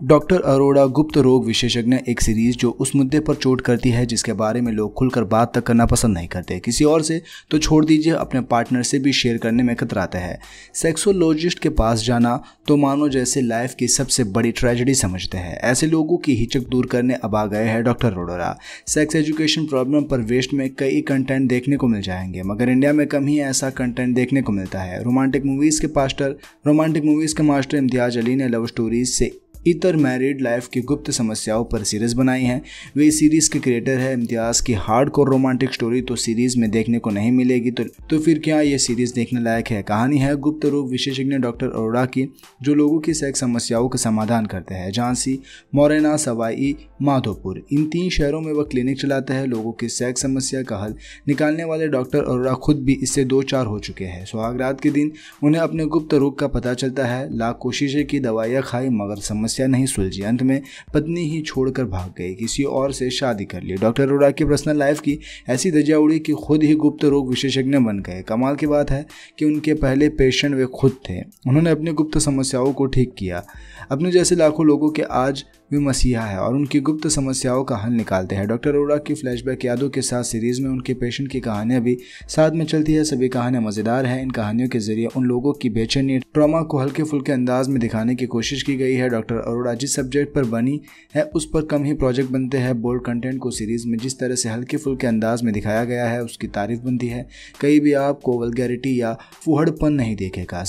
डॉक्टर अरोड़ा गुप्त रोग विशेषज्ञ एक सीरीज जो उस मुद्दे पर चोट करती है जिसके बारे में लोग खुलकर बात तक करना पसंद नहीं करते किसी और से तो छोड़ दीजिए अपने पार्टनर से भी शेयर करने में कतराते हैं सेक्सोलॉजिस्ट के पास जाना तो मानो जैसे लाइफ की सबसे बड़ी ट्रेजेडी समझते हैं ऐसे लोगों की हिचक दूर करने अब आ गए हैं doctor Arora sex education problem पर वेस्ट में कई कंटेंट देखने को मिल जाएंगे मगर इंडिया में कम ही ऐसा कंटेंट देखने को मिलता है रोमांटिक मूवीज़ के पास्टर रोमांटिक मूवीज़ के मास्टर इम्तियाज अली ने लव स्टोरीज से इतर मैरिड लाइफ की गुप्त समस्याओं पर सीरीज़ बनाई है वे सीरीज़ के क्रिएटर है इम्तियाज़ की हार्ड कोर रोमांटिक स्टोरी तो सीरीज़ में देखने को नहीं मिलेगी तो, तो फिर क्या ये सीरीज़ देखने लायक है कहानी है गुप्त रोग विशेषज्ञ डॉक्टर अरोड़ा की जो लोगों की सेक्स समस्याओं का समाधान करते हैं झांसी मोरेना सवाई माधोपुर इन तीन शहरों में वह क्लिनिक चलाते हैं लोगों की सेक्स समस्या का हल निकालने वाले डॉक्टर अरोड़ा खुद भी इससे दो चार हो चुके हैं सुहाग रात के दिन उन्हें अपने गुप्त रोग का पता चलता है लाख कोशिशें की दवाइयाँ खाई मगर समस्या समस्या नहीं सुलझी अंत में पत्नी ही छोड़कर भाग गई किसी और से शादी कर ली डॉक्टर अरोड़ा की पर्सनल लाइफ की ऐसी दर्जा उड़ी कि खुद ही गुप्त रोग विशेषज्ञ बन गए कमाल की बात है कि उनके पहले पेशेंट वे खुद थे उन्होंने अपनी गुप्त समस्याओं को ठीक किया अपने जैसे लाखों लोगों के आज भी मसीहा है और उनकी गुप्त समस्याओं का हल निकालते हैं डॉक्टर अरोड़ा की फ्लैशबैक यादों के साथ सीरीज में उनके पेशेंट की कहानियां भी साथ में चलती है सभी कहानियां मजेदार है इन कहानियों के जरिए उन लोगों की बेचैनी ट्रॉमा को हल्के फुल्के अंदाज में दिखाने की कोशिश की गई है डॉक्टर अरोड़ा जिस सब्जेक्ट पर बनी है उस पर कम ही प्रोजेक्ट बनते हैं बोल्ड कंटेंट को सीरीज में जिस तरह से हल्के फुल्के अंदाज में दिखाया गया है उसकी तारीफ बनती है कहीं भी आपको वलगैरिटी या फुहड़पन नहीं देखेगा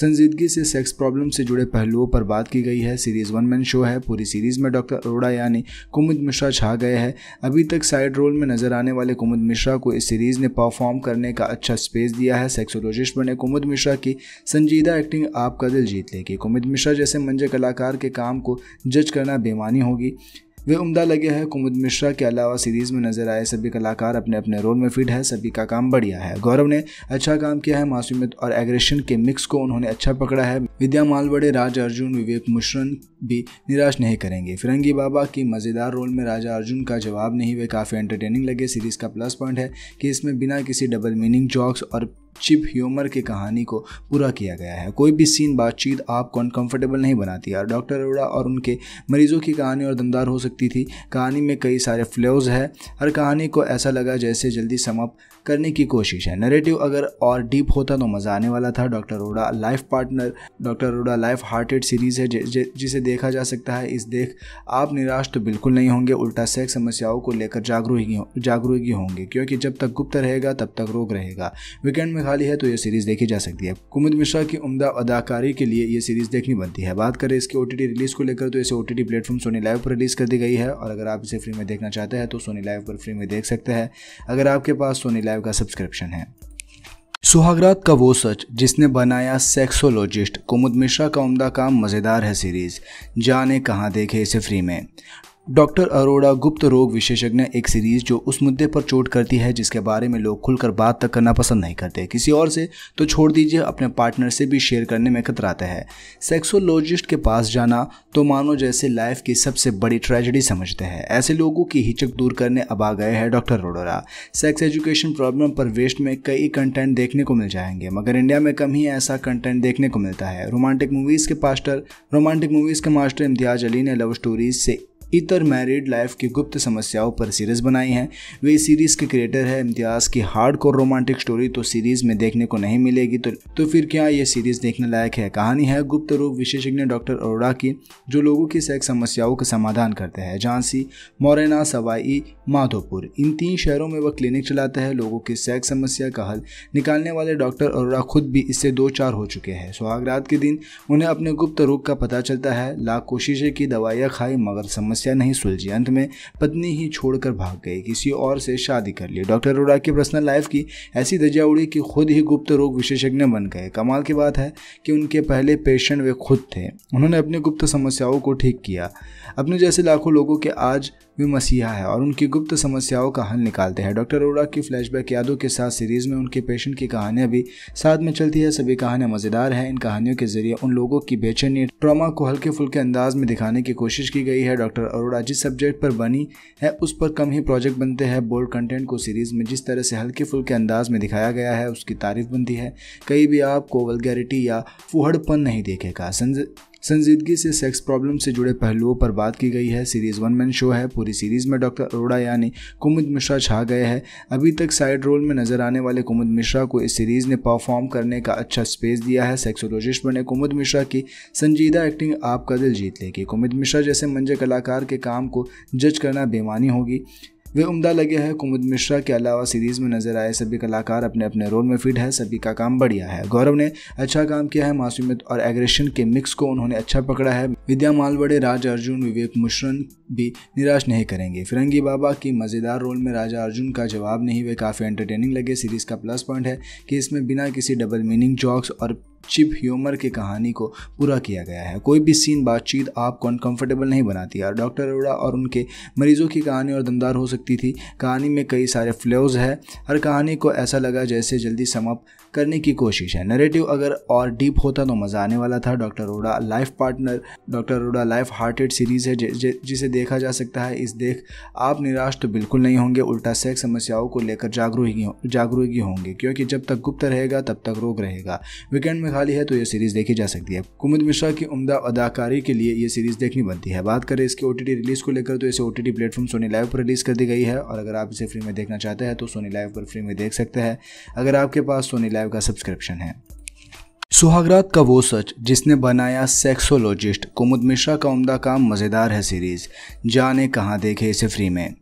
संजीदगी से सेक्स प्रॉब्लम से जुड़े पहलुओं पर बात की गई है सीरीज वन मैन शो है पूरी सीरीज में डॉक्टर अरोड़ा यानी कुमुद मिश्रा छा गए हैं अभी तक साइड रोल में नजर आने वाले कुमुद मिश्रा को इस सीरीज ने परफॉर्म करने का अच्छा स्पेस दिया है सेक्सोलॉजिस्ट बने कुमुद मिश्रा की संजीदा एक्टिंग आपका दिल जीत लेगी कुमुद मिश्रा जैसे मंजे कलाकार के काम को जज करना बेमानी होगी वे उम्दा लगे हैं कुमुद मिश्रा के अलावा सीरीज में नजर आए सभी कलाकार अपने अपने रोल में फिट है सभी का काम बढ़िया है गौरव ने अच्छा काम किया है मासूमियत और एग्रेशन के मिक्स को उन्होंने अच्छा पकड़ा है विद्या मालवड़े राज अर्जुन विवेक मुश्रन भी निराश नहीं करेंगे फिरंगी बाबा की मज़ेदार रोल में राजा अर्जुन का जवाब नहीं वे काफ़ी एंटरटेनिंग लगे सीरीज का प्लस पॉइंट है कि इसमें बिना किसी डबल मीनिंग जॉक्स और चिप ह्यूमर की कहानी को पूरा किया गया है कोई भी सीन बातचीत आपको अनकंफर्टेबल नहीं बनाती है डॉक्टर अरोड़ा और उनके मरीजों की कहानी और दमदार हो सकती थी कहानी में कई सारे फ्लोज़ है हर कहानी को ऐसा लगा जैसे जल्दी समाप्त करने की कोशिश है नरेटिव अगर और डीप होता तो मज़ा आने वाला था डॉक्टर रोडा लाइफ पार्टनर डॉक्टर रोडा लाइफ हार्टेड सीरीज़ है जिसे देखा जा सकता है इस देख आप निराश तो बिल्कुल नहीं होंगे उल्टा सेक्स समस्याओं को लेकर जागरूक जागरूक होंगे क्योंकि जब तक गुप्त रहेगा तब तक रोग रहेगा वीकेंड में खाली है तो यह सीरीज़ देखी जा सकती है कुमुद मिश्रा की उमदा अदाकारी के लिए यह सीरीज़ देखनी बनती है बात करें इसके ओ रिलीज़ को लेकर तो इसे O T platform Sony live पर रिलीज़ कर दी गई है और अगर आप इसे फ्री में देखना चाहते हैं तो सोनी लाइव पर फ्री में देख सकते हैं अगर आपके पास सोनी लाइव लाइव का सब्सक्रिप्शन है सुहागरात का वो सच जिसने बनाया सेक्सोलॉजिस्ट कुमुद मिश्रा का उमदा काम मज़ेदार है सीरीज़ जाने कहाँ देखे इसे फ्री में डॉक्टर अरोड़ा गुप्त रोग विशेषज्ञ एक सीरीज जो उस मुद्दे पर चोट करती है जिसके बारे में लोग खुलकर बात तक करना पसंद नहीं करते किसी और से तो छोड़ दीजिए अपने पार्टनर से भी शेयर करने में कतराते हैं सेक्सोलॉजिस्ट के पास जाना तो मानो जैसे लाइफ की सबसे बड़ी ट्रेजेडी समझते हैं ऐसे लोगों की हिचक दूर करने अब आ गए हैं doctor Arora sex education problem पर वेस्ट में कई कंटेंट देखने को मिल जाएंगे मगर इंडिया में कम ही ऐसा कंटेंट देखने को मिलता है रोमांटिक मूवीज़ के पास्टर रोमांटिक मूवीज़ के मास्टर इम्तियाज अली ने लव स्टोरीज से इतर मैरिड लाइफ की गुप्त समस्याओं पर सीरीज़ बनाई हैं वे सीरीज़ के क्रिएटर है इम्तियाज़ की हार्ड कोर रोमांटिक स्टोरी तो सीरीज़ में देखने को नहीं मिलेगी तो, तो फिर क्या ये सीरीज़ देखने लायक है कहानी है गुप्त रोग विशेषज्ञ डॉक्टर अरोड़ा की जो लोगों की सेक्स समस्याओं का समाधान करते हैं झांसी मोरेना सवाई माधोपुर इन तीन शहरों में वह क्लिनिक चलाते हैं लोगों की सेक्स समस्या का हल निकालने वाले डॉक्टर अरोड़ा खुद भी इससे दो चार हो चुके हैं सुहाग रात के दिन उन्हें अपने गुप्त रोग का पता चलता है लाख कोशिशें की दवाइयाँ खाई मगर समस्या समस्या नहीं सुलझी अंत में पत्नी ही छोड़कर भाग गई किसी और से शादी कर ली डॉक्टर अरोड़ा की पर्सनल लाइफ की ऐसी दजा उड़ी कि खुद ही गुप्त रोग विशेषज्ञ बन गए कमाल की बात है कि उनके पहले पेशेंट वे खुद थे उन्होंने अपनी गुप्त समस्याओं को ठीक किया अपने जैसे लाखों लोगों के आज भी मसीहा है और उनकी गुप्त समस्याओं का हल निकालते हैं डॉक्टर अरोड़ा की फ्लैशबैक यादों के साथ सीरीज में उनके पेशेंट की कहानियां भी साथ में चलती है सभी कहानियां मजेदार हैं इन कहानियों के जरिए उन लोगों की बेचैनी ट्रामा को हल्के फुल्के अंदाज में दिखाने की कोशिश की गई है डॉक्टर अरोड़ा जिस सब्जेक्ट पर बनी है उस पर कम ही प्रोजेक्ट बनते हैं बोल्ड कंटेंट को सीरीज में जिस तरह से हल्के फुल्के अंदाज में दिखाया गया है उसकी तारीफ बनती है कहीं भी आपको वलगैरिटी या फुहड़पन नहीं देखेगा संजीदगी से सेक्स प्रॉब्लम से जुड़े पहलुओं पर बात की गई है सीरीज वन मैन शो है पूरी सीरीज में डॉक्टर अरोड़ा यानी कुमुद मिश्रा छा गए हैं अभी तक साइड रोल में नजर आने वाले कुमुद मिश्रा को इस सीरीज ने परफॉर्म करने का अच्छा स्पेस दिया है सेक्सोलॉजिस्ट बने कुमुद मिश्रा की संजीदा एक्टिंग आपका दिल जीत लेगी कुमुद मिश्रा जैसे मंजे कलाकार के काम को जज करना बेमानी होगी वे उम्दा लगे हैं कुमुद मिश्रा के अलावा सीरीज में नजर आए सभी कलाकार अपने अपने रोल में फिट है सभी का काम बढ़िया है गौरव ने अच्छा काम किया है मासूमियत और एग्रेशन के मिक्स को उन्होंने अच्छा पकड़ा है विद्या मालवड़े राज अर्जुन विवेक मुश्रन भी निराश नहीं करेंगे फिरंगी बाबा की मज़ेदार रोल में राजा अर्जुन का जवाब नहीं हुए काफ़ी एंटरटेनिंग लगे सीरीज का प्लस पॉइंट है कि इसमें बिना किसी डबल मीनिंग जॉक्स और चिप ह्यूमर की कहानी को पूरा किया गया है कोई भी सीन बातचीत आपको अनकंफर्टेबल नहीं बनाती है डॉक्टर अरोड़ा और उनके मरीजों की कहानी और दमदार हो सकती थी कहानी में कई सारे फ्लोज है हर कहानी को ऐसा लगा जैसे जल्दी समाप्त करने की कोशिश है नरेटिव अगर और डीप होता तो मज़ा आने वाला था डॉक्टर रोडा लाइफ पार्टनर डॉक्टर रोडा लाइफ हार्टेड सीरीज़ है जिसे देखा जा सकता है इस देख आप निराश तो बिल्कुल नहीं होंगे उल्टा सेक्स समस्याओं को लेकर जागरूक जागरूकी होंगे क्योंकि जब तक गुप्त रहेगा तब तक रोग रहेगा वीकेंड में खाली है तो यह सीरीज़ देखी जा सकती है कुमुद मिश्रा की उमदा अदाकारी के लिए यह सीरीज़ देखनी बनती है बात करें इसके ओ रिलीज़ को लेकर तो इसे O T platform Sony live पर रिलीज़ कर दी गई है और अगर आप इसे फ्री में देखना चाहते हैं तो सोनी लाइव पर फ्री में देख सकते हैं अगर आपके पास सोनी लाइव लाइव का सब्सक्रिप्शन है सुहागरात का वो सच जिसने बनाया सेक्सोलॉजिस्ट कुमुद मिश्रा का उम्दा काम मज़ेदार है सीरीज़ जाने कहाँ देखे इसे फ्री में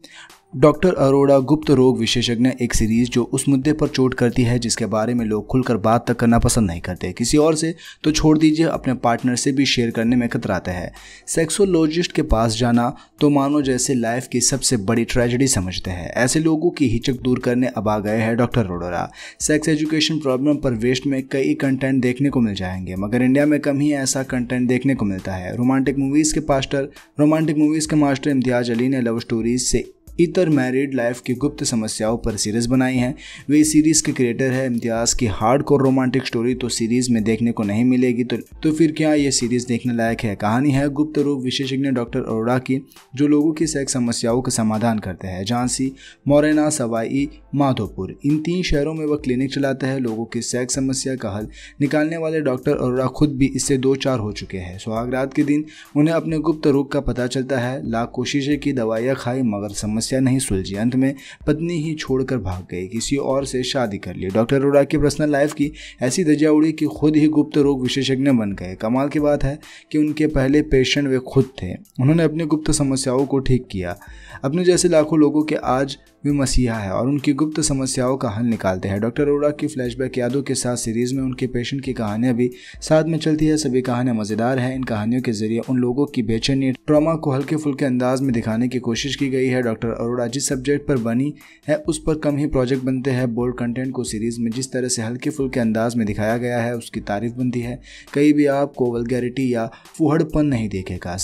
डॉक्टर अरोड़ा गुप्त रोग विशेषज्ञ एक सीरीज जो उस मुद्दे पर चोट करती है जिसके बारे में लोग खुलकर बात तक करना पसंद नहीं करते किसी और से तो छोड़ दीजिए अपने पार्टनर से भी शेयर करने में कतराते हैं सेक्सोलॉजिस्ट के पास जाना तो मानो जैसे लाइफ की सबसे बड़ी ट्रेजेडी समझते हैं ऐसे लोगों की हिचक दूर करने अब आ गए हैं doctor Arora sex education problem पर वेस्ट में कई कंटेंट देखने को मिल जाएंगे मगर इंडिया में कम ही ऐसा कंटेंट देखने को मिलता है रोमांटिक मूवीज़ के पास्टर रोमांटिक मूवीज़ के मास्टर इम्तियाज अली ने लव स्टोरीज से इतर मैरिड लाइफ की गुप्त समस्याओं पर सीरीज़ बनाई हैं वे सीरीज़ के क्रिएटर है इम्तियाज़ की हार्ड कोर रोमांटिक स्टोरी तो सीरीज़ में देखने को नहीं मिलेगी तो, तो फिर क्या ये सीरीज़ देखने लायक है कहानी है गुप्त रोग विशेषज्ञ डॉक्टर अरोड़ा की जो लोगों की सेक्स समस्याओं का समाधान करते हैं झांसी मोरेना सवाई माधोपुर इन तीन शहरों में वह क्लिनिक चलाता है लोगों की सेक्स समस्या का हल निकालने वाले डॉक्टर अरोड़ा खुद भी इससे दो चार हो चुके हैं सुहागरात के दिन उन्हें अपने गुप्त रोग का पता चलता है लाख कोशिशें की दवाइयाँ खाई मगर समस्या समस्या नहीं सुलझी अंत में पत्नी ही छोड़कर भाग गई किसी और से शादी कर ली डॉक्टर अरोड़ा की पर्सनल लाइफ की ऐसी दजा उड़ी कि खुद ही गुप्त रोग विशेषज्ञ बन गए कमाल की बात है कि उनके पहले पेशेंट वे खुद थे उन्होंने अपनी गुप्त समस्याओं को ठीक किया अपने जैसे लाखों लोगों के आज भी मसीहा है और उनकी गुप्त समस्याओं का हल निकालते हैं डॉक्टर अरोड़ा की फ्लैशबैक यादों के साथ सीरीज में उनके पेशेंट की कहानियां भी साथ में चलती है सभी कहानियां मजेदार हैं इन कहानियों के जरिए उन लोगों की बेचैनी ट्रामा को हल्के फुल्के अंदाज में दिखाने की कोशिश की गई है डॉक्टर अरोड़ा जिस सब्जेक्ट पर बनी है उस पर कम ही प्रोजेक्ट बनते हैं बोल्ड कंटेंट को सीरीज में जिस तरह से हल्के फुल्के अंदाज में दिखाया गया है उसकी तारीफ बनती है कहीं भी आपको वलगैरिटी या फुहड़पन नहीं देखेगा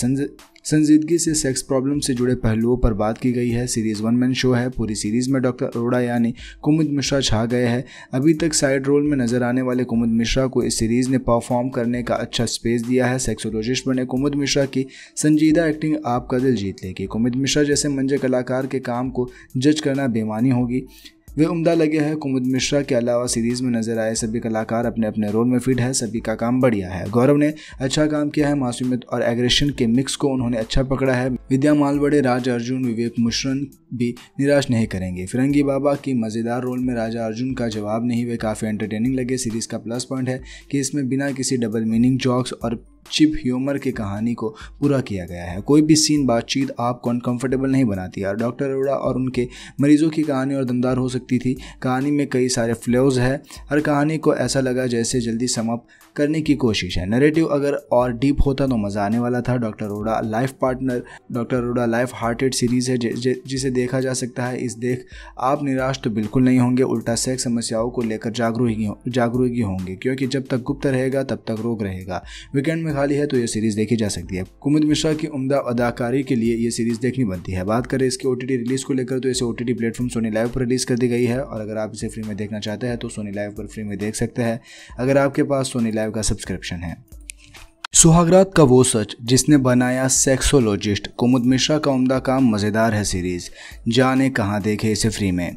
संजीदगी से सेक्स प्रॉब्लम से जुड़े पहलुओं पर बात की गई है सीरीज वन मैन शो है पूरी सीरीज में डॉक्टर अरोड़ा यानी कुमुद मिश्रा छा गए हैं अभी तक साइड रोल में नजर आने वाले कुमुद मिश्रा को इस सीरीज ने परफॉर्म करने का अच्छा स्पेस दिया है सेक्सोलॉजिस्ट बने कुमुद मिश्रा की संजीदा एक्टिंग आपका दिल जीत लेगी कुमुद मिश्रा जैसे मंजे कलाकार के काम को जज करना बेमानी होगी वे उम्दा लगे हैं कुमुद मिश्रा के अलावा सीरीज में नजर आए सभी कलाकार अपने अपने रोल में फिट है सभी का काम बढ़िया है गौरव ने अच्छा काम किया है मासूमियत और एग्रेशन के मिक्स को उन्होंने अच्छा पकड़ा है विद्या मालवड़े राज अर्जुन विवेक मुश्रन भी निराश नहीं करेंगे फिरंगी बाबा की मज़ेदार रोल में राजा अर्जुन का जवाब नहीं वे काफ़ी एंटरटेनिंग लगे सीरीज का प्लस पॉइंट है कि इसमें बिना किसी डबल मीनिंग जॉक्स और चिप ह्यूमर की कहानी को पूरा किया गया है कोई भी सीन बातचीत आपको अनकंफर्टेबल नहीं बनाती यार डॉक्टर अरोड़ा और उनके मरीजों की कहानी और दमदार हो सकती थी कहानी में कई सारे फ्लोज़ है हर कहानी को ऐसा लगा जैसे जल्दी समाप्त करने की कोशिश है नरेटिव अगर और डीप होता तो मज़ा आने वाला था डॉक्टर रोडा लाइफ पार्टनर डॉक्टर रोडा लाइफ हार्टेड सीरीज़ है जिसे देखा जा सकता है इस देख आप निराश तो बिल्कुल नहीं होंगे उल्टा सेक्स समस्याओं को लेकर जागरूक जागरूकी होंगे क्योंकि जब तक गुप्त रहेगा तब तक रोग रहेगा वीकेंड में खाली है तो यह सीरीज़ देखी जा सकती है कुमुद मिश्रा की उमदा अदाकारी के लिए यह सीरीज़ देखनी बनती है बात करें इसके ओ रिलीज़ को लेकर तो इसे O T platform Sony live पर रिलीज़ कर दी गई है और अगर आप इसे फ्री में देखना चाहते हैं तो सोनी लाइव पर फ्री में देख सकते हैं अगर आपके पास सोनी लाइव लाइव का सब्सक्रिप्शन है सुहागरात का वो सच जिसने बनाया सेक्सोलॉजिस्ट कुमुद मिश्रा का उम्दा काम मज़ेदार है सीरीज़ जाने कहाँ देखे इसे फ्री में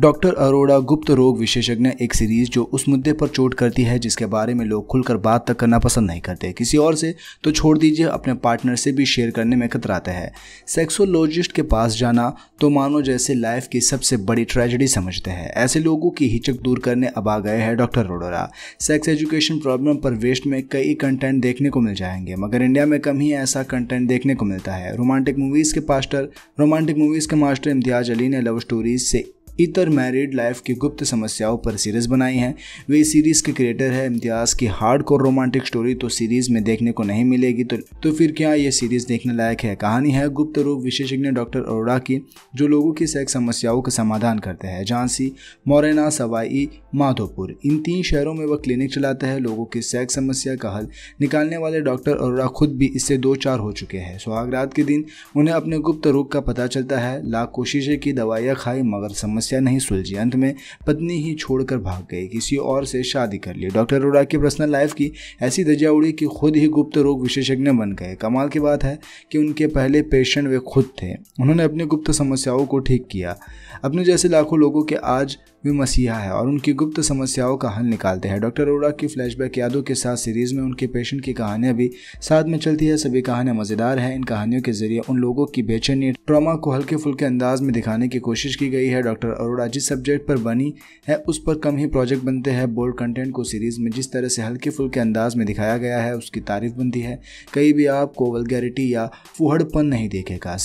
डॉक्टर अरोड़ा गुप्त रोग विशेषज्ञ एक सीरीज जो उस मुद्दे पर चोट करती है जिसके बारे में लोग खुलकर बात तक करना पसंद नहीं करते किसी और से तो छोड़ दीजिए अपने पार्टनर से भी शेयर करने में कतराते हैं सेक्सोलॉजिस्ट के पास जाना तो मानो जैसे लाइफ की सबसे बड़ी ट्रेजेडी समझते हैं ऐसे लोगों की हिचक दूर करने अब आ गए हैं doctor Arora sex education problem पर वेस्ट में कई कंटेंट देखने को मिल जाएंगे मगर इंडिया में कम ही ऐसा कंटेंट देखने को मिलता है रोमांटिक मूवीज़ के पास्टर रोमांटिक मूवीज़ के मास्टर इम्तियाज अली ने लव स्टोरीज से इतर मैरिड लाइफ की गुप्त समस्याओं पर सीरीज बनाई है वे सीरीज़ के क्रिएटर है इम्तियाज़ की हार्ड कोर रोमांटिक स्टोरी तो सीरीज़ में देखने को नहीं मिलेगी तो, तो फिर क्या ये सीरीज़ देखने लायक है कहानी है गुप्त रूप विशेषज्ञ डॉक्टर अरोड़ा की जो लोगों की सेक्स समस्याओं का समाधान करते हैं झांसी मोरेना सवाई माधोपुर इन तीन शहरों में वह क्लिनिक चलाता है लोगों की सेक्स समस्या का हल निकालने वाले डॉक्टर अरोड़ा खुद भी इससे दो चार हो चुके हैं सुहागरात के दिन उन्हें अपने गुप्त रोग का पता चलता है लाख कोशिशें की दवाइयाँ खाई मगर समस्या समस्या नहीं सुलझी अंत में पत्नी ही छोड़कर भाग गई किसी और से शादी कर ली डॉक्टर अरोड़ा की पर्सनल लाइफ की ऐसी दजा उड़ी कि खुद ही गुप्त रोग विशेषज्ञ बन गए कमाल की बात है कि उनके पहले पेशेंट वे खुद थे उन्होंने अपनी गुप्त समस्याओं को ठीक किया अपने जैसे लाखों लोगों के आज वे मसीहा है और उनकी गुप्त समस्याओं का हल निकालते हैं डॉक्टर अरोड़ा की फ्लैशबैक यादों के साथ सीरीज में उनके पेशेंट की कहानियां भी साथ में चलती है सभी कहानियां मजेदार है इन कहानियों के जरिए उन लोगों की बेचैनी ट्रॉमा को हल्के फुल्के अंदाज में दिखाने की कोशिश की गई है डॉक्टर अरोड़ा जिस सब्जेक्ट पर बनी है उस पर कम ही प्रोजेक्ट बनते हैं बोल्ड कंटेंट को सीरीज में जिस तरह से हल्के फुल्के अंदाज में दिखाया गया है उसकी तारीफ बनती है कहीं भी आपको वलगैरिटी या फुहड़पन नहीं देखेगा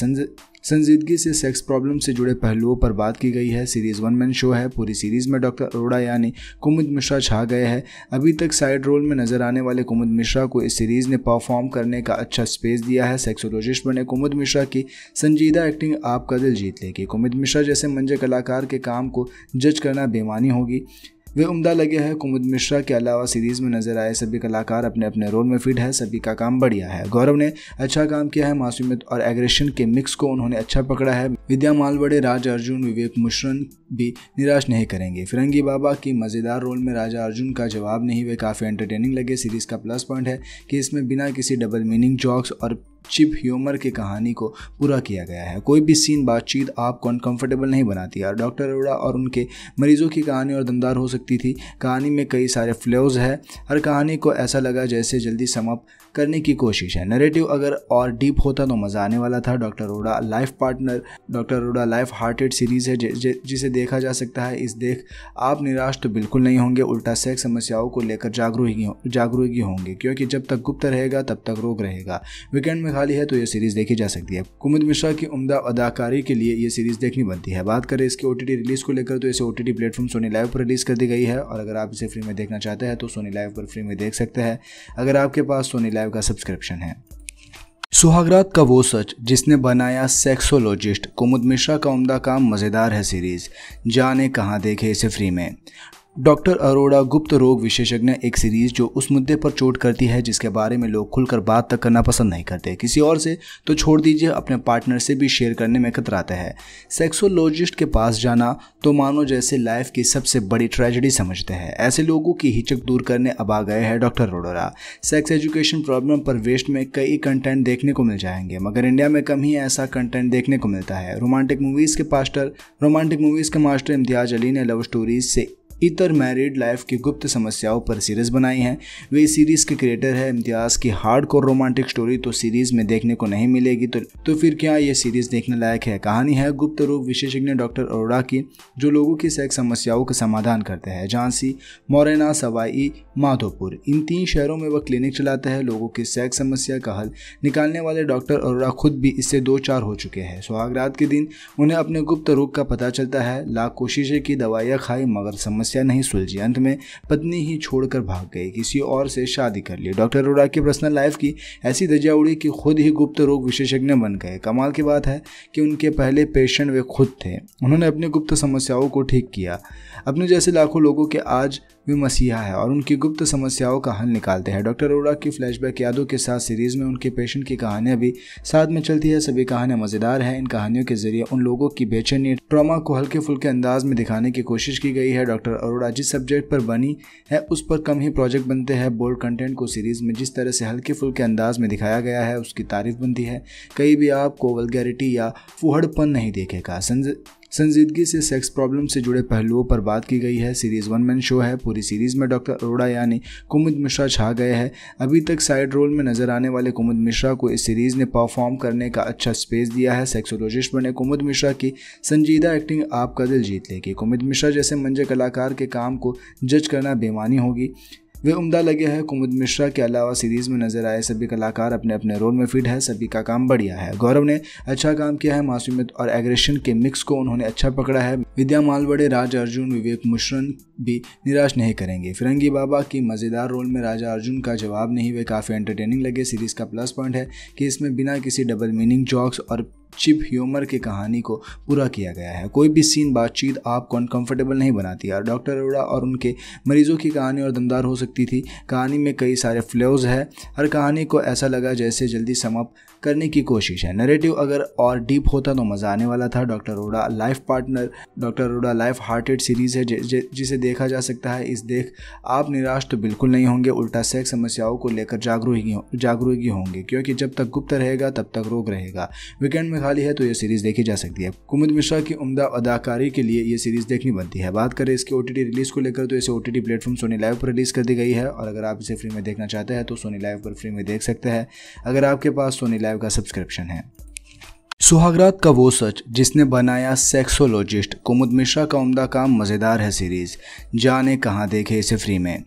संजीदगी से सेक्स प्रॉब्लम से जुड़े पहलुओं पर बात की गई है सीरीज वन मैन शो है पूरी सीरीज में डॉक्टर अरोड़ा यानी कुमुद मिश्रा छा गए हैं अभी तक साइड रोल में नजर आने वाले कुमुद मिश्रा को इस सीरीज ने परफॉर्म करने का अच्छा स्पेस दिया है सेक्सोलॉजिस्ट बने कुमुद मिश्रा की संजीदा एक्टिंग आपका दिल जीत लेगी कुमुद मिश्रा जैसे मंजे कलाकार के काम को जज करना बेमानी होगी वे उम्दा लगे हैं कुमुद मिश्रा के अलावा सीरीज में नजर आए सभी कलाकार अपने अपने रोल में फिट है सभी का काम बढ़िया है गौरव ने अच्छा काम किया है मासूमियत और एग्रेशन के मिक्स को उन्होंने अच्छा पकड़ा है विद्या मालवड़े राज अर्जुन विवेक मुश्रन भी निराश नहीं करेंगे फिरंगी बाबा की मज़ेदार रोल में राजा अर्जुन का जवाब नहीं वे काफ़ी एंटरटेनिंग लगे सीरीज का प्लस पॉइंट है कि इसमें बिना किसी डबल मीनिंग जॉक्स और चिप ह्यूमर की कहानी को पूरा किया गया है कोई भी सीन बातचीत आपको अनकंफर्टेबल नहीं बनाती है डॉक्टर अरोड़ा और उनके मरीजों की कहानी और दमदार हो सकती थी कहानी में कई सारे फ्लोज़ है हर कहानी को ऐसा लगा जैसे जल्दी समाप्त करने की कोशिश है नरेटिव अगर और डीप होता तो मज़ा आने वाला था डॉक्टर रोडा लाइफ पार्टनर डॉक्टर रोडा लाइफ हार्टेड सीरीज़ है जिसे देखा जा सकता है इस देख आप निराश तो बिल्कुल नहीं होंगे उल्टा सेक्स समस्याओं को लेकर जागरूक जागरूकी होंगे क्योंकि जब तक गुप्त रहेगा तब तक रोग रहेगा वीकेंड में खाली है तो यह सीरीज़ देखी जा सकती है कुमित मिश्रा की उमदा अदाकारी के लिए यह सीरीज़ देखनी बनती है बात करें इसके ओ रिलीज़ को लेकर तो इसे O T platform Sony live पर रिलीज़ कर दी गई है और अगर आप इसे फ्री में देखना चाहते हैं तो सोनी लाइव पर फ्री में देख सकते हैं अगर आपके पास सोनी लाइव लाइव का सब्सक्रिप्शन है सुहागरात का वो सच जिसने बनाया सेक्सोलॉजिस्ट कुमुद मिश्रा का उम्दा काम मज़ेदार है सीरीज़ जाने कहाँ देखे इसे फ्री में डॉक्टर अरोड़ा गुप्त रोग विशेषज्ञ एक सीरीज जो उस मुद्दे पर चोट करती है जिसके बारे में लोग खुलकर बात तक करना पसंद नहीं करते किसी और से तो छोड़ दीजिए अपने पार्टनर से भी शेयर करने में कतराते हैं सेक्सोलॉजिस्ट के पास जाना तो मानो जैसे लाइफ की सबसे बड़ी ट्रेजेडी समझते हैं ऐसे लोगों की हिचक दूर करने अब आ गए हैं doctor Arora sex education problem पर वेस्ट में कई कंटेंट देखने को मिल जाएंगे मगर इंडिया में कम ही ऐसा कंटेंट देखने को मिलता है रोमांटिक मूवीज़ के पास्टर रोमांटिक मूवीज़ के मास्टर इम्तियाज अली ने लव स्टोरीज से इतर मैरिड लाइफ की गुप्त समस्याओं पर सीरीज़ बनाई है वे इस सीरीज़ के क्रिएटर है इम्तियाज़ की हार्ड कोर रोमांटिक स्टोरी तो सीरीज़ में देखने को नहीं मिलेगी तो, तो फिर क्या ये सीरीज़ देखने लायक है कहानी है गुप्त रोग विशेषज्ञ डॉक्टर अरोड़ा की जो लोगों की सेक्स समस्याओं का समाधान करते हैं झांसी मोरेना सवाई माधोपुर इन तीन शहरों में वह क्लिनिक चलाता है लोगों की सेक्स समस्या का हल निकालने वाले डॉक्टर अरोड़ा खुद भी इससे दो चार हो चुके हैं सुहाग रात के दिन उन्हें अपने गुप्त रोग का पता चलता है लाख कोशिशें की दवाइयाँ खाई मगर समस्या समस्या नहीं सुलझी अंत में पत्नी ही छोड़कर भाग गई किसी और से शादी कर ली डॉक्टर अरोड़ा की पर्सनल लाइफ की ऐसी धजा उड़ी कि खुद ही गुप्त रोग विशेषज्ञ बन गए कमाल की बात है कि उनके पहले पेशेंट वे खुद थे उन्होंने अपनी गुप्त समस्याओं को ठीक किया अपने जैसे लाखों लोगों के आज भी मसीहा है और उनकी गुप्त समस्याओं का हल निकालते हैं डॉक्टर अरोड़ा की फ्लैशबैक यादों के साथ सीरीज में उनके पेशेंट की कहानियां भी साथ में चलती है सभी कहानियां मजेदार हैं इन कहानियों के जरिए उन लोगों की बेचैनी ट्रॉमा को हल्के फुल्के अंदाज में दिखाने की कोशिश की गई है डॉक्टर अरोड़ा जिस सब्जेक्ट पर बनी है उस पर कम ही प्रोजेक्ट बनते हैं बोल्ड कंटेंट को सीरीज में जिस तरह से हल्के फुल्के अंदाज में दिखाया गया है उसकी तारीफ बनती है कहीं भी आपको वलगैरिटी या फुहड़पन नहीं देखेगा संजीदगी से सेक्स प्रॉब्लम से जुड़े पहलुओं पर बात की गई है सीरीज वन मैन शो है पूरी सीरीज में डॉक्टर अरोड़ा यानी कुमुद मिश्रा छा गए हैं अभी तक साइड रोल में नजर आने वाले कुमुद मिश्रा को इस सीरीज ने परफॉर्म करने का अच्छा स्पेस दिया है सेक्सोलॉजिस्ट बने कुमुद मिश्रा की संजीदा एक्टिंग आपका दिल जीत लेगी कुमुद मिश्रा जैसे मंजे कलाकार के काम को जज करना बेमानी होगी वे उम्दा लगे हैं कुमुद मिश्रा के अलावा सीरीज में नजर आए सभी कलाकार अपने अपने रोल में फिट है सभी का काम बढ़िया है गौरव ने अच्छा काम किया है मासूमियत और एग्रेशन के मिक्स को उन्होंने अच्छा पकड़ा है विद्या मालवड़े राज अर्जुन विवेक मुश्रन भी निराश नहीं करेंगे फिरंगी बाबा की मज़ेदार रोल में राजा अर्जुन का जवाब नहीं वे काफ़ी एंटरटेनिंग लगे सीरीज का प्लस पॉइंट है कि इसमें बिना किसी डबल मीनिंग जॉक्स और चिप ह्यूमर की कहानी को पूरा किया गया है कोई भी सीन बातचीत आपको अनकंफर्टेबल नहीं बनाती है डॉक्टर अरोड़ा और उनके मरीजों की कहानी और दमदार हो सकती थी कहानी में कई सारे फ्लोज़ है हर कहानी को ऐसा लगा जैसे जल्दी समाप्त करने की कोशिश है नरेटिव अगर और डीप होता तो मज़ा आने वाला था डॉक्टर रोडा लाइफ पार्टनर डॉक्टर रोडा लाइफ हार्टेड सीरीज़ है जिसे देखा जा सकता है इस देख आप निराश तो बिल्कुल नहीं होंगे उल्टा सेक्स समस्याओं को लेकर जागरूक जागरूक होंगे क्योंकि जब तक गुप्त रहेगा तब तक रोग रहेगा वीकेंड में खाली है तो यह सीरीज़ देखी जा सकती है कुमुद मिश्रा की उमदा अदाकारी के लिए यह सीरीज़ देखनी बनती है बात करें इसके ओ रिलीज़ को लेकर तो इसे O T platform Sony live पर रिलीज़ कर दी गई है और अगर आप इसे फ्री में देखना चाहते हैं तो सोनी लाइव पर फ्री में देख सकते हैं अगर आपके पास सोनी लाइव लाइव का सब्सक्रिप्शन है सुहागरात का वो सच जिसने बनाया सेक्सोलॉजिस्ट कुमुद मिश्रा का उमदा काम मज़ेदार है सीरीज़ जाने कहाँ देखे इसे फ्री में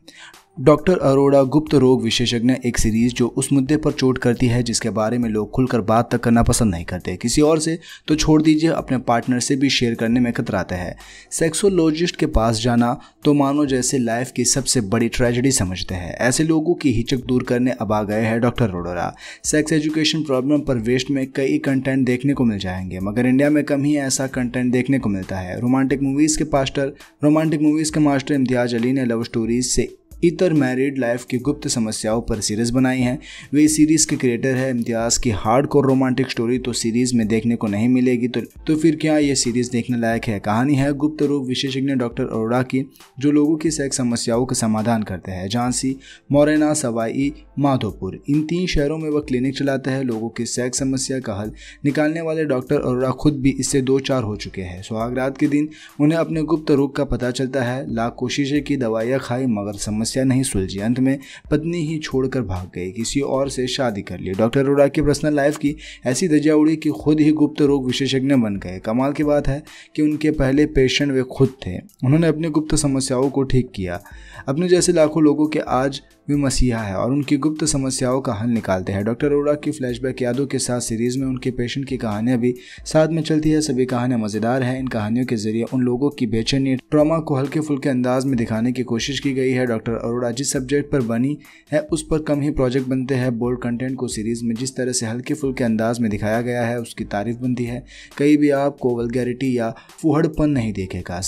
डॉक्टर अरोड़ा गुप्त रोग विशेषज्ञ एक सीरीज जो उस मुद्दे पर चोट करती है जिसके बारे में लोग खुलकर बात तक करना पसंद नहीं करते किसी और से तो छोड़ दीजिए अपने पार्टनर से भी शेयर करने में कतराते हैं सेक्सोलॉजिस्ट के पास जाना तो मानो जैसे लाइफ की सबसे बड़ी ट्रेजेडी समझते हैं ऐसे लोगों की हिचक दूर करने अब आ गए हैं doctor Arora sex education problem पर वेस्ट में कई कंटेंट देखने को मिल जाएंगे मगर इंडिया में कम ही ऐसा कंटेंट देखने को मिलता है रोमांटिक मूवीज़ के पास्टर रोमांटिक मूवीज़ के मास्टर इम्तियाज अली ने लव स्टोरीज से इतर मैरिड लाइफ की गुप्त समस्याओं पर सीरीज़ बनाई है वे सीरीज़ के क्रिएटर है इम्तियाज़ की हार्ड कोर रोमांटिक स्टोरी तो सीरीज़ में देखने को नहीं मिलेगी तो, तो फिर क्या ये सीरीज़ देखने लायक है कहानी है गुप्त रोग विशेषज्ञ डॉक्टर अरोड़ा की जो लोगों की सेक्स समस्याओं का समाधान करते हैं झांसी मोरेना सवाई माधोपुर इन तीन शहरों में वह क्लिनिक चलाते हैं लोगों की सेक्स समस्या का हल निकालने वाले डॉक्टर अरोड़ा खुद भी इससे दो चार हो चुके हैं सुहाग रात के दिन उन्हें अपने गुप्त रोग का पता चलता है लाख कोशिशें की दवाइयाँ खाई मगर समस्या समस्या नहीं सुलझी अंत में पत्नी ही छोड़कर भाग गई किसी और से शादी कर ली डॉक्टर अरोड़ा की पर्सनल लाइफ की ऐसी दर्जा उड़ी कि खुद ही गुप्त रोग विशेषज्ञ बन गए कमाल की बात है कि उनके पहले पेशेंट वे खुद थे उन्होंने अपनी गुप्त समस्याओं को ठीक किया अपने जैसे लाखों लोगों के आज वे मसीहा है और उनकी गुप्त समस्याओं का हल निकालते हैं डॉक्टर अरोड़ा की फ्लैशबैक यादों के साथ सीरीज में उनके पेशेंट की कहानियां भी साथ में चलती है सभी कहानियां मजेदार है इन कहानियों के जरिए उन लोगों की बेचैनी ट्रामा को हल्के फुल्के अंदाज में दिखाने की कोशिश की गई है डॉक्टर अरोड़ा जिस सब्जेक्ट पर बनी है उस पर कम ही प्रोजेक्ट बनते हैं बोल्ड कंटेंट को सीरीज में जिस तरह से हल्के फुल्के अंदाज में दिखाया गया है उसकी तारीफ बनती है कहीं भी आपको वलगैरिटी या फुहड़पन नहीं देखेगा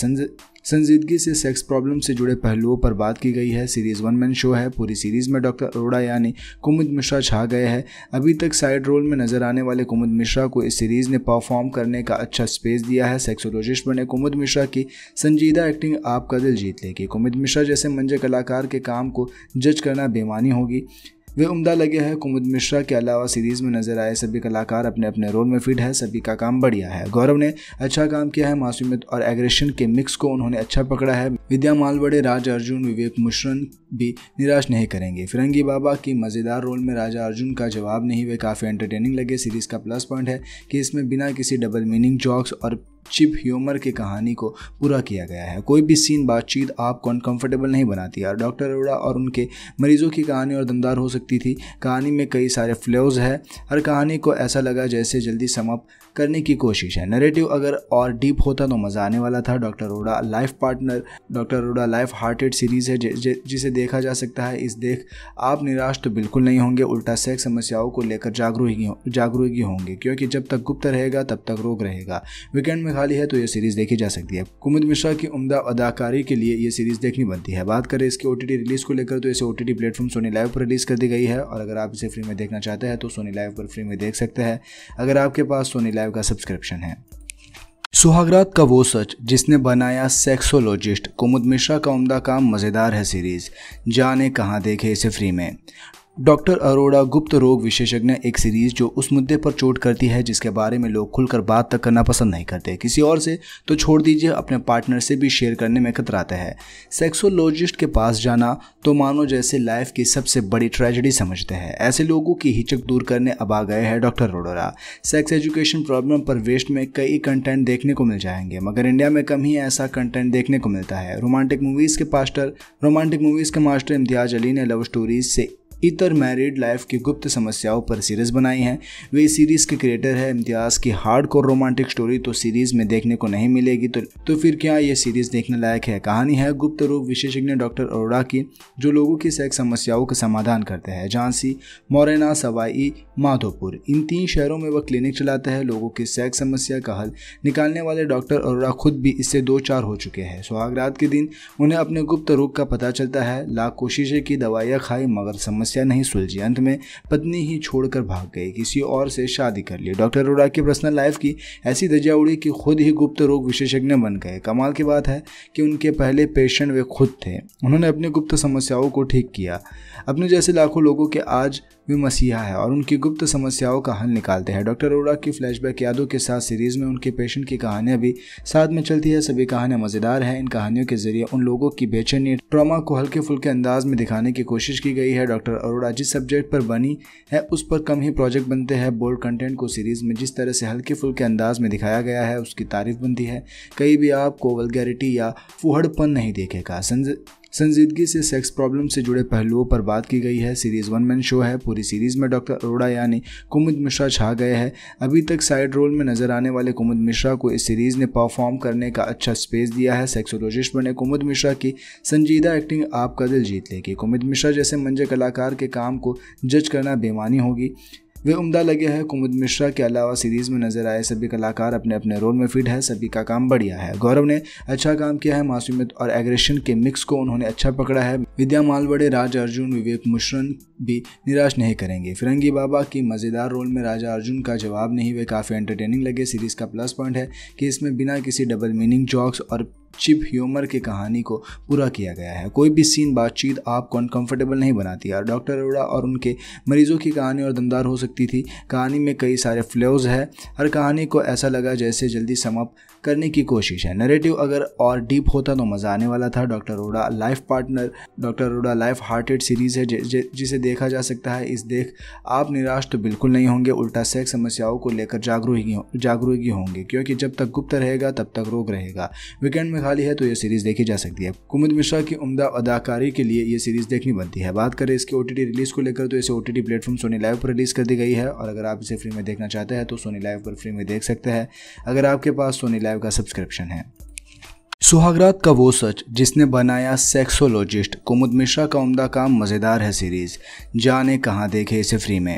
संजीदगी से सेक्स प्रॉब्लम से जुड़े पहलुओं पर बात की गई है सीरीज वन मैन शो है पूरी सीरीज में डॉक्टर अरोड़ा यानी कुमुद मिश्रा छा गए हैं अभी तक साइड रोल में नजर आने वाले कुमुद मिश्रा को इस सीरीज ने परफॉर्म करने का अच्छा स्पेस दिया है सेक्सोलॉजिस्ट बने कुमुद मिश्रा की संजीदा एक्टिंग आपका दिल जीत लेगी कुमुद मिश्रा जैसे मंजे कलाकार के काम को जज करना बेमानी होगी वे उम्दा लगे हैं कुमुद मिश्रा के अलावा सीरीज में नजर आए सभी कलाकार अपने अपने रोल में फिट है सभी का काम बढ़िया है गौरव ने अच्छा काम किया है मासूमियत और एग्रेशन के मिक्स को उन्होंने अच्छा पकड़ा है विद्या मालवड़े राज अर्जुन विवेक मुश्रन भी निराश नहीं करेंगे फिरंगी बाबा की मज़ेदार रोल में राजा अर्जुन का जवाब नहीं वे काफ़ी एंटरटेनिंग लगे सीरीज का प्लस पॉइंट है कि इसमें बिना किसी डबल मीनिंग जॉक्स और चिप ह्यूमर की कहानी को पूरा किया गया है कोई भी सीन बातचीत आपको अनकंफर्टेबल नहीं बनाती है डॉक्टर अरोड़ा और उनके मरीजों की कहानी और दमदार हो सकती थी कहानी में कई सारे फ्लोज़ है हर कहानी को ऐसा लगा जैसे जल्दी समाप्त करने की कोशिश है नरेटिव अगर और डीप होता तो मज़ा आने वाला था डॉक्टर रोडा लाइफ पार्टनर डॉक्टर रोडा लाइफ हार्टेड सीरीज़ है जिसे देखा जा सकता है इस देख आप निराश तो बिल्कुल नहीं होंगे उल्टा सेक्स समस्याओं को लेकर जागरूक जागरूक होंगे क्योंकि जब तक गुप्त रहेगा तब तक रोग रहेगा वीकेंड में खाली है तो यह सीरीज़ देखी जा सकती है कुमुद मिश्रा की उमदा अदाकारी के लिए ये सीरीज़ देखनी बनती है बात करें इसके ओ रिलीज़ को लेकर तो इसे O T platform Sony live पर रिलीज़ कर दी गई है और अगर आप इसे फ्री में देखना चाहते हैं तो सोनी लाइव पर फ्री में देख सकते हैं अगर आपके पास सोनी लाइव लाइव का सब्सक्रिप्शन है सुहागरात का वो सच जिसने बनाया सेक्सोलॉजिस्ट कुमुद मिश्रा का उमदा काम मज़ेदार है सीरीज़ जाने कहाँ देखे इसे फ्री में डॉक्टर अरोड़ा गुप्त रोग विशेषज्ञ एक सीरीज जो उस मुद्दे पर चोट करती है जिसके बारे में लोग खुलकर बात तक करना पसंद नहीं करते किसी और से तो छोड़ दीजिए अपने पार्टनर से भी शेयर करने में कतराते हैं सेक्सोलॉजिस्ट के पास जाना तो मानो जैसे लाइफ की सबसे बड़ी ट्रेजेडी समझते हैं ऐसे लोगों की हिचक दूर करने अब आ गए हैं doctor Arora sex education problem पर वेस्ट में कई कंटेंट देखने को मिल जाएंगे मगर इंडिया में कम ही ऐसा कंटेंट देखने को मिलता है रोमांटिक मूवीज़ के पास्टर रोमांटिक मूवीज़ के मास्टर इम्तियाज अली ने लव स्टोरीज से इतर मैरिड लाइफ की गुप्त समस्याओं पर सीरीज़ बनाई हैं वे सीरीज़ के क्रिएटर है इम्तियाज़ की हार्ड कोर रोमांटिक स्टोरी तो सीरीज़ में देखने को नहीं मिलेगी तो, तो फिर क्या ये सीरीज़ देखने लायक है कहानी है गुप्त रोग विशेषज्ञ डॉक्टर अरोड़ा की जो लोगों की सेक्स समस्याओं का समाधान करते हैं झांसी मोरेना सवाई माधोपुर इन तीन शहरों में वह क्लिनिक चलाते हैं लोगों की सेक्स समस्या का हल निकालने वाले डॉक्टर अरोड़ा खुद भी इससे दो चार हो चुके हैं सुहाग रात के दिन उन्हें अपने गुप्त रोग का पता चलता है लाख कोशिशें की दवाइयाँ खाई मगर समस्या समस्या नहीं सुलझी अंत में पत्नी ही छोड़कर भाग गई किसी और से शादी कर ली डॉक्टर अरोड़ा की पर्सनल लाइफ की ऐसी दजा उड़ी कि खुद ही गुप्त रोग विशेषज्ञ बन गए कमाल की बात है कि उनके पहले पेशेंट वे खुद थे उन्होंने अपनी गुप्त समस्याओं को ठीक किया अपने जैसे लाखों लोगों के आज वे मसीहा है और उनकी गुप्त समस्याओं का हल निकालते हैं डॉक्टर अरोड़ा की फ्लैशबैक यादों के साथ सीरीज में उनके पेशेंट की कहानियां भी साथ में चलती है सभी कहानियां मजेदार हैं इन कहानियों के जरिए उन लोगों की बेचैनी ट्रामा को हल्के फुल्के अंदाज में दिखाने की कोशिश की गई है डॉक्टर अरोड़ा जिस सब्जेक्ट पर बनी है उस पर कम ही प्रोजेक्ट बनते हैं बोल्ड कंटेंट को सीरीज में जिस तरह से हल्के फुल्के अंदाज में दिखाया गया है उसकी तारीफ बनती है कहीं भी आपको वलगैरिटी या फुहड़पन नहीं देखेगा संजीदगी से सेक्स प्रॉब्लम से जुड़े पहलुओं पर बात की गई है सीरीज वन मैन शो है पूरी सीरीज में डॉक्टर अरोड़ा यानी कुमुद मिश्रा छा गए हैं अभी तक साइड रोल में नजर आने वाले कुमुद मिश्रा को इस सीरीज ने परफॉर्म करने का अच्छा स्पेस दिया है सेक्सोलॉजिस्ट बने कुमुद मिश्रा की संजीदा एक्टिंग आपका दिल जीत लेगी कुमुद मिश्रा जैसे मंजे कलाकार के काम को जज करना बेमानी होगी वे उम्दा लगे हैं कुमुद मिश्रा के अलावा सीरीज में नजर आए सभी कलाकार अपने अपने रोल में फिट है सभी का काम बढ़िया है गौरव ने अच्छा काम किया है मासूमियत और एग्रेशन के मिक्स को उन्होंने अच्छा पकड़ा है विद्या मालवड़े राज अर्जुन विवेक मुश्रन भी निराश नहीं करेंगे फिरंगी बाबा की मज़ेदार रोल में राजा अर्जुन का जवाब नहीं हुए काफ़ी एंटरटेनिंग लगे सीरीज का प्लस पॉइंट है कि इसमें बिना किसी डबल मीनिंग जॉक्स और चिप ह्यूमर की कहानी को पूरा किया गया है कोई भी सीन बातचीत आपको अनकंफर्टेबल नहीं बनाती है डॉक्टर अरोड़ा और उनके मरीजों की कहानी और दमदार हो सकती थी कहानी में कई सारे फ्लोज है हर कहानी को ऐसा लगा जैसे जल्दी समाप्त करने की कोशिश है नरेटिव अगर और डीप होता तो मज़ा आने वाला था doctor Arora life partner doctor Arora life hearted series है जिसे देखा जा सकता है इस देख आप निराश तो बिल्कुल नहीं होंगे उल्टा सेक्स समस्याओं को लेकर जागरूक जागरूक होंगे क्योंकि जब तक गुप्त रहेगा तब तक रोग रहेगा वीकेंड में खाली है तो ये सीरीज़ देखी जा सकती है कुमुद मिश्रा की उमदा अदाकारी के लिए ये सीरीज़ देखनी बनती है बात करें इसके ओटीटी रिलीज़ को लेकर तो इसे ओटीटी प्लेटफॉर्म सोनी लाइव पर रिलीज़ कर दी गई है और अगर आप इसे फ्री में देखना चाहते हैं तो सोनी लाइव पर फ्री में देख सकते हैं अगर आपके पास सोनी लाइव का सब्सक्रिप्शन है सुहागरात का वो सच जिसने बनाया सेक्सोलॉजिस्ट कुमुद मिश्रा का उम्दा काम मज़ेदार है सीरीज़ जाने कहाँ देखे इसे फ्री में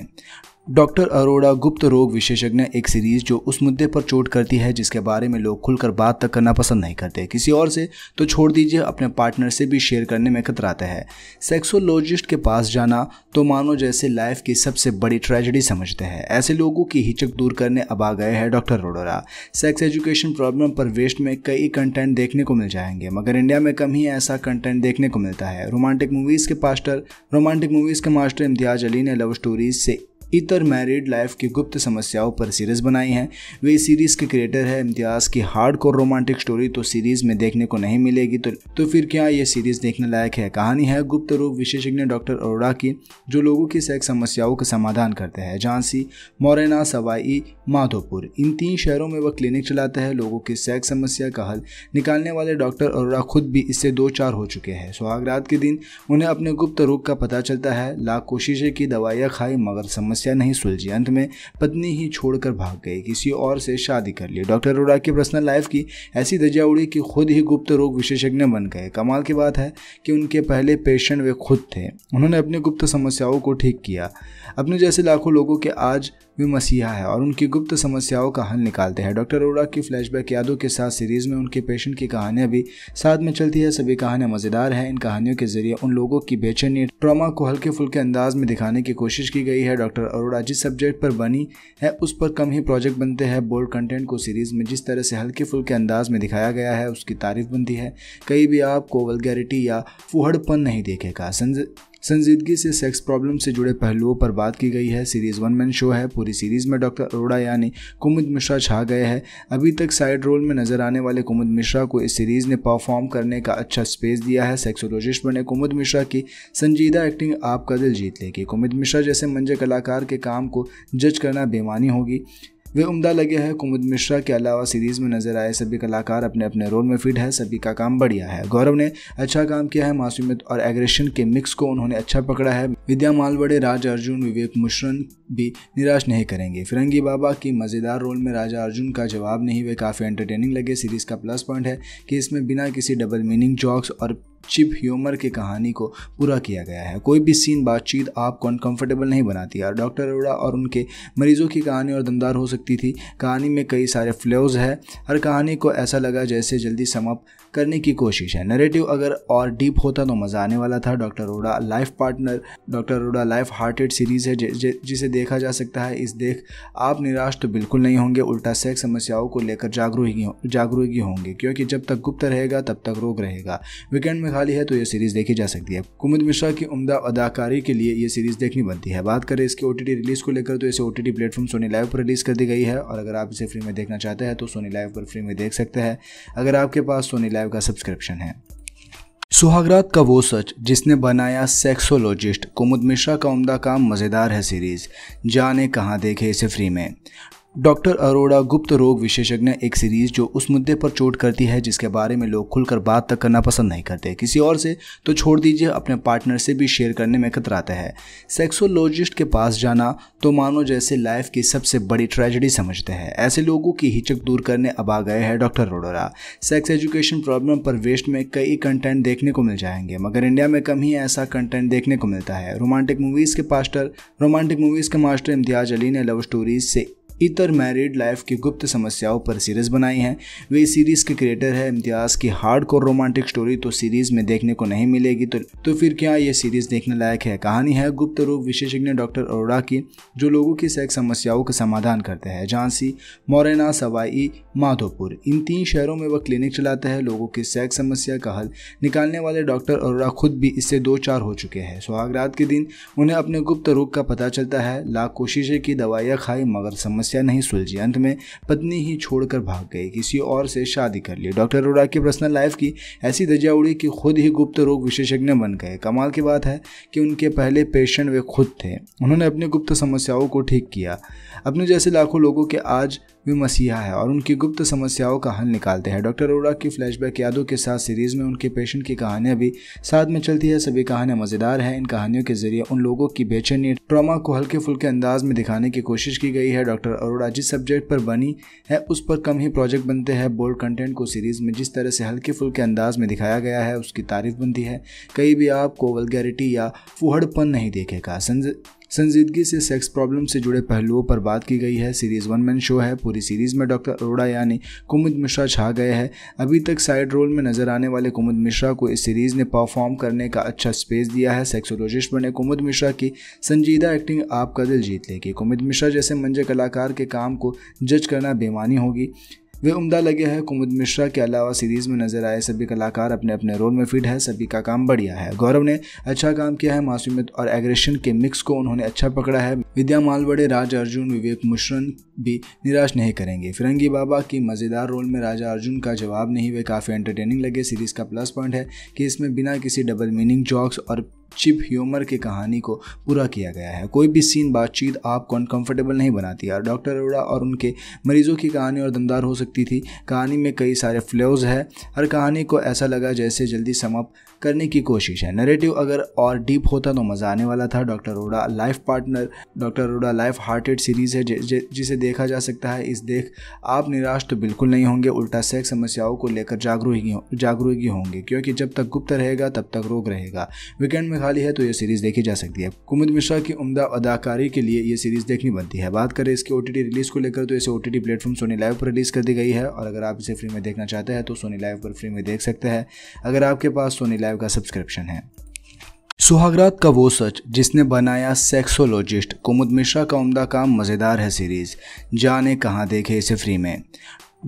डॉक्टर अरोड़ा गुप्त रोग विशेषज्ञ एक सीरीज जो उस मुद्दे पर चोट करती है जिसके बारे में लोग खुलकर बात तक करना पसंद नहीं करते किसी और से तो छोड़ दीजिए अपने पार्टनर से भी शेयर करने में कतराते हैं सेक्सोलॉजिस्ट के पास जाना तो मानो जैसे लाइफ की सबसे बड़ी ट्रेजेडी समझते हैं ऐसे लोगों की हिचक दूर करने अब आ गए हैं doctor Arora sex education problem पर वेस्ट में कई कंटेंट देखने को मिल जाएंगे मगर इंडिया में कम ही ऐसा कंटेंट देखने को मिलता है रोमांटिक मूवीज़ के पास्टर रोमांटिक मूवीज़ के मास्टर इम्तियाज अली ने लव स्टोरीज से इतर मैरिड लाइफ की गुप्त समस्याओं पर सीरीज बनाई हैं वे सीरीज़ के क्रिएटर है इम्तियाज़ की हार्ड कोर रोमांटिक स्टोरी तो सीरीज़ में देखने को नहीं मिलेगी तो, तो फिर क्या ये सीरीज़ देखने लायक है कहानी है गुप्त रोग विशेषज्ञ डॉक्टर अरोड़ा की जो लोगों की सेक्स समस्याओं का समाधान करते हैं झांसी मोरेना सवाई माधोपुर इन तीन शहरों में वह क्लिनिक चलाते हैं लोगों की सेक्स समस्या का हल निकालने वाले डॉक्टर अरोड़ा खुद भी इससे दो चार हो चुके हैं सुहागरात के दिन उन्हें अपने गुप्त रोग का पता चलता है लाख कोशिशें की दवाइयाँ खाई मगर समस्या समस्या नहीं सुलझी अंत में पत्नी ही छोड़कर भाग गई किसी और से शादी कर ली डॉक्टर अरोड़ा की पर्सनल लाइफ की ऐसी दजा उड़ी कि खुद ही गुप्त रोग विशेषज्ञ बन गए कमाल की बात है कि उनके पहले पेशेंट वे खुद थे उन्होंने अपनी गुप्त समस्याओं को ठीक किया अपने जैसे लाखों लोगों के आज भी मसीहा है और उनकी गुप्त समस्याओं का हल निकालते हैं डॉक्टर अरोड़ा की फ्लैशबैक यादों के साथ सीरीज में उनके पेशेंट की कहानियां भी साथ में चलती है सभी कहानियां मजेदार हैं इन कहानियों के जरिए उन लोगों की बेचैनी ट्रामा को हल्के फुल्के अंदाज में दिखाने की कोशिश की गई है डॉक्टर अरोड़ा जिस सब्जेक्ट पर बनी है उस पर कम ही प्रोजेक्ट बनते हैं बोल्ड कंटेंट को सीरीज में जिस तरह से हल्के फुल्के अंदाज में दिखाया गया है उसकी तारीफ बनती है कहीं भी आपको वलगैरिटी या फुहड़पन नहीं देखेगा संजीदगी से सेक्स प्रॉब्लम से जुड़े पहलुओं पर बात की गई है सीरीज वन मैन शो है पूरी सीरीज में डॉक्टर अरोड़ा यानी कुमुद मिश्रा छा गए हैं अभी तक साइड रोल में नजर आने वाले कुमुद मिश्रा को इस सीरीज ने परफॉर्म करने का अच्छा स्पेस दिया है सेक्सोलॉजिस्ट बने कुमुद मिश्रा की संजीदा एक्टिंग आपका दिल जीत लेगी कुमुद मिश्रा जैसे मंजे कलाकार के काम को जज करना बेमानी होगी वे उम्दा लगे हैं कुमुद मिश्रा के अलावा सीरीज में नजर आए सभी कलाकार अपने अपने रोल में फिट है सभी का काम बढ़िया है गौरव ने अच्छा काम किया है मासूमियत और एग्रेशन के मिक्स को उन्होंने अच्छा पकड़ा है विद्या मालवड़े राज अर्जुन विवेक मुश्रन भी निराश नहीं करेंगे फिरंगी बाबा की मज़ेदार रोल में राजा अर्जुन का जवाब नहीं वे काफ़ी एंटरटेनिंग लगे सीरीज़ का प्लस पॉइंट है कि इसमें बिना किसी डबल मीनिंग जॉक्स और चिप ह्यूमर की कहानी को पूरा किया गया है कोई भी सीन बातचीत आपको अनकंफर्टेबल नहीं बनाती यार डॉक्टर अरोड़ा और उनके मरीजों की कहानी और दमदार हो सकती थी कहानी में कई सारे फ्लोज़ है हर कहानी को ऐसा लगा जैसे जल्दी समाप्त करने की कोशिश है नरेटिव अगर और डीप होता तो मज़ा आने वाला था डॉक्टर रोडा लाइफ पार्टनर डॉक्टर रोडा लाइफ हार्टेड सीरीज़ है जिसे देखा जा सकता है इस देख आप निराश तो बिल्कुल नहीं होंगे उल्टा सेक्स समस्याओं को लेकर जागरूक जागरूकी होंगे क्योंकि जब तक गुप्त रहेगा तब तक रोग रहेगा वीकेंड में खाली है तो यह सीरीज़ देखी जा सकती है कुमुद मिश्रा की उमदा अदाकारी के लिए यह सीरीज़ देखनी बनती है बात करें इसके ओ रिलीज़ को लेकर तो इसे O T platform Sony live पर रिलीज़ कर दी गई है और अगर आप इसे फ्री में देखना चाहते हैं तो सोनी लाइव पर फ्री में देख सकते हैं अगर आपके पास सोनी लाइव लाइव का सब्सक्रिप्शन है सुहागरात का वो सच जिसने बनाया सेक्सोलॉजिस्ट कुमुद मिश्रा का उम्दा काम मज़ेदार है सीरीज़ जाने कहाँ देखे इसे फ्री में डॉक्टर अरोड़ा गुप्त रोग विशेषज्ञ एक सीरीज जो उस मुद्दे पर चोट करती है जिसके बारे में लोग खुलकर बात तक करना पसंद नहीं करते किसी और से तो छोड़ दीजिए अपने पार्टनर से भी शेयर करने में कतराते हैं सेक्सोलॉजिस्ट के पास जाना तो मानो जैसे लाइफ की सबसे बड़ी ट्रेजेडी समझते हैं ऐसे लोगों की हिचक दूर करने अब आ गए हैं doctor Arora sex education problem पर वेस्ट में कई कंटेंट देखने को मिल जाएंगे मगर इंडिया में कम ही ऐसा कंटेंट देखने को मिलता है रोमांटिक मूवीज़ के पास्टर रोमांटिक मूवीज़ के मास्टर इम्तियाज अली ने लव स्टोरीज से इतर मैरिड लाइफ की गुप्त समस्याओं पर सीरीज बनाई है वे इस सीरीज़ के क्रिएटर है इम्तियाज़ की हार्ड कोर रोमांटिक स्टोरी तो सीरीज़ में देखने को नहीं मिलेगी तो, तो फिर क्या ये सीरीज़ देखने लायक है कहानी है गुप्त रोग विशेषज्ञ डॉक्टर अरोड़ा की जो लोगों की सेक्स समस्याओं का समाधान करते हैं झांसी मोरेना सवाई माधोपुर इन तीन शहरों में वह क्लिनिक चलाते हैं लोगों की सेक्स समस्या का हल निकालने वाले डॉक्टर अरोड़ा खुद भी इससे दो चार हो चुके हैं सुहागरात के दिन उन्हें अपने गुप्त रोग का पता चलता है लाख कोशिशें की दवाइयाँ खाई मगर समस्या समस्या नहीं सुलझी अंत में पत्नी ही छोड़कर भाग गई किसी और से शादी कर ली डॉक्टर अरोड़ा की पर्सनल लाइफ की ऐसी दजा उड़ी कि खुद ही गुप्त रोग विशेषज्ञ बन गए कमाल की बात है कि उनके पहले पेशेंट वे खुद थे उन्होंने अपनी गुप्त समस्याओं को ठीक किया अपने जैसे लाखों लोगों के आज वे मसीहा है और उनकी गुप्त समस्याओं का हल निकालते हैं डॉक्टर अरोड़ा की फ्लैशबैक यादों के साथ सीरीज में उनके पेशेंट की कहानियां भी साथ में चलती है सभी कहानियां मजेदार है इन कहानियों के जरिए उन लोगों की बेचैनी ट्रॉमा को हल्के फुल्के अंदाज में दिखाने की कोशिश की गई है डॉक्टर अरोड़ा जिस सब्जेक्ट पर बनी है उस पर कम ही प्रोजेक्ट बनते हैं बोल्ड कंटेंट को सीरीज में जिस तरह से हल्के फुल्के अंदाज में दिखाया गया है उसकी तारीफ बनती है कहीं भी आपको वलगैरिटी या फुहड़पन नहीं देखेगा संजीदगी से सेक्स प्रॉब्लम से जुड़े पहलुओं पर बात की गई है सीरीज वन मैन शो है पूरी सीरीज में डॉक्टर अरोड़ा यानी कुमुद मिश्रा छा गए हैं अभी तक साइड रोल में नजर आने वाले कुमुद मिश्रा को इस सीरीज ने परफॉर्म करने का अच्छा स्पेस दिया है सेक्सोलॉजिस्ट बने कुमुद मिश्रा की संजीदा एक्टिंग आपका दिल जीत लेगी कुमुद मिश्रा जैसे मंजे कलाकार के काम को जज करना बेमानी होगी वे उम्दा लगे हैं कुमुद मिश्रा के अलावा सीरीज में नजर आए सभी कलाकार अपने अपने रोल में फिट है सभी का काम बढ़िया है गौरव ने अच्छा काम किया है मासूमियत और एग्रेशन के मिक्स को उन्होंने अच्छा पकड़ा है विद्या मालवड़े राज अर्जुन विवेक मुश्रन भी निराश नहीं करेंगे फिरंगी बाबा की मज़ेदार रोल में राजा अर्जुन का जवाब नहीं वे काफ़ी एंटरटेनिंग लगे सीरीज का प्लस पॉइंट है कि इसमें बिना किसी डबल मीनिंग जॉक्स और चिप ह्यूमर की कहानी को पूरा किया गया है कोई भी सीन बातचीत आपको अनकंफर्टेबल नहीं बनाती है डॉक्टर अरोड़ा और उनके मरीजों की कहानी और दमदार हो सकती थी कहानी में कई सारे फ्लोज है हर कहानी को ऐसा लगा जैसे जल्दी समाप्त करने की कोशिश है नरेटिव अगर और डीप होता तो मज़ा आने वाला था डॉक्टर रोडा लाइफ पार्टनर डॉक्टर रोडा लाइफ हार्टेड सीरीज़ है जिसे देखा जा सकता है इस देख आप निराश तो बिल्कुल नहीं होंगे उल्टा सेक्स समस्याओं को लेकर जागरूक जागरूकी होंगे क्योंकि जब तक गुप्त रहेगा तब तक रोग रहेगा वीकेंड में खाली है तो यह सीरीज़ देखी जा सकती है कुमित मिश्रा की उमदा अदाकारी के लिए यह सीरीज़ देखनी बनती है बात करें इसके ओ रिलीज़ को लेकर तो इसे O T platform Sony live पर रिलीज़ कर दी गई है और अगर आप इसे फ्री में देखना चाहते हैं तो सोनी लाइव पर फ्री में देख सकते हैं अगर आपके पास सोनी लाइव लाइव का सब्सक्रिप्शन है सुहागरात का वो सच जिसने बनाया सेक्सोलॉजिस्ट कुमुद मिश्रा का उम्दा काम मज़ेदार है सीरीज़ जाने कहाँ देखे इसे फ्री में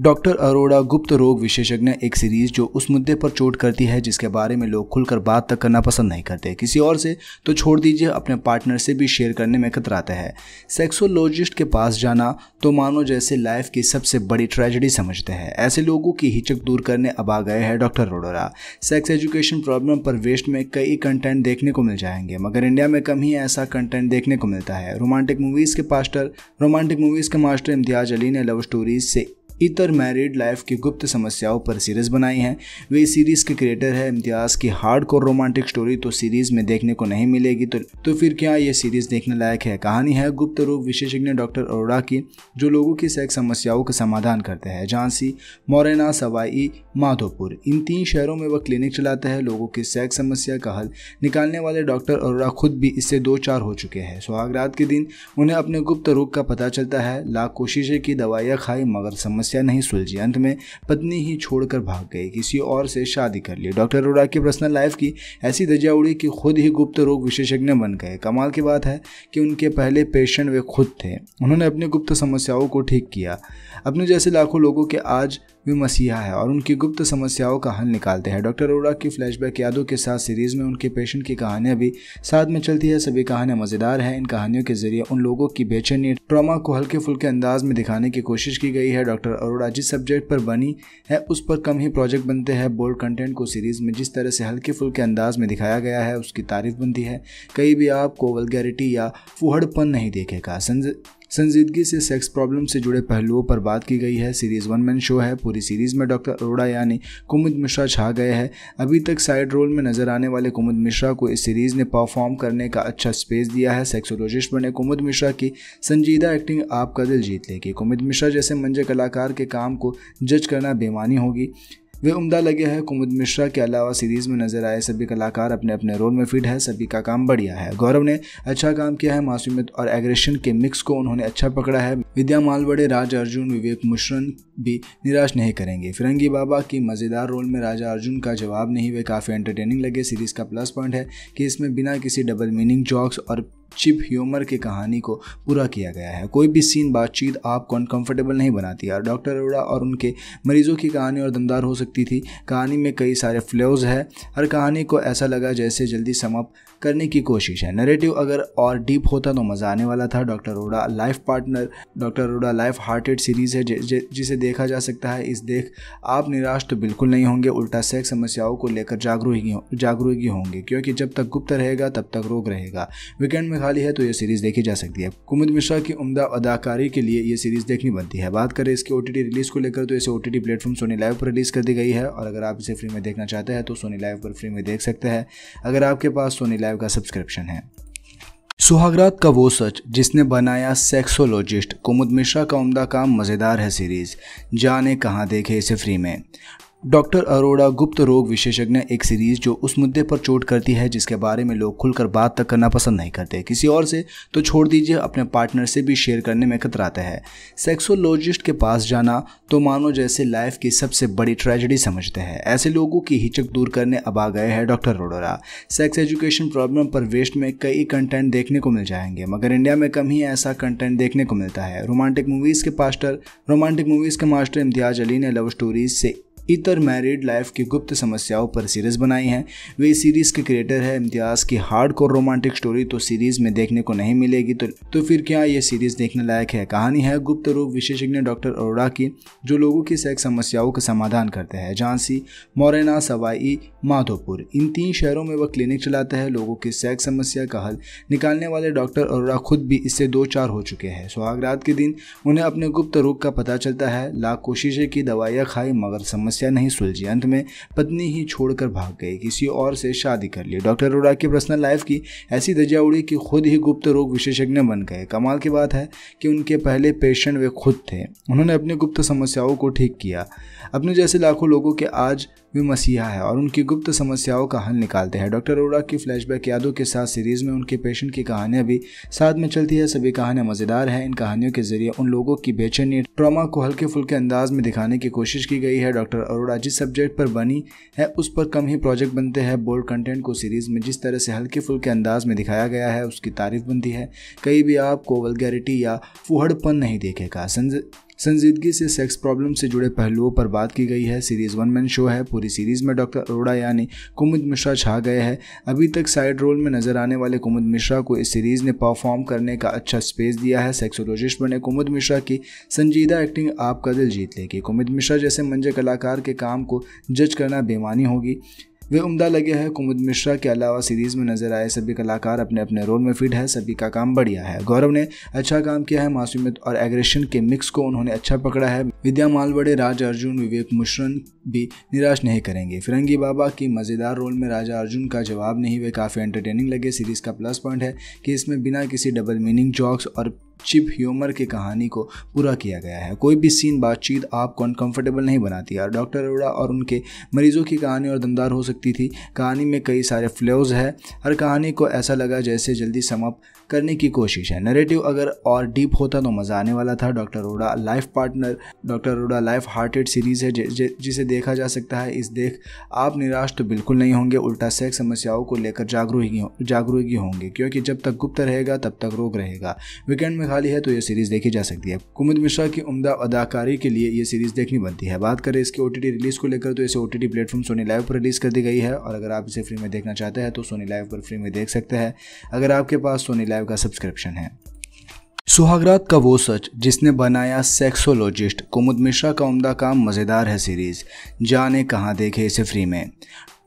डॉक्टर अरोड़ा गुप्त रोग विशेषज्ञ एक सीरीज जो उस मुद्दे पर चोट करती है जिसके बारे में लोग खुलकर बात तक करना पसंद नहीं करते किसी और से तो छोड़ दीजिए अपने पार्टनर से भी शेयर करने में कतराते हैं सेक्सोलॉजिस्ट के पास जाना तो मानो जैसे लाइफ की सबसे बड़ी ट्रेजेडी समझते हैं ऐसे लोगों की हिचक दूर करने अब आ गए हैं doctor Arora sex education problem पर वेस्ट में कई कंटेंट देखने को मिल जाएंगे मगर इंडिया में कम ही ऐसा कंटेंट देखने को मिलता है रोमांटिक मूवीज़ के पास्टर रोमांटिक मूवीज़ के मास्टर इम्तियाज अली ने लव स्टोरीज से इतर मैरिड लाइफ की गुप्त समस्याओं पर सीरीज़ बनाई है वे इस सीरीज़ के क्रिएटर है इम्तियाज़ की हार्ड कोर रोमांटिक स्टोरी तो सीरीज़ में देखने को नहीं मिलेगी तो, तो फिर क्या ये सीरीज़ देखने लायक है कहानी है गुप्त रोग विशेषज्ञ डॉक्टर अरोड़ा की जो लोगों की सेक्स समस्याओं का समाधान करते हैं झांसी मोरेना सवाई माधोपुर इन तीन शहरों में वह क्लिनिक चलाता है लोगों की सेक्स समस्या का हल निकालने वाले डॉक्टर अरोड़ा खुद भी इससे दो चार हो चुके हैं सुहाग रात के दिन उन्हें अपने गुप्त रोग का पता चलता है लाख कोशिशें की दवाइयाँ खाई मगर समस्या समस्या नहीं सुलझी अंत में पत्नी ही छोड़कर भाग गई किसी और से शादी कर ली डॉक्टर अरोड़ा की पर्सनल लाइफ की ऐसी धजा उड़ी कि खुद ही गुप्त रोग विशेषज्ञ बन गए कमाल की बात है कि उनके पहले पेशेंट वे खुद थे उन्होंने अपनी गुप्त समस्याओं को ठीक किया अपने जैसे लाखों लोगों के आज भी मसीहा है और उनकी गुप्त समस्याओं का हल निकालते हैं डॉक्टर अरोड़ा की फ्लैशबैक यादों के साथ सीरीज़ में उनके पेशेंट की कहानियाँ भी साथ में चलती है सभी कहानियाँ मज़ेदार हैं इन कहानियों के जरिए उन लोगों की बेचैनी ट्रामा को हल्के फुल्के अंदाज में दिखाने की कोशिश की गई है डॉक्टर अरोड़ा जिस सब्जेक्ट पर बनी है उस पर कम ही प्रोजेक्ट बनते हैं बोल्ड कंटेंट को सीरीज़ में जिस तरह से हल्के फुल्के अंदाज में दिखाया गया है उसकी तारीफ बनती है कहीं भी आपको वलगैरिटी या फुहड़पन नहीं देखेगा संजीदगी से सेक्स प्रॉब्लम से जुड़े पहलुओं पर बात की गई है सीरीज वन मैन शो है पूरी सीरीज में डॉक्टर अरोड़ा यानी कुमुद मिश्रा छा गए हैं अभी तक साइड रोल में नजर आने वाले कुमुद मिश्रा को इस सीरीज ने परफॉर्म करने का अच्छा स्पेस दिया है सेक्सोलॉजिस्ट बने कुमुद मिश्रा की संजीदा एक्टिंग आपका दिल जीत लेगी कुमुद मिश्रा जैसे मंजे कलाकार के काम को जज करना बेमानी होगी वे उम्दा लगे हैं कुमुद मिश्रा के अलावा सीरीज में नजर आए सभी कलाकार अपने अपने रोल में फिट है सभी का काम बढ़िया है गौरव ने अच्छा काम किया है मासूमियत और एग्रेशन के मिक्स को उन्होंने अच्छा पकड़ा है विद्या मालवड़े राज अर्जुन विवेक मुश्रन भी निराश नहीं करेंगे फिरंगी बाबा की मज़ेदार रोल में राजा अर्जुन का जवाब नहीं वे काफ़ी एंटरटेनिंग लगे सीरीज का प्लस पॉइंट है कि इसमें बिना किसी डबल मीनिंग जॉक्स और चिप ह्यूमर की कहानी को पूरा किया गया है कोई भी सीन बातचीत आपको अनकंफर्टेबल नहीं बनाती है डॉक्टर अरोड़ा और उनके मरीजों की कहानी और दमदार हो सकती थी कहानी में कई सारे फ्लोज़ है हर कहानी को ऐसा लगा जैसे जल्दी समाप्त करने की कोशिश है नरेटिव अगर और डीप होता तो मज़ा आने वाला था डॉक्टर रोडा लाइफ पार्टनर डॉक्टर रोडा लाइफ हार्टेड सीरीज़ है जिसे देखा जा सकता है इस देख आप निराश तो बिल्कुल नहीं होंगे उल्टा सेक्स समस्याओं को लेकर जागरूक जागरूक होंगे क्योंकि जब तक गुप्त रहेगा तब तक रोग रहेगा वीकेंड में खाली है तो यह सीरीज़ देखी जा सकती है कुमुद मिश्रा की उमदा अदाकारी के लिए यह सीरीज़ देखनी बनती है बात करें इसके ओ रिलीज़ को लेकर तो इसे O T platform Sony live पर रिलीज़ कर दी गई है और अगर आप इसे फ्री में देखना चाहते हैं तो सोनी लाइव पर फ्री में देख सकते हैं अगर आपके पास सोनी लाइव का सब्सक्रिप्शन है सुहागरात का वो सच जिसने बनाया सेक्सोलॉजिस्ट कुमुद मिश्रा का उमदा काम मज़ेदार है सीरीज़ जाने कहाँ देखे इसे फ्री में डॉक्टर अरोड़ा गुप्त रोग विशेषज्ञ एक सीरीज जो उस मुद्दे पर चोट करती है जिसके बारे में लोग खुलकर बात तक करना पसंद नहीं करते किसी और से तो छोड़ दीजिए अपने पार्टनर से भी शेयर करने में कतराते हैं सेक्सोलॉजिस्ट के पास जाना तो मानो जैसे लाइफ की सबसे बड़ी ट्रेजेडी समझते हैं ऐसे लोगों की हिचक दूर करने अब आ गए हैं doctor Arora sex education problem पर वेस्ट में कई कंटेंट देखने को मिल जाएंगे मगर इंडिया में कम ही ऐसा कंटेंट देखने को मिलता है रोमांटिक मूवीज़ के पास्टर रोमांटिक मूवीज़ के मास्टर इम्तियाज अली ने लव स्टोरीज से इतर मैरिड लाइफ की गुप्त समस्याओं पर सीरीज़ बनाई है वे सीरीज़ के क्रिएटर है इम्तियाज़ की हार्ड कोर रोमांटिक स्टोरी तो सीरीज़ में देखने को नहीं मिलेगी तो, तो फिर क्या ये सीरीज़ देखने लायक है कहानी है गुप्त रोग विशेषज्ञ डॉक्टर अरोड़ा की जो लोगों की सेक्स समस्याओं का समाधान करते हैं झांसी मोरेना सवाई माधोपुर इन तीन शहरों में वह क्लिनिक चलाते हैं लोगों की सेक्स समस्या का हल निकालने वाले डॉक्टर अरोड़ा खुद भी इससे दो चार हो चुके हैं सुहाग रात के दिन उन्हें अपने गुप्त रोग का पता चलता है लाख कोशिशें की दवाइयाँ खाई मगर समस्या समस्या नहीं सुलझी अंत में पत्नी ही छोड़कर भाग गई किसी और से शादी कर ली डॉक्टर अरोड़ा की पर्सनल लाइफ की ऐसी दर्जा उड़ी कि खुद ही गुप्त रोग विशेषज्ञ बन गए कमाल की बात है कि उनके पहले पेशेंट वे खुद थे उन्होंने अपनी गुप्त समस्याओं को ठीक किया अपने जैसे लाखों लोगों के आज वे मसीहा है और उनकी गुप्त समस्याओं का हल निकालते हैं डॉक्टर अरोड़ा की फ्लैशबैक यादों के साथ सीरीज में उनके पेशेंट की कहानियां भी साथ में चलती है सभी कहानियां मजेदार है इन कहानियों के जरिए उन लोगों की बेचैनी ट्रॉमा को हल्के फुल्के अंदाज में दिखाने की कोशिश की गई है डॉक्टर अरोड़ा जिस सब्जेक्ट पर बनी है उस पर कम ही प्रोजेक्ट बनते हैं बोल्ड कंटेंट को सीरीज में जिस तरह से हल्के फुल्के अंदाज में दिखाया गया है उसकी तारीफ बनती है कहीं भी आपको वलगैरिटी या फुहड़पन नहीं देखेगा संजीदगी से सेक्स प्रॉब्लम से जुड़े पहलुओं पर बात की गई है सीरीज वन मैन शो है पूरी सीरीज में डॉक्टर अरोड़ा यानी कुमुद मिश्रा छा गए हैं अभी तक साइड रोल में नजर आने वाले कुमुद मिश्रा को इस सीरीज ने परफॉर्म करने का अच्छा स्पेस दिया है सेक्सोलॉजिस्ट बने कुमुद मिश्रा की संजीदा एक्टिंग आपका दिल जीत लेगी कुमुद मिश्रा जैसे मंजे कलाकार के काम को जज करना बेमानी होगी वे उम्दा लगे हैं कुमुद मिश्रा के अलावा सीरीज में नजर आए सभी कलाकार अपने अपने रोल में फिट है सभी का काम बढ़िया है गौरव ने अच्छा काम किया है मासूमियत और एग्रेशन के मिक्स को उन्होंने अच्छा पकड़ा है विद्या मालवड़े राज अर्जुन विवेक मुश्रन भी निराश नहीं करेंगे फिरंगी बाबा की मज़ेदार रोल में राजा अर्जुन का जवाब नहीं वे काफ़ी एंटरटेनिंग लगे सीरीज का प्लस पॉइंट है कि इसमें बिना किसी डबल मीनिंग जॉक्स और चिप ह्यूमर की कहानी को पूरा किया गया है कोई भी सीन बातचीत आपको अनकंफर्टेबल नहीं बनाती है डॉक्टर अरोड़ा और उनके मरीजों की कहानी और दमदार हो सकती थी कहानी में कई सारे फ्लोज है हर कहानी को ऐसा लगा जैसे जल्दी समाप्त करने की कोशिश है नरेटिव अगर और डीप होता तो मज़ा आने वाला था doctor Arora life partner doctor Arora life hearted series है जिसे देखा जा सकता है इस देख आप निराश तो बिल्कुल नहीं होंगे उल्टा सेक्स समस्याओं को लेकर जागरूक जागरूक होंगे क्योंकि जब तक गुप्त रहेगा तब तक रोग रहेगा वीकेंड में में खाली है तो ये सीरीज देखी जा सकती है कुमुद मिश्रा की उमदा अदाकारी के लिए ये सीरीज देखनी बनती है बात करें इसके ओटीटी रिलीज को लेकर तो इसे ओटीटी प्लेटफॉर्म सोनी लाइव पर रिलीज कर दी गई है और अगर आप इसे फ्री में देखना चाहते हैं तो सोनी लाइव पर फ्री में देख सकते हैं अगर आपके पास सोनी लाइव का सब्सक्रिप्शन है सुहागरात का वो सच जिसने बनाया सेक्सोलॉजिस्ट कुमुद मिश्रा का उम्दा काम मज़ेदार है सीरीज़ जाने कहाँ देखे इसे फ्री में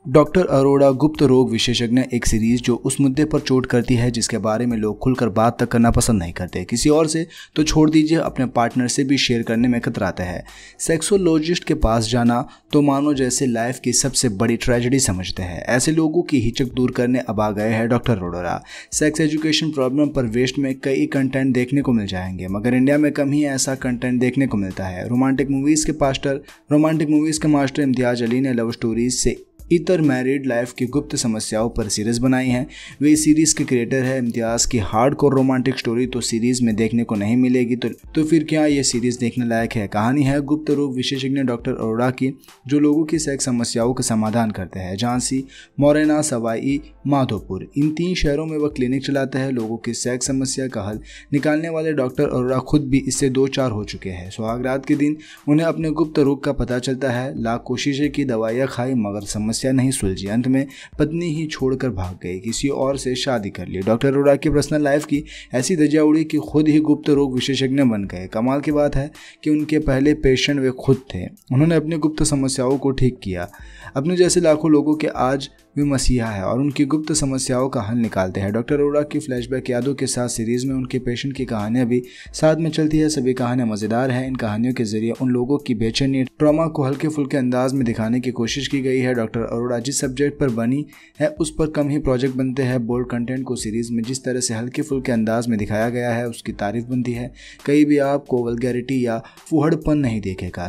डॉक्टर अरोड़ा गुप्त रोग विशेषज्ञ एक सीरीज जो उस मुद्दे पर चोट करती है जिसके बारे में लोग खुलकर बात तक करना पसंद नहीं करते किसी और से तो छोड़ दीजिए अपने पार्टनर से भी शेयर करने में कतराते हैं सेक्सोलॉजिस्ट के पास जाना तो मानो जैसे लाइफ की सबसे बड़ी ट्रेजेडी समझते हैं ऐसे लोगों की हिचक दूर करने अब आ गए हैं doctor Arora sex education problem पर वेस्ट में कई कंटेंट देखने को मिल जाएंगे मगर इंडिया में कम ही ऐसा कंटेंट देखने को मिलता है रोमांटिक मूवीज़ के पास्टर रोमांटिक मूवीज़ के मास्टर इम्तियाज अली ने लव स्टोरीज से इतर मैरिड लाइफ की गुप्त समस्याओं पर सीरीज़ बनाई हैं वे सीरीज़ के क्रिएटर है इम्तियाज़ की हार्ड कोर रोमांटिक स्टोरी तो सीरीज़ में देखने को नहीं मिलेगी तो, तो फिर क्या ये सीरीज़ देखने लायक है कहानी है गुप्त रोग विशेषज्ञ डॉक्टर अरोड़ा की जो लोगों की सेक्स समस्याओं का समाधान करते हैं झांसी मोरेना सवाई माधोपुर इन तीन शहरों में वह क्लिनिक चलाते हैं लोगों की सेक्स समस्या का हल निकालने वाले डॉक्टर अरोड़ा खुद भी इससे दो चार हो चुके हैं सुहाग रात के दिन उन्हें अपने गुप्त रोग का पता चलता है लाख कोशिशें की दवाइयाँ खाई मगर समस्या समस्या नहीं सुलझी अंत में पत्नी ही छोड़कर भाग गई किसी और से शादी कर ली डॉक्टर अरोड़ा की पर्सनल लाइफ की ऐसी दजा उड़ी कि खुद ही गुप्त रोग विशेषज्ञ बन गए कमाल की बात है कि उनके पहले पेशेंट वे खुद थे उन्होंने अपनी गुप्त समस्याओं को ठीक किया अपने जैसे लाखों लोगों के आज भी मसीहा है और उनकी गुप्त समस्याओं का हल निकालते हैं डॉक्टर अरोड़ा की फ्लैशबैक यादों के साथ सीरीज में उनके पेशेंट की कहानियां भी साथ में चलती है सभी कहानियां मजेदार हैं इन कहानियों के जरिए उन लोगों की बेचैनी ट्रामा को हल्के फुल्के अंदाज में दिखाने की कोशिश की गई है डॉक्टर अरोड़ा जिस सब्जेक्ट पर बनी है उस पर कम ही प्रोजेक्ट बनते हैं बोल्ड कंटेंट को सीरीज में जिस तरह से हल्के फुल्के अंदाज में दिखाया गया है उसकी तारीफ बनती है कहीं भी आपको वलगैरिटी या फुहड़पन नहीं देखेगा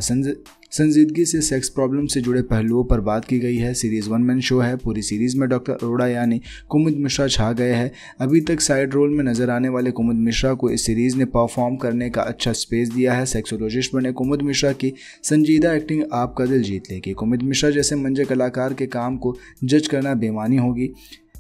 संजीदगी से सेक्स प्रॉब्लम से जुड़े पहलुओं पर बात की गई है सीरीज वन मैन शो है पूरी सीरीज में डॉक्टर अरोड़ा यानी कुमुद मिश्रा छा गए हैं अभी तक साइड रोल में नजर आने वाले कुमुद मिश्रा को इस सीरीज ने परफॉर्म करने का अच्छा स्पेस दिया है सेक्सोलॉजिस्ट बने कुमुद मिश्रा की संजीदा एक्टिंग आपका दिल जीत लेगी कुमुद मिश्रा जैसे मंजे कलाकार के काम को जज करना बेमानी होगी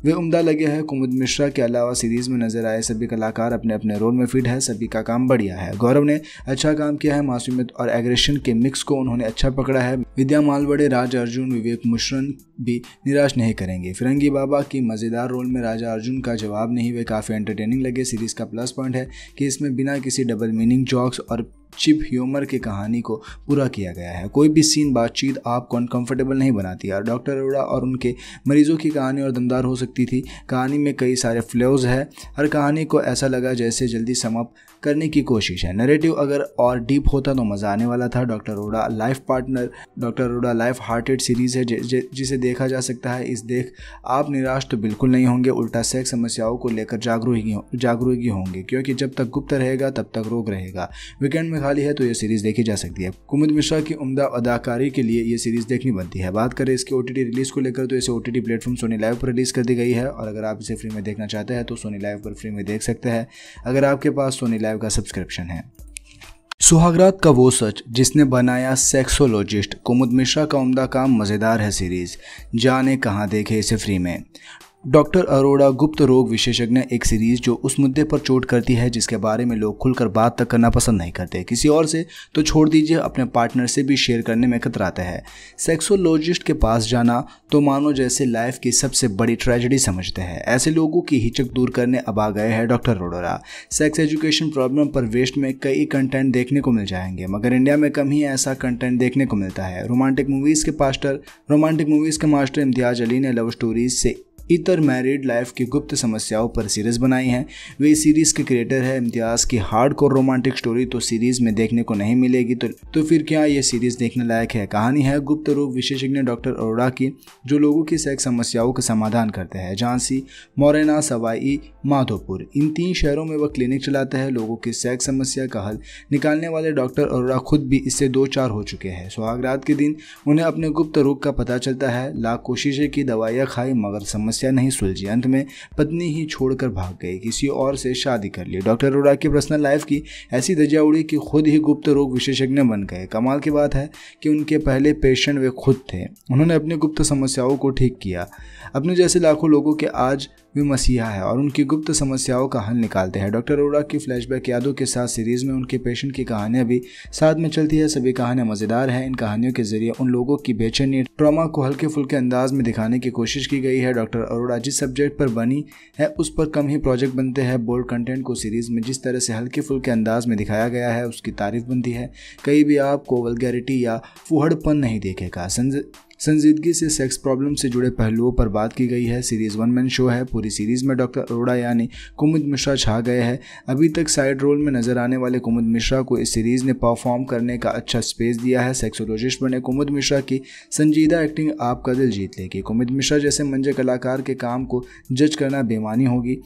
वे उम्दा लगे हैं कुमुद मिश्रा के अलावा सीरीज में नजर आए सभी कलाकार अपने अपने रोल में फिट है सभी का काम बढ़िया है गौरव ने अच्छा काम किया है मासूमियत और एग्रेशन के मिक्स को उन्होंने अच्छा पकड़ा है विद्या मालवड़े राज अर्जुन विवेक मुश्रन भी निराश नहीं करेंगे फिरंगी बाबा की मज़ेदार रोल में राजा अर्जुन का जवाब नहीं हुए काफ़ी एंटरटेनिंग लगे सीरीज का प्लस पॉइंट है कि इसमें बिना किसी डबल मीनिंग जॉक्स और चिप ह्यूमर की कहानी को पूरा किया गया है कोई भी सीन बातचीत आपको अनकंफर्टेबल नहीं बनाती है डॉक्टर अरोड़ा और उनके मरीजों की कहानी और दमदार हो सकती थी कहानी में कई सारे फ्लोज है हर कहानी को ऐसा लगा जैसे जल्दी समाप्त करने की कोशिश है नरेटिव अगर और डीप होता तो मज़ा आने वाला था डॉक्टर रोडा लाइफ पार्टनर डॉक्टर रोडा लाइफ हार्टेड सीरीज़ है जिसे देखा जा सकता है इस देख आप निराश तो बिल्कुल नहीं होंगे उल्टा सेक्स समस्याओं को लेकर जागरूक जागरूकी होंगे क्योंकि जब तक गुप्त रहेगा तब तक रोग रहेगा वीकेंड में खाली है तो यह सीरीज़ देखी जा सकती है कुमुद मिश्रा की उमदा अदाकारी के लिए यह सीरीज़ देखनी बनती है बात करें इसके ओ रिलीज़ को लेकर तो इसे O T platform Sony live पर रिलीज़ कर दी गई है और अगर आप इसे फ्री में देखना चाहते हैं तो सोनी लाइव पर फ्री में देख सकते हैं अगर आपके पास सोनी लाइव लाइव का सब्सक्रिप्शन है सुहागरात का वो सच जिसने बनाया सेक्सोलॉजिस्ट कुमुद मिश्रा का उम्दा काम मज़ेदार है सीरीज़ जाने कहाँ देखे इसे फ्री में डॉक्टर अरोड़ा गुप्त रोग विशेषज्ञ एक सीरीज जो उस मुद्दे पर चोट करती है जिसके बारे में लोग खुलकर बात तक करना पसंद नहीं करते किसी और से तो छोड़ दीजिए अपने पार्टनर से भी शेयर करने में कतराते हैं सेक्सोलॉजिस्ट के पास जाना तो मानो जैसे लाइफ की सबसे बड़ी ट्रेजेडी समझते हैं ऐसे लोगों की हिचक दूर करने अब आ गए हैं doctor Arora sex education problem पर वेस्ट में कई कंटेंट देखने को मिल जाएंगे मगर इंडिया में कम ही ऐसा कंटेंट देखने को मिलता है रोमांटिक मूवीज़ के पास्टर रोमांटिक मूवीज़ के मास्टर इम्तियाज अली ने लव स्टोरीज से इतर मैरिड लाइफ की गुप्त समस्याओं पर सीरीज़ बनाई हैं वे सीरीज़ के क्रिएटर है इम्तियाज़ की हार्ड कोर रोमांटिक स्टोरी तो सीरीज़ में देखने को नहीं मिलेगी तो, तो फिर क्या ये सीरीज़ देखने लायक है कहानी है गुप्त रोग विशेषज्ञ डॉक्टर अरोड़ा की जो लोगों की सेक्स समस्याओं का समाधान करते हैं झांसी मोरेना सवाई माधोपुर इन तीन शहरों में वह क्लिनिक चलाता है लोगों की सेक्स समस्या का हल निकालने वाले डॉक्टर अरोड़ा खुद भी इससे दो चार हो चुके हैं सुहागरात के दिन उन्हें अपने गुप्त रोग का पता चलता है लाख कोशिशें की दवाइयाँ खाई मगर समस्या समस्या नहीं सुलझी अंत में पत्नी ही छोड़कर भाग गई किसी और से शादी कर ली डॉक्टर अरोड़ा की पर्सनल लाइफ की ऐसी दजा उड़ी कि खुद ही गुप्त रोग विशेषज्ञ बन गए कमाल की बात है कि उनके पहले पेशेंट वे खुद थे उन्होंने अपनी गुप्त समस्याओं को ठीक किया अपने जैसे लाखों लोगों के आज वे मसीहा है और उनकी गुप्त समस्याओं का हल निकालते हैं डॉक्टर अरोड़ा की फ्लैशबैक यादों के साथ सीरीज में उनके पेशेंट की कहानियां भी साथ में चलती है सभी कहानियां मजेदार हैं इन कहानियों के जरिए उन लोगों की बेचैनी ट्रामा को हल्के फुल्के अंदाज में दिखाने की कोशिश की गई है डॉक्टर अरोड़ा जिस सब्जेक्ट पर बनी है उस पर कम ही प्रोजेक्ट बनते हैं बोल्ड कंटेंट को सीरीज में जिस तरह से हल्के फुल्के अंदाज में दिखाया गया है उसकी तारीफ बनती है कहीं भी आपको वलगैरिटी या फुहड़पन नहीं देखेगा संजीदगी से सेक्स प्रॉब्लम से जुड़े पहलुओं पर बात की गई है सीरीज वन मैन शो है पूरी सीरीज में डॉक्टर अरोड़ा यानी कुमुद मिश्रा छा गए हैं अभी तक साइड रोल में नजर आने वाले कुमुद मिश्रा को इस सीरीज ने परफॉर्म करने का अच्छा स्पेस दिया है सेक्सोलॉजिस्ट बने कुमुद मिश्रा की संजीदा एक्टिंग आपका दिल जीत लेगी कुमुद मिश्रा जैसे मंजे कलाकार के काम को जज करना बेमानी होगी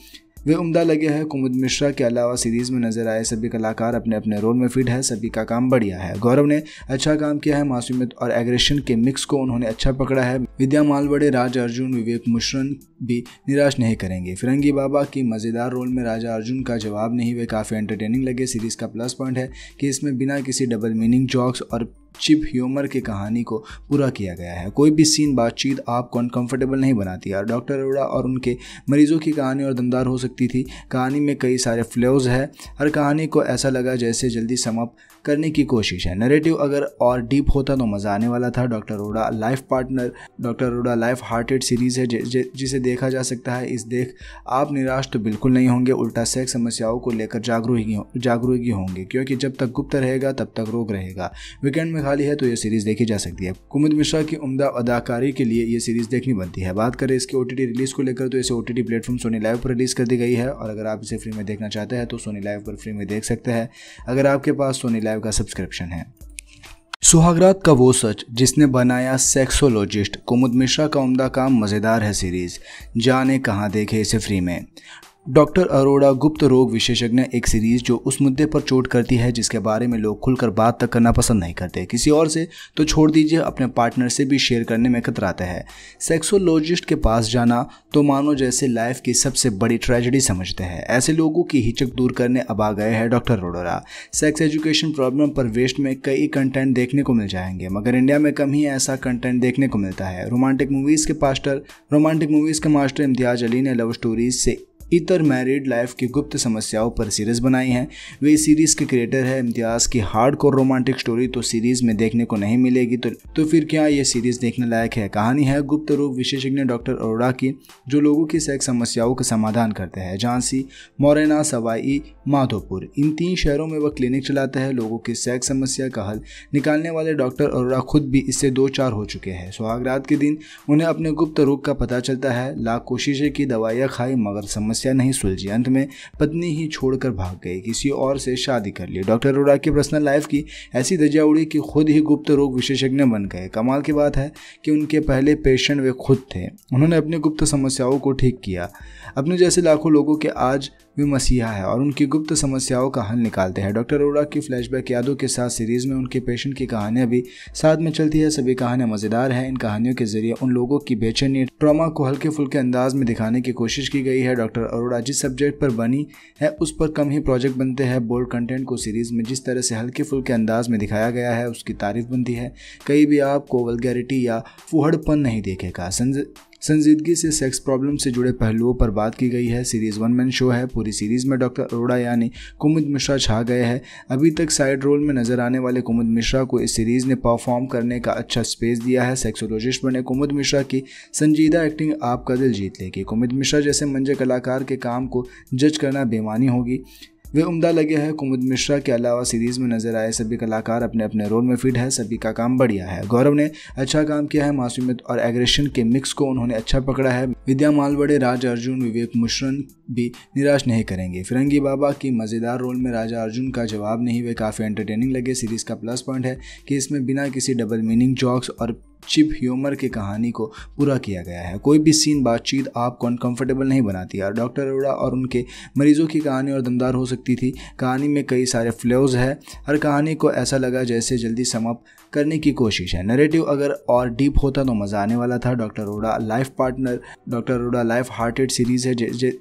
वे उम्दा लगे हैं कुमुद मिश्रा के अलावा सीरीज में नजर आए सभी कलाकार अपने अपने रोल में फिट है सभी का काम बढ़िया है गौरव ने अच्छा काम किया है मासूमियत और एग्रेशन के मिक्स को उन्होंने अच्छा पकड़ा है विद्या मालवड़े राज अर्जुन विवेक मुश्रन भी निराश नहीं करेंगे फिरंगी बाबा की मज़ेदार रोल में राजा अर्जुन का जवाब नहीं वे काफ़ी एंटरटेनिंग लगे सीरीज़ का प्लस पॉइंट है कि इसमें बिना किसी डबल मीनिंग जॉक्स और चिप ह्यूमर की कहानी को पूरा किया गया है कोई भी सीन बातचीत आपको अनकंफर्टेबल नहीं बनाती यार डॉक्टर अरोड़ा और उनके मरीजों की कहानी और दमदार हो सकती थी कहानी में कई सारे फ्लोज़ है हर कहानी को ऐसा लगा जैसे जल्दी समाप्त करने की कोशिश है नरेटिव अगर और डीप होता तो मज़ा आने वाला था डॉक्टर रोडा लाइफ पार्टनर डॉक्टर रोडा लाइफ हार्टेड सीरीज़ है जिसे देखा जा सकता है इस देख आप निराश तो बिल्कुल नहीं होंगे उल्टा सेक्स समस्याओं को लेकर जागरूक जागरूकी होंगे क्योंकि जब तक गुप्त रहेगा तब तक रोग रहेगा वीकेंड में खाली है तो यह सीरीज़ देखी जा सकती है कुमुद मिश्रा की उमदा अदाकारी के लिए यह सीरीज़ देखनी बनती है बात करें इसके ओ रिलीज़ को लेकर तो इसे O T platform Sony live पर रिलीज़ कर दी गई है और अगर आप इसे फ्री में देखना चाहते हैं तो सोनी लाइव पर फ्री में देख सकते हैं अगर आपके पास सोनी लाइव लाइव का सब्सक्रिप्शन है सुहागरात का वो सच जिसने बनाया सेक्सोलॉजिस्ट कुमुद मिश्रा का उम्दा काम मज़ेदार है सीरीज़ जाने कहाँ देखे इसे फ्री में डॉक्टर अरोड़ा गुप्त रोग विशेषज्ञ एक सीरीज जो उस मुद्दे पर चोट करती है जिसके बारे में लोग खुलकर बात तक करना पसंद नहीं करते किसी और से तो छोड़ दीजिए अपने पार्टनर से भी शेयर करने में कतराते हैं सेक्सोलॉजिस्ट के पास जाना तो मानो जैसे लाइफ की सबसे बड़ी ट्रेजेडी समझते हैं ऐसे लोगों की हिचक दूर करने अब आ गए हैं doctor Arora sex education problem पर वेस्ट में कई कंटेंट देखने को मिल जाएंगे मगर इंडिया में कम ही ऐसा कंटेंट देखने को मिलता है रोमांटिक मूवीज़ के पास्टर रोमांटिक मूवीज़ के मास्टर इम्तियाज अली ने लव स्टोरीज से इतर मैरिड लाइफ की गुप्त समस्याओं पर सीरीज बनाई है वे सीरीज़ के क्रिएटर है इम्तियाज़ की हार्ड कोर रोमांटिक स्टोरी तो सीरीज़ में देखने को नहीं मिलेगी तो, तो फिर क्या ये सीरीज़ देखने लायक है कहानी है गुप्त रोग विशेषज्ञ डॉक्टर अरोड़ा की जो लोगों की सेक्स समस्याओं का समाधान करते हैं झांसी मोरेना सवाई माधोपुर इन तीन शहरों में वह क्लिनिक चलाता है लोगों की सेक्स समस्या का हल निकालने वाले डॉक्टर अरोड़ा खुद भी इससे दो चार हो चुके हैं सुहागरात के दिन उन्हें अपने गुप्त रोग का पता चलता है लाख कोशिशें की दवाइयाँ खाई मगर समस्या समस्या नहीं सुलझी अंत में पत्नी ही छोड़कर भाग गई किसी और से शादी कर ली डॉक्टर अरोड़ा की पर्सनल लाइफ की ऐसी दजा उड़ी कि खुद ही गुप्त रोग विशेषज्ञ बन गए कमाल की बात है कि उनके पहले पेशेंट वे खुद थे उन्होंने अपनी गुप्त समस्याओं को ठीक किया अपने जैसे लाखों लोगों के आज वे मसीहा है और उनकी गुप्त समस्याओं का हल निकालते हैं डॉक्टर अरोड़ा की फ्लैशबैक यादों के साथ सीरीज में उनके पेशेंट की कहानियां भी साथ में चलती है सभी कहानियां मजेदार हैं इन कहानियों के जरिए उन लोगों की बेचैनी ट्रॉमा को हल्के फुल्के अंदाज में दिखाने की कोशिश की गई है डॉक्टर अरोड़ा जिस सब्जेक्ट पर बनी है उस पर कम ही प्रोजेक्ट बनते हैं बोल्ड कंटेंट को सीरीज में जिस तरह से हल्के फुल्के अंदाज में दिखाया गया है उसकी तारीफ बनती है कहीं भी आपको वलगैरिटी या फुहड़पन नहीं देखेगा संजीदगी से सेक्स प्रॉब्लम से जुड़े पहलुओं पर बात की गई है सीरीज वन मैन शो है पूरी सीरीज में डॉक्टर अरोड़ा यानी कुमुद मिश्रा छा गए हैं अभी तक साइड रोल में नजर आने वाले कुमुद मिश्रा को इस सीरीज ने परफॉर्म करने का अच्छा स्पेस दिया है सेक्सोलॉजिस्ट बने कुमुद मिश्रा की संजीदा एक्टिंग आपका दिल जीत लेगी कुमुद मिश्रा जैसे मंजे कलाकार के काम को जज करना बेमानी होगी वे उम्दा लगे हैं कुमुद मिश्रा के अलावा सीरीज में नजर आए सभी कलाकार अपने अपने रोल में फिट है सभी का काम बढ़िया है गौरव ने अच्छा काम किया है मासूमियत और एग्रेशन के मिक्स को उन्होंने अच्छा पकड़ा है विद्या मालवड़े राज अर्जुन विवेक मुश्रन भी निराश नहीं करेंगे फिरंगी बाबा की मज़ेदार रोल में राजा अर्जुन का जवाब नहीं वे काफ़ी एंटरटेनिंग लगे सीरीज का प्लस पॉइंट है कि इसमें बिना किसी डबल मीनिंग जॉक्स और चिप ह्यूमर की कहानी को पूरा किया गया है कोई भी सीन बातचीत आपको अनकंफर्टेबल नहीं बनाती है डॉक्टर अरोड़ा और उनके मरीजों की कहानी और दमदार हो सकती थी कहानी में कई सारे फ्लोज़ है हर कहानी को ऐसा लगा जैसे जल्दी समाप्त करने की कोशिश है नरेटिव अगर और डीप होता तो मज़ा आने वाला था डॉक्टर रोडा लाइफ पार्टनर डॉक्टर रोडा लाइफ हार्टेड सीरीज़ है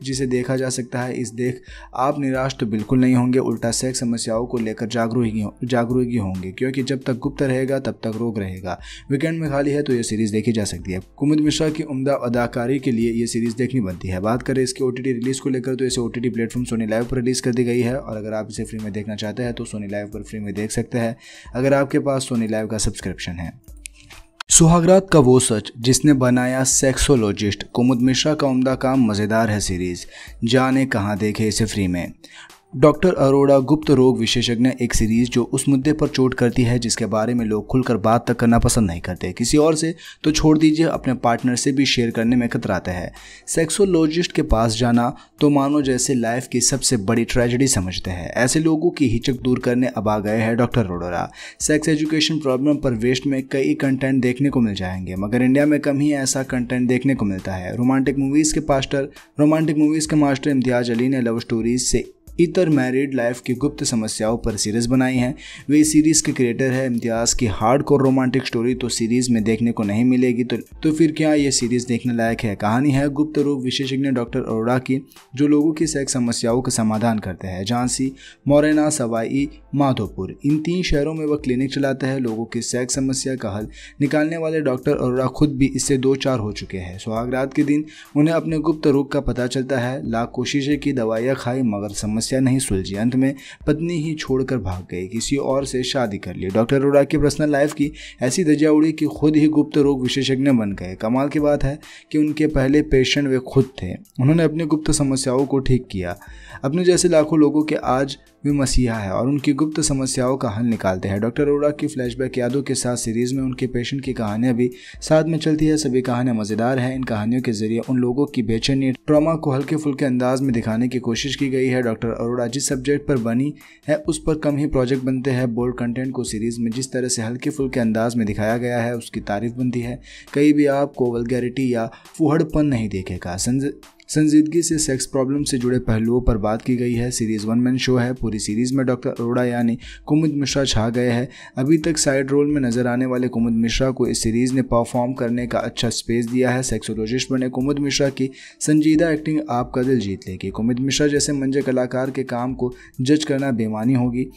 जिसे देखा जा सकता है इस देख आप निराश तो बिल्कुल नहीं होंगे उल्टा सेक्स समस्याओं को लेकर जागरूक जागरूकी होंगे क्योंकि जब तक गुप्त रहेगा तब तक रोग रहेगा वीकेंड में खाली है तो यह सीरीज़ देखी जा सकती है कुमित मिश्रा की उमदा अदाकारी के लिए यह सीरीज़ देखनी बनती है बात करें इसके ओ रिलीज़ को लेकर तो इसे O T platform Sony live पर रिलीज़ कर दी गई है और अगर आप इसे फ्री में देखना चाहते हैं तो सोनी लाइव पर फ्री में देख सकते हैं अगर आपके पास सोनी लाइव लाइव का सब्सक्रिप्शन है सुहागरात का वो सच जिसने बनाया सेक्सोलॉजिस्ट कुमुद मिश्रा का उम्दा काम मज़ेदार है सीरीज़ जाने कहाँ देखे इसे फ्री में डॉक्टर अरोड़ा गुप्त रोग विशेषज्ञ एक सीरीज जो उस मुद्दे पर चोट करती है जिसके बारे में लोग खुलकर बात तक करना पसंद नहीं करते किसी और से तो छोड़ दीजिए अपने पार्टनर से भी शेयर करने में कतराते हैं सेक्सोलॉजिस्ट के पास जाना तो मानो जैसे लाइफ की सबसे बड़ी ट्रेजेडी समझते हैं ऐसे लोगों की हिचक दूर करने अब आ गए हैं doctor Arora sex education problem पर वेस्ट में कई कंटेंट देखने को मिल जाएंगे मगर इंडिया में कम ही ऐसा कंटेंट देखने को मिलता है रोमांटिक मूवीज़ के पास्टर रोमांटिक मूवीज़ के मास्टर इम्तियाज अली ने लव स्टोरीज से इतर मैरिड लाइफ की गुप्त समस्याओं पर सीरीज़ बनाई है वे इस सीरीज़ के क्रिएटर है इम्तियाज़ की हार्ड कोर रोमांटिक स्टोरी तो सीरीज़ में देखने को नहीं मिलेगी तो, तो फिर क्या ये सीरीज़ देखने लायक है कहानी है गुप्त रोग विशेषज्ञ डॉक्टर अरोड़ा की जो लोगों की सेक्स समस्याओं का समाधान करते हैं झांसी मोरेना सवाई माधोपुर इन तीन शहरों में वह क्लिनिक चलाता है लोगों की सेक्स समस्या का हल निकालने वाले डॉक्टर अरोड़ा खुद भी इससे दो चार हो चुके हैं सुहाग रात के दिन उन्हें अपने गुप्त रोग का पता चलता है लाख कोशिशें की दवाइयाँ खाई मगर समस्या समस्या नहीं सुलझी अंत में पत्नी ही छोड़कर भाग गई किसी और से शादी कर ली डॉक्टर अरोड़ा की पर्सनल लाइफ की ऐसी धजा उड़ी कि खुद ही गुप्त रोग विशेषज्ञ बन गए कमाल की बात है कि उनके पहले पेशेंट वे खुद थे उन्होंने अपनी गुप्त समस्याओं को ठीक किया अपने जैसे लाखों लोगों के आज भी मसीहा है और उनकी गुप्त समस्याओं का हल निकालते हैं डॉक्टर अरोड़ा की फ्लैशबैक यादों के साथ सीरीज में उनके पेशेंट की कहानियां भी साथ में चलती है सभी कहानियां मजेदार है इन कहानियों के जरिए उन लोगों की बेचैनी ट्रॉमा को हल्के फुल्के अंदाज में दिखाने की कोशिश की गई है डॉक्टर अरोड़ा जिस सब्जेक्ट पर बनी है उस पर कम ही प्रोजेक्ट बनते हैं बोल्ड कंटेंट को सीरीज में जिस तरह से हल्के फुल्के अंदाज में दिखाया गया है उसकी तारीफ बनती है कहीं भी आपको वलगैरिटी या फुहड़पन नहीं देखेगा संजीदगी से सेक्स प्रॉब्लम से जुड़े पहलुओं पर बात की गई है सीरीज वन मैन शो है पूरी सीरीज में डॉक्टर अरोड़ा यानी कुमुद मिश्रा छा गए हैं अभी तक साइड रोल में नजर आने वाले कुमुद मिश्रा को इस सीरीज ने परफॉर्म करने का अच्छा स्पेस दिया है सेक्सोलॉजिस्ट बने कुमुद मिश्रा की संजीदा एक्टिंग आपका दिल जीत लेगी कुमुद मिश्रा जैसे मंजे कलाकार के काम को जज करना बेमानी होगी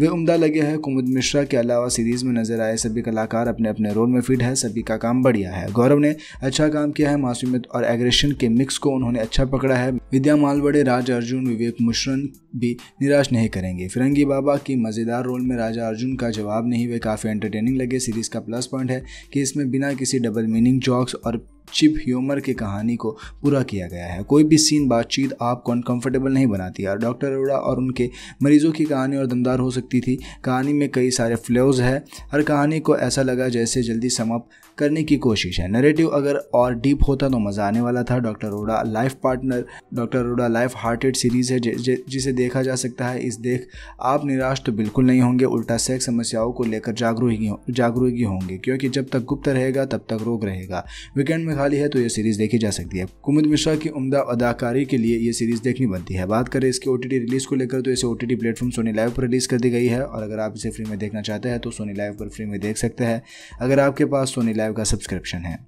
वे उम्दा लगे हैं कुमुद मिश्रा के अलावा सीरीज में नजर आए सभी कलाकार अपने अपने रोल में फिट है सभी का काम बढ़िया है गौरव ने अच्छा काम किया है मासूमियत और एग्रेशन के मिक्स को उन्होंने अच्छा पकड़ा है विद्या मालवड़े राज अर्जुन विवेक मुश्रन भी निराश नहीं करेंगे फिरंगी बाबा की मज़ेदार रोल में राजा अर्जुन का जवाब नहीं वे काफ़ी एंटरटेनिंग लगे सीरीज का प्लस पॉइंट है कि इसमें बिना किसी डबल मीनिंग जॉक्स और चिप ह्यूमर की कहानी को पूरा किया गया है कोई भी सीन बातचीत आपको अनकंफर्टेबल नहीं बनाती है डॉक्टर अरोड़ा और उनके मरीजों की कहानी और दमदार हो सकती थी कहानी में कई सारे फ्लोज़ है हर कहानी को ऐसा लगा जैसे जल्दी समाप्त करने की कोशिश है नरेटिव अगर और डीप होता तो मज़ा आने वाला था डॉक्टर रोडा लाइफ पार्टनर डॉक्टर रोडा लाइफ हार्टेड सीरीज़ है जिसे देखा जा सकता है इस देख आप निराश तो बिल्कुल नहीं होंगे उल्टा सेक्स समस्याओं को लेकर जागरूक जागरूक होंगे क्योंकि जब तक गुप्त रहेगा तब तक रोग रहेगा वीकेंड में खाली है तो यह सीरीज़ देखी जा सकती है कुमुद मिश्रा की उमदा अदाकारी के लिए यह सीरीज़ देखनी बनती है बात करें इसके ओ रिलीज़ को लेकर तो इसे O T platform Sony live पर रिलीज़ कर दी गई है और अगर आप इसे फ्री में देखना चाहते हैं तो सोनी लाइव पर फ्री में देख सकते हैं अगर आपके पास सोनी लाइव लाइव का सब्सक्रिप्शन है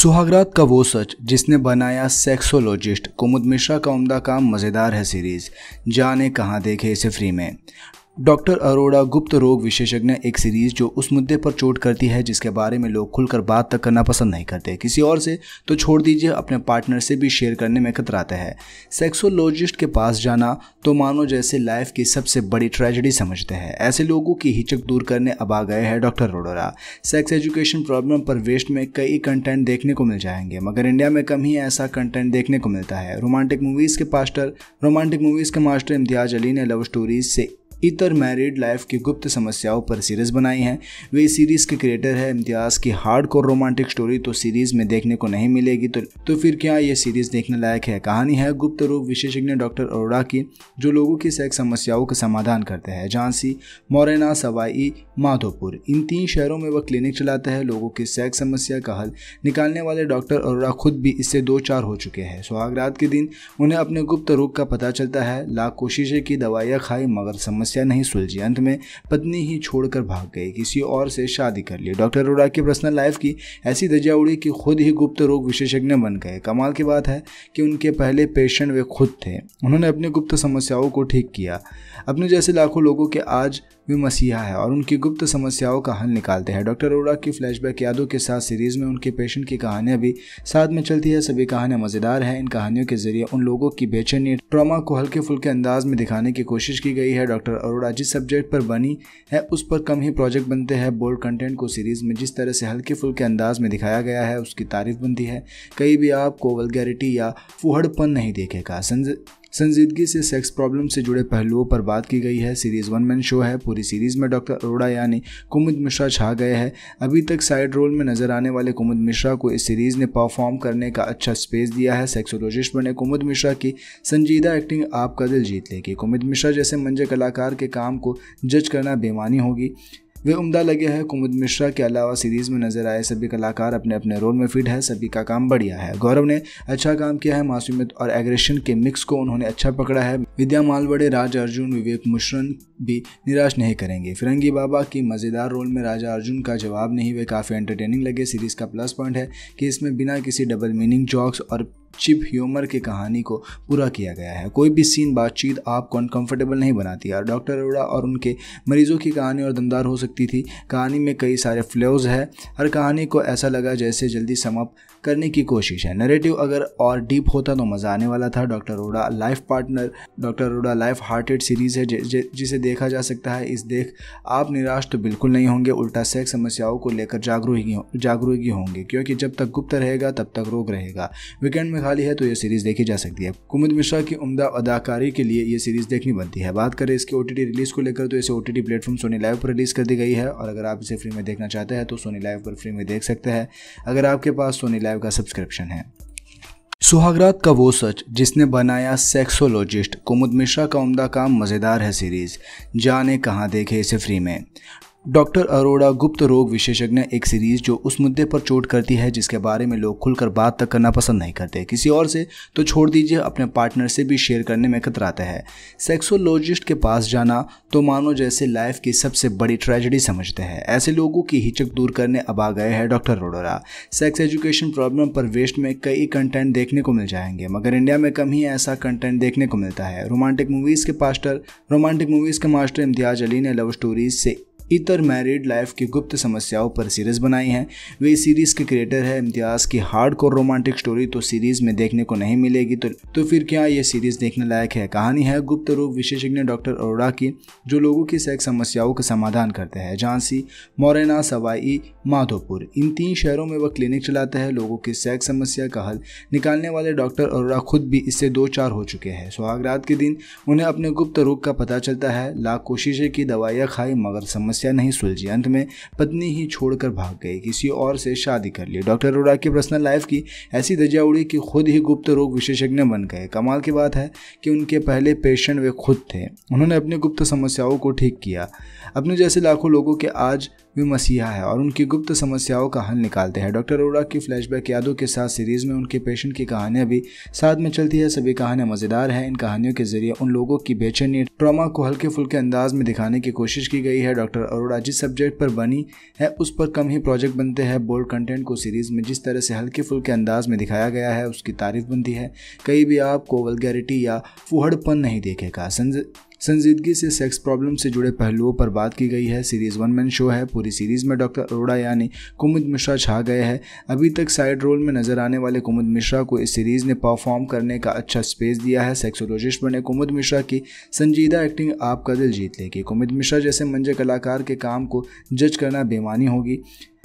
सुहागरात का वो सच जिसने बनाया सेक्सोलॉजिस्ट कुमुद मिश्रा का उमदा काम मज़ेदार है सीरीज़ जाने कहाँ देखे इसे फ्री में डॉक्टर अरोड़ा गुप्त रोग विशेषज्ञ एक सीरीज जो उस मुद्दे पर चोट करती है जिसके बारे में लोग खुलकर बात तक करना पसंद नहीं करते किसी और से तो छोड़ दीजिए अपने पार्टनर से भी शेयर करने में कतराते हैं सेक्सोलॉजिस्ट के पास जाना तो मानो जैसे लाइफ की सबसे बड़ी ट्रेजेडी समझते हैं ऐसे लोगों की हिचक दूर करने अब आ गए हैं doctor Arora sex education problem पर वेस्ट में कई कंटेंट देखने को मिल जाएंगे मगर इंडिया में कम ही ऐसा कंटेंट देखने को मिलता है रोमांटिक मूवीज़ के पास्टर रोमांटिक मूवीज़ के मास्टर इम्तियाज अली ने लव स्टोरीज से इतर मैरिड लाइफ की गुप्त समस्याओं पर सीरीज़ बनाई है वे सीरीज़ के क्रिएटर है इम्तियाज़ की हार्ड कोर रोमांटिक स्टोरी तो सीरीज़ में देखने को नहीं मिलेगी तो, तो फिर क्या ये सीरीज़ देखने लायक है कहानी है गुप्त रोग विशेषज्ञ डॉक्टर अरोड़ा की जो लोगों की सेक्स समस्याओं का समाधान करते हैं झांसी मोरेना सवाई माधोपुर इन तीन शहरों में वह क्लिनिक चलाते हैं लोगों की सेक्स समस्या का हल निकालने वाले डॉक्टर अरोड़ा खुद भी इससे दो चार हो चुके हैं सुहाग रात के दिन उन्हें अपने गुप्त रोग का पता चलता है लाख कोशिशें की दवाइयाँ खाई मगर समस्या समस्या नहीं सुलझी अंत में पत्नी ही छोड़कर भाग गई किसी और से शादी कर ली डॉक्टर अरोड़ा की पर्सनल लाइफ की ऐसी दर्जा उड़ी कि खुद ही गुप्त रोग विशेषज्ञ बन गए कमाल की बात है कि उनके पहले पेशेंट वे खुद थे उन्होंने अपनी गुप्त समस्याओं को ठीक किया अपने जैसे लाखों लोगों के आज भी मसीहा है और उनकी गुप्त समस्याओं का हल निकालते हैं डॉक्टर अरोड़ा की फ्लैशबैक यादों के साथ सीरीज में उनके पेशेंट की कहानियां भी साथ में चलती है सभी कहानियां मजेदार हैं इन कहानियों के जरिए उन लोगों की बेचैनी ट्रॉमा को हल्के फुल्के अंदाज में दिखाने की कोशिश की गई है डॉक्टर अरोड़ा जिस सब्जेक्ट पर बनी है उस पर कम ही प्रोजेक्ट बनते हैं बोल्ड कंटेंट को सीरीज में जिस तरह से हल्के फुल्के अंदाज में दिखाया गया है उसकी तारीफ बनती है कहीं भी आपको वलगैरिटी या फुहड़पन नहीं देखेगा संजीदगी से सेक्स प्रॉब्लम से जुड़े पहलुओं पर बात की गई है सीरीज वन मैन शो है पूरी सीरीज में डॉक्टर अरोड़ा यानी कुमुद मिश्रा छा गए हैं अभी तक साइड रोल में नजर आने वाले कुमुद मिश्रा को इस सीरीज ने परफॉर्म करने का अच्छा स्पेस दिया है सेक्सोलॉजिस्ट बने कुमुद मिश्रा की संजीदा एक्टिंग आपका दिल जीत लेगी कुमुद मिश्रा जैसे मंजे कलाकार के काम को जज करना बेमानी होगी वे उम्दा लगे हैं कुमुद मिश्रा के अलावा सीरीज में नजर आए सभी कलाकार अपने अपने रोल में फिट है सभी का काम बढ़िया है गौरव ने अच्छा काम किया है मासूमियत और एग्रेशन के मिक्स को उन्होंने अच्छा पकड़ा है विद्या मालवड़े राज अर्जुन विवेक मुश्रन भी निराश नहीं करेंगे फिरंगी बाबा की मज़ेदार रोल में राजा अर्जुन का जवाब नहीं वे काफ़ी एंटरटेनिंग लगे सीरीज का प्लस पॉइंट है कि इसमें बिना किसी डबल मीनिंग जॉक्स और चिप ह्यूमर की कहानी को पूरा किया गया है कोई भी सीन बातचीत आपको अनकंफर्टेबल नहीं बनाती है डॉक्टर अरोड़ा और उनके मरीजों की कहानी और दमदार हो सकती थी कहानी में कई सारे फ्लोज है हर कहानी को ऐसा लगा जैसे जल्दी समाप्त करने की कोशिश है नरेटिव अगर और डीप होता तो मज़ा आने वाला था doctor Arora life partner doctor Arora life hearted series है जिसे देखा जा सकता है इस देख आप निराश तो बिल्कुल नहीं होंगे उल्टा सेक्स समस्याओं को लेकर जागरूक जागरूक होंगे क्योंकि जब तक गुप्त रहेगा तब तक रोग रहेगा वीकेंड में में खाली है तो ये सीरीज देखी जा सकती है कुमुद मिश्रा की उमदा अदाकारी के लिए ये सीरीज देखनी बनती है बात करें इसके ओटीटी रिलीज को लेकर तो इसे ओटीटी प्लेटफॉर्म सोनी लाइव पर रिलीज कर दी गई है और अगर आप इसे फ्री में देखना चाहते हैं तो सोनी लाइव पर फ्री में देख सकते हैं अगर आपके पास सोनी लाइव का सब्सक्रिप्शन है सुहागरात का वो सच जिसने बनाया सेक्सोलॉजिस्ट कुमुद मिश्रा का उम्दा काम मज़ेदार है सीरीज़ जाने कहाँ देखे इसे फ्री में डॉक्टर अरोड़ा गुप्त रोग विशेषज्ञ एक सीरीज जो उस मुद्दे पर चोट करती है जिसके बारे में लोग खुलकर बात तक करना पसंद नहीं करते किसी और से तो छोड़ दीजिए अपने पार्टनर से भी शेयर करने में कतराते हैं सेक्सोलॉजिस्ट के पास जाना तो मानो जैसे लाइफ की सबसे बड़ी ट्रेजेडी समझते हैं ऐसे लोगों की हिचक दूर करने अब आ गए हैं doctor Arora sex education problem पर वेस्ट में कई कंटेंट देखने को मिल जाएंगे मगर इंडिया में कम ही ऐसा कंटेंट देखने को मिलता है रोमांटिक मूवीज़ के पास्टर रोमांटिक मूवीज़ के मास्टर इम्तियाज अली ने लव स्टोरीज से इतर मैरिड लाइफ की गुप्त समस्याओं पर सीरीज़ बनाई हैं वे सीरीज़ के क्रिएटर है इम्तियाज़ की हार्ड कोर रोमांटिक स्टोरी तो सीरीज़ में देखने को नहीं मिलेगी तो, तो फिर क्या ये सीरीज़ देखने लायक है कहानी है गुप्त रोग विशेषज्ञ डॉक्टर अरोड़ा की जो लोगों की सेक्स समस्याओं का समाधान करते हैं झांसी मोरेना सवाई माधोपुर इन तीन शहरों में वह क्लिनिक चलाते हैं लोगों की सेक्स समस्या का हल निकालने वाले डॉक्टर अरोड़ा खुद भी इससे दो चार हो चुके हैं सुहाग रात के दिन उन्हें अपने गुप्त रोग का पता चलता है लाख कोशिशें की दवाइयाँ खाई मगर समस्या समस्या नहीं सुलझी अंत में पत्नी ही छोड़कर भाग गई किसी और से शादी कर ली डॉक्टर अरोड़ा की पर्सनल लाइफ की ऐसी दजा उड़ी कि खुद ही गुप्त रोग विशेषज्ञ बन गए कमाल की बात है कि उनके पहले पेशेंट वे खुद थे उन्होंने अपनी गुप्त समस्याओं को ठीक किया अपने जैसे लाखों लोगों के आज वे मसीहा है और उनकी गुप्त समस्याओं का हल निकालते हैं डॉक्टर अरोड़ा की फ्लैशबैक यादों के साथ सीरीज में उनके पेशेंट की कहानियां भी साथ में चलती है सभी कहानियां मजेदार हैं इन कहानियों के जरिए उन लोगों की बेचैनी ट्रामा को हल्के फुल्के अंदाज में दिखाने की कोशिश की गई है डॉक्टर अरोड़ा जिस सब्जेक्ट पर बनी है उस पर कम ही प्रोजेक्ट बनते हैं बोल्ड कंटेंट को सीरीज में जिस तरह से हल्के फुल्के अंदाज में दिखाया गया है उसकी तारीफ बनती है कहीं भी आपको वलगैरिटी या फुहड़पन नहीं देखेगा संजीदगी से सेक्स प्रॉब्लम से जुड़े पहलुओं पर बात की गई है सीरीज वन मैन शो है पूरी सीरीज में डॉक्टर अरोड़ा यानी कुमुद मिश्रा छा गए हैं अभी तक साइड रोल में नजर आने वाले कुमुद मिश्रा को इस सीरीज ने परफॉर्म करने का अच्छा स्पेस दिया है सेक्सोलॉजिस्ट बने कुमुद मिश्रा की संजीदा एक्टिंग आपका दिल जीत लेगी कुमुद मिश्रा जैसे मंजे कलाकार के काम को जज करना बेमानी होगी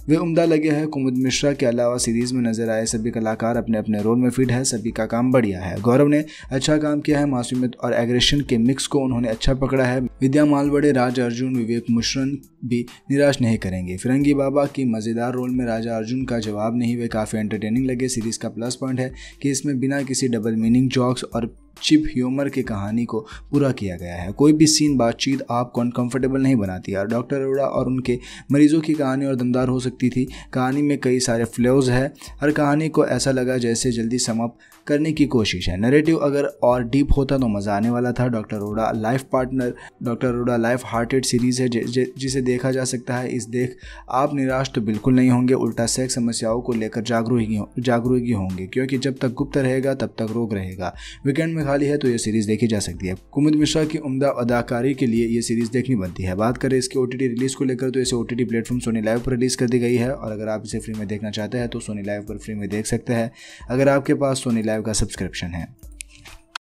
वे उम्दा लगे हैं कुमुद मिश्रा के अलावा सीरीज में नजर आए सभी कलाकार अपने अपने रोल में फिट है सभी का काम बढ़िया है गौरव ने अच्छा काम किया है मासूमियत और एग्रेशन के मिक्स को उन्होंने अच्छा पकड़ा है विद्या मालवड़े राज अर्जुन विवेक मुश्रन भी निराश नहीं करेंगे फिरंगी बाबा की मज़ेदार रोल में राजा अर्जुन का जवाब नहीं हुए काफ़ी एंटरटेनिंग लगे सीरीज का प्लस पॉइंट है कि इसमें बिना किसी डबल मीनिंग जॉक्स और चिप ह्यूमर की कहानी को पूरा किया गया है कोई भी सीन बातचीत आपको अनकंफर्टेबल नहीं बनाती है डॉक्टर अरोड़ा और उनके मरीजों की कहानी और दमदार हो सकती थी कहानी में कई सारे फ्लोज है हर कहानी को ऐसा लगा जैसे जल्दी समाप्त करने की कोशिश है नरेटिव अगर और डीप होता तो मज़ा आने वाला था डॉक्टर रोडा लाइफ पार्टनर डॉक्टर रोडा लाइफ हार्टेड सीरीज़ है जिसे देखा जा सकता है इस देख आप निराश तो बिल्कुल नहीं होंगे उल्टा सेक्स समस्याओं को लेकर जागरूक जागरूकी होंगे क्योंकि जब तक गुप्त रहेगा तब तक रोग रहेगा वीकेंड में खाली है तो यह सीरीज़ देखी जा सकती है कुमुद मिश्रा की उमदा अदाकारी के लिए यह सीरीज़ देखनी बनती है बात करें इसके ओ रिलीज़ को लेकर तो इसे O T platform Sony live पर रिलीज़ कर दी गई है और अगर आप इसे फ्री में देखना चाहते हैं तो सोनी लाइव पर फ्री में देख सकते हैं अगर आपके पास सोनी लाइव लाइव का सब्सक्रिप्शन है